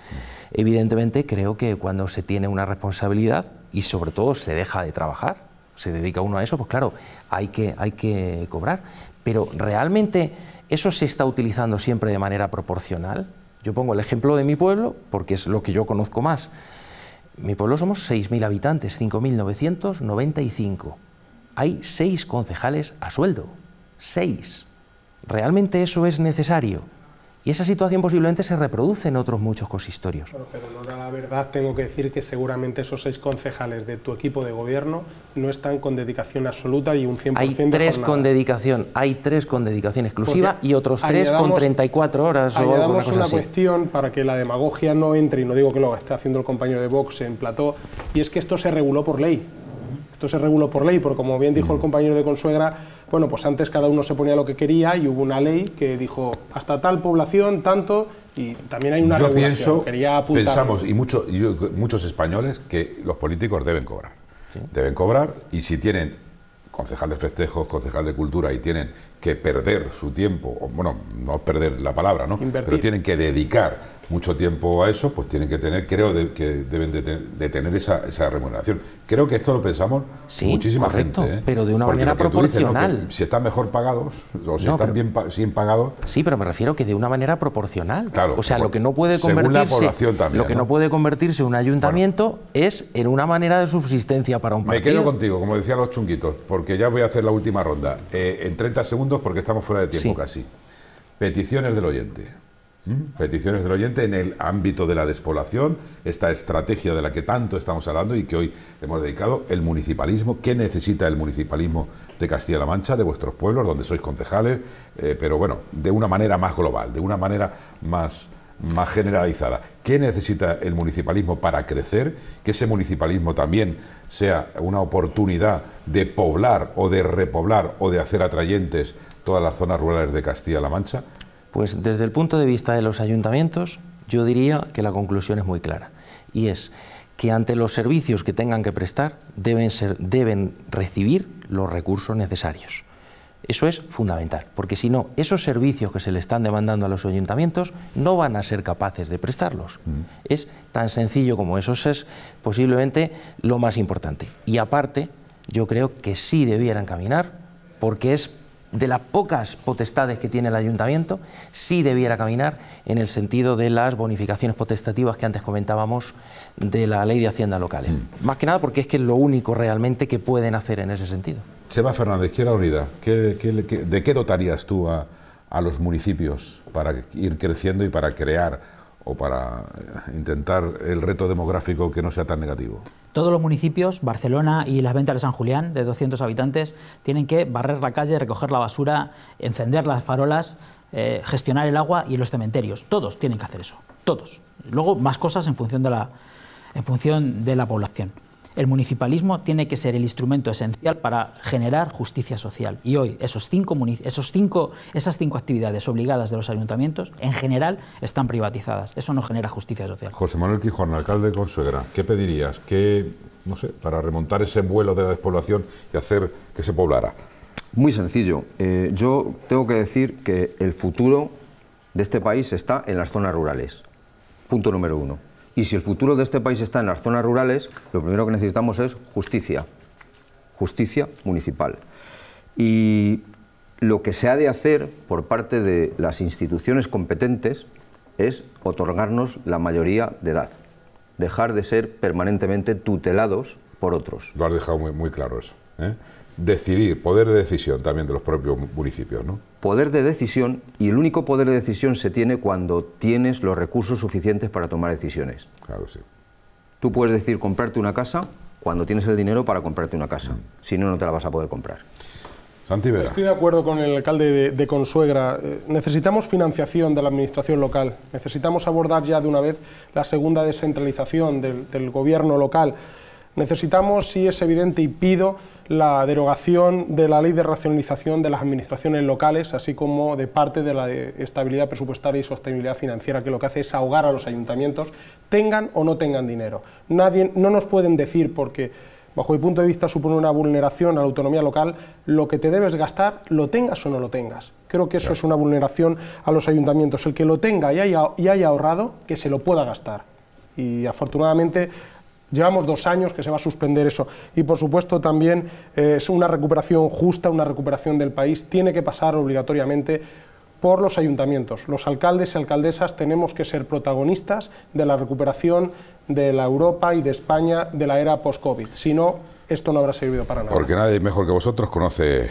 Evidentemente creo que cuando se tiene una responsabilidad y sobre todo se deja de trabajar, se dedica uno a eso, pues claro, hay que, hay que cobrar. Pero realmente eso se está utilizando siempre de manera proporcional. Yo pongo el ejemplo de mi pueblo, porque es lo que yo conozco más. Mi pueblo somos 6.000 habitantes, 5.995. Hay 6 concejales a sueldo. 6. ¿Realmente eso es necesario? Y esa situación posiblemente se reproduce en otros muchos consistorios. pero la verdad, tengo que decir que seguramente esos seis concejales de tu equipo de gobierno no están con dedicación absoluta y un 100% Hay tres con dedicación, hay tres con dedicación exclusiva y otros tres con 34 horas o alguna cosa una cuestión para que la demagogia no entre, y no digo que lo esté haciendo el compañero de Vox en plató, y es que esto se reguló por ley. Esto se reguló por ley, porque como bien dijo el mm. compañero de Consuegra, bueno, pues antes cada uno se ponía lo que quería y hubo una ley que dijo hasta tal población, tanto, y también hay una yo Pienso, Quería Pensamos, y, muchos españoles, que los políticos deben cobrar. Deben cobrar y si tienen concejal de festejos, concejal de cultura y tienen que perder su tiempo, o, bueno, no perder la palabra, ¿no? Pero tienen que dedicar mucho tiempo a eso, pues tienen que tener, creo que deben de, tener esa, remuneración. Creo que esto lo pensamos muchísima gente. ¿eh? Pero de una manera proporcional. si están mejor pagados, o si están bien, pagados. Sí, pero me refiero que de una manera proporcional. Claro. O sea, lo que no puede convertirse. También, lo que ¿no? puede convertirse un ayuntamiento es en una manera de subsistencia para un partido. Me quedo contigo, como decían los chunguitos, porque ya voy a hacer la última ronda. Eh, en 30 segundos porque estamos fuera de tiempo casi. Peticiones del oyente. ¿Mm? Peticiones del oyente en el ámbito de la despoblación, esta estrategia de la que tanto estamos hablando y que hoy hemos dedicado, el municipalismo, qué necesita el municipalismo de Castilla-La Mancha, de vuestros pueblos, donde sois concejales, eh, pero bueno, de una manera más global, de una manera más, más generalizada. ¿Qué necesita el municipalismo para crecer? Que ese municipalismo también sea una oportunidad de poblar o de repoblar o de hacer atrayentes todas las zonas rurales de Castilla-La Mancha. Pues desde el punto de vista de los ayuntamientos, yo diría que la conclusión es muy clara y es que ante los servicios que tengan que prestar deben, ser, deben recibir los recursos necesarios. Eso es fundamental, porque si no, esos servicios que se le están demandando a los ayuntamientos no van a ser capaces de prestarlos. Mm. Es tan sencillo como eso, es posiblemente lo más importante. Y aparte, yo creo que sí debieran caminar, porque es de las pocas potestades que tiene el ayuntamiento, sí debiera caminar en el sentido de las bonificaciones potestativas que antes comentábamos de la ley de Hacienda local. Mm. Más que nada porque es que es lo único realmente que pueden hacer en ese sentido. Chema Fernández, Izquierda Unida, ¿qué, qué, de qué dotarías tú a, los municipios para ir creciendo y para crear o para eh, intentar el reto demográfico que no sea tan negativo? Todos los municipios, Barcelona y las ventas de San Julián, de 200 habitantes, tienen que barrer la calle, recoger la basura, encender las farolas, eh, gestionar el agua y los cementerios. Todos tienen que hacer eso, todos. Luego más cosas en función de la, en función de la población. El municipalismo tiene que ser el instrumento esencial para generar justicia social. Y hoy esos cinco, esos cinco, esas cinco actividades obligadas de los ayuntamientos en general están privatizadas. Eso no genera justicia social. José Manuel Quijón, alcalde de Consuegra, ¿qué pedirías? ¿Qué, no sé, para remontar ese vuelo de la despoblación y hacer que se poblara? Muy sencillo. Eh, yo tengo que decir que el futuro de este país está en las zonas rurales. Punto número uno. Y si el futuro de este país está en las zonas rurales, lo primero que necesitamos es justicia, justicia municipal. Y lo que se ha de hacer por parte de las instituciones competentes es otorgarnos la mayoría de edad, dejar de ser permanentemente tutelados por otros. Lo has dejado muy, claro eso. ¿eh? Decidir, poder de decisión también de los propios municipios, ¿no? Poder de decisión, y el único poder de decisión se tiene cuando tienes los recursos suficientes para tomar decisiones. Claro, sí. Tú puedes decir comprarte una casa cuando tienes el dinero para comprarte una casa. Si no, no te la vas a poder comprar. Estoy de acuerdo con el alcalde de, Consuegra. Eh, necesitamos financiación de la administración local. Necesitamos abordar ya de una vez la segunda descentralización del, del gobierno local. Necesitamos, si es evidente y pido, la derogación de la ley de racionalización de las administraciones locales, así como de parte de la estabilidad presupuestaria y sostenibilidad financiera, que lo que hace es ahogar a los ayuntamientos, tengan o no tengan dinero. Nadie, no nos pueden decir, porque bajo mi punto de vista supone una vulneración a la autonomía local, lo que te debes gastar, lo tengas o no lo tengas. Creo que eso es una vulneración a los ayuntamientos. El que lo tenga y y haya ahorrado, que se lo pueda gastar. Y afortunadamente Llevamos dos años que se va a suspender eso. Y por supuesto también eh, es una recuperación justa, una recuperación del país. Tiene que pasar obligatoriamente por los ayuntamientos. Los alcaldes y alcaldesas tenemos que ser protagonistas de la recuperación de la Europa y de España de la era post-COVID. Si no, esto no habrá servido para nada. Porque nadie mejor que vosotros conoce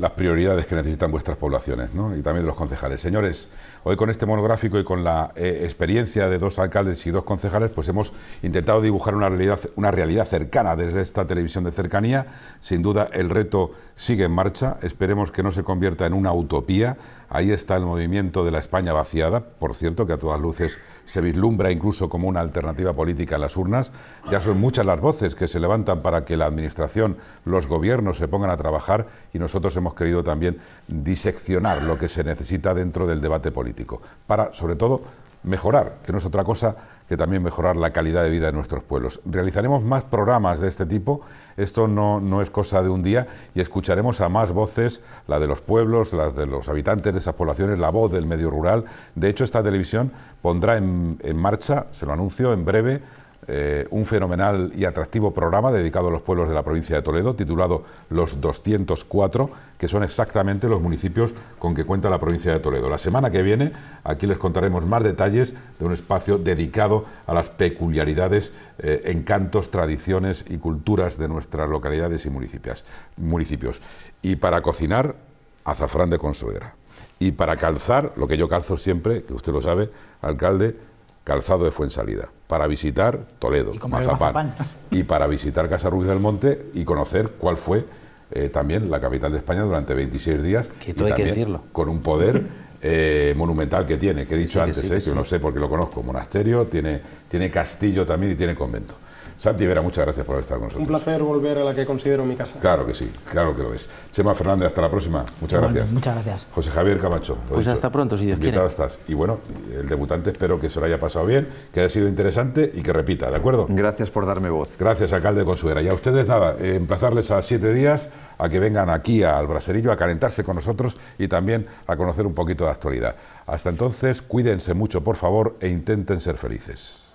las prioridades que necesitan vuestras poblaciones ¿no? y también los concejales. Señores, Hoy con este monográfico y con la eh, experiencia de dos alcaldes y dos concejales, pues hemos intentado dibujar una realidad, una realidad cercana desde esta televisión de cercanía. Sin duda el reto sigue en marcha, esperemos que no se convierta en una utopía. Ahí está el movimiento de la España vaciada, por cierto, que a todas luces se vislumbra incluso como una alternativa política a las urnas. Ya son muchas las voces que se levantan para que la Administración, los gobiernos se pongan a trabajar y nosotros hemos querido también diseccionar lo que se necesita dentro del debate político para, sobre todo, mejorar, que no es otra cosa que también mejorar la calidad de vida de nuestros pueblos. Realizaremos más programas de este tipo, esto no, es cosa de un día, y escucharemos a más voces, la de los pueblos, las de los habitantes de esas poblaciones, la voz del medio rural. De hecho, esta televisión pondrá en, en marcha, se lo anuncio, en breve eh, un fenomenal y atractivo programa dedicado a los pueblos de la provincia de Toledo, titulado Los 204, que son exactamente los municipios con que cuenta la provincia de Toledo. La semana que viene aquí les contaremos más detalles de un espacio dedicado a las peculiaridades, eh, encantos, tradiciones y culturas de nuestras localidades y municipios. municipios. Y para cocinar, azafrán de consuera. Y para calzar, lo que yo calzo siempre, que usted lo sabe, alcalde, Calzado de salida para visitar Toledo, y Mazapán, y para visitar Casa Ruiz del Monte y conocer cuál fue eh, también la capital de España durante 26 días. Que que decirlo. Con un poder eh, monumental que tiene, que he dicho antes, eh, que, no sé porque lo conozco, monasterio, tiene, tiene castillo también y tiene convento. Santi Vera, muchas gracias por estar con nosotros. Un placer volver a la que considero mi casa. Claro que sí, claro que lo es. Chema Fernández, hasta la próxima. Muchas gracias. Muchas gracias. José Javier Camacho. Pues hasta pronto, si Dios quiere. estás. Y bueno, el debutante espero que se lo haya pasado bien, que haya sido interesante y que repita, ¿de acuerdo? Gracias por darme voz. Gracias, alcalde Consuera. Y a ustedes nada, emplazarles a siete días a que vengan aquí al Braserillo a calentarse con nosotros y también a conocer un poquito de actualidad. Hasta entonces, cuídense mucho, por favor, e intenten ser felices.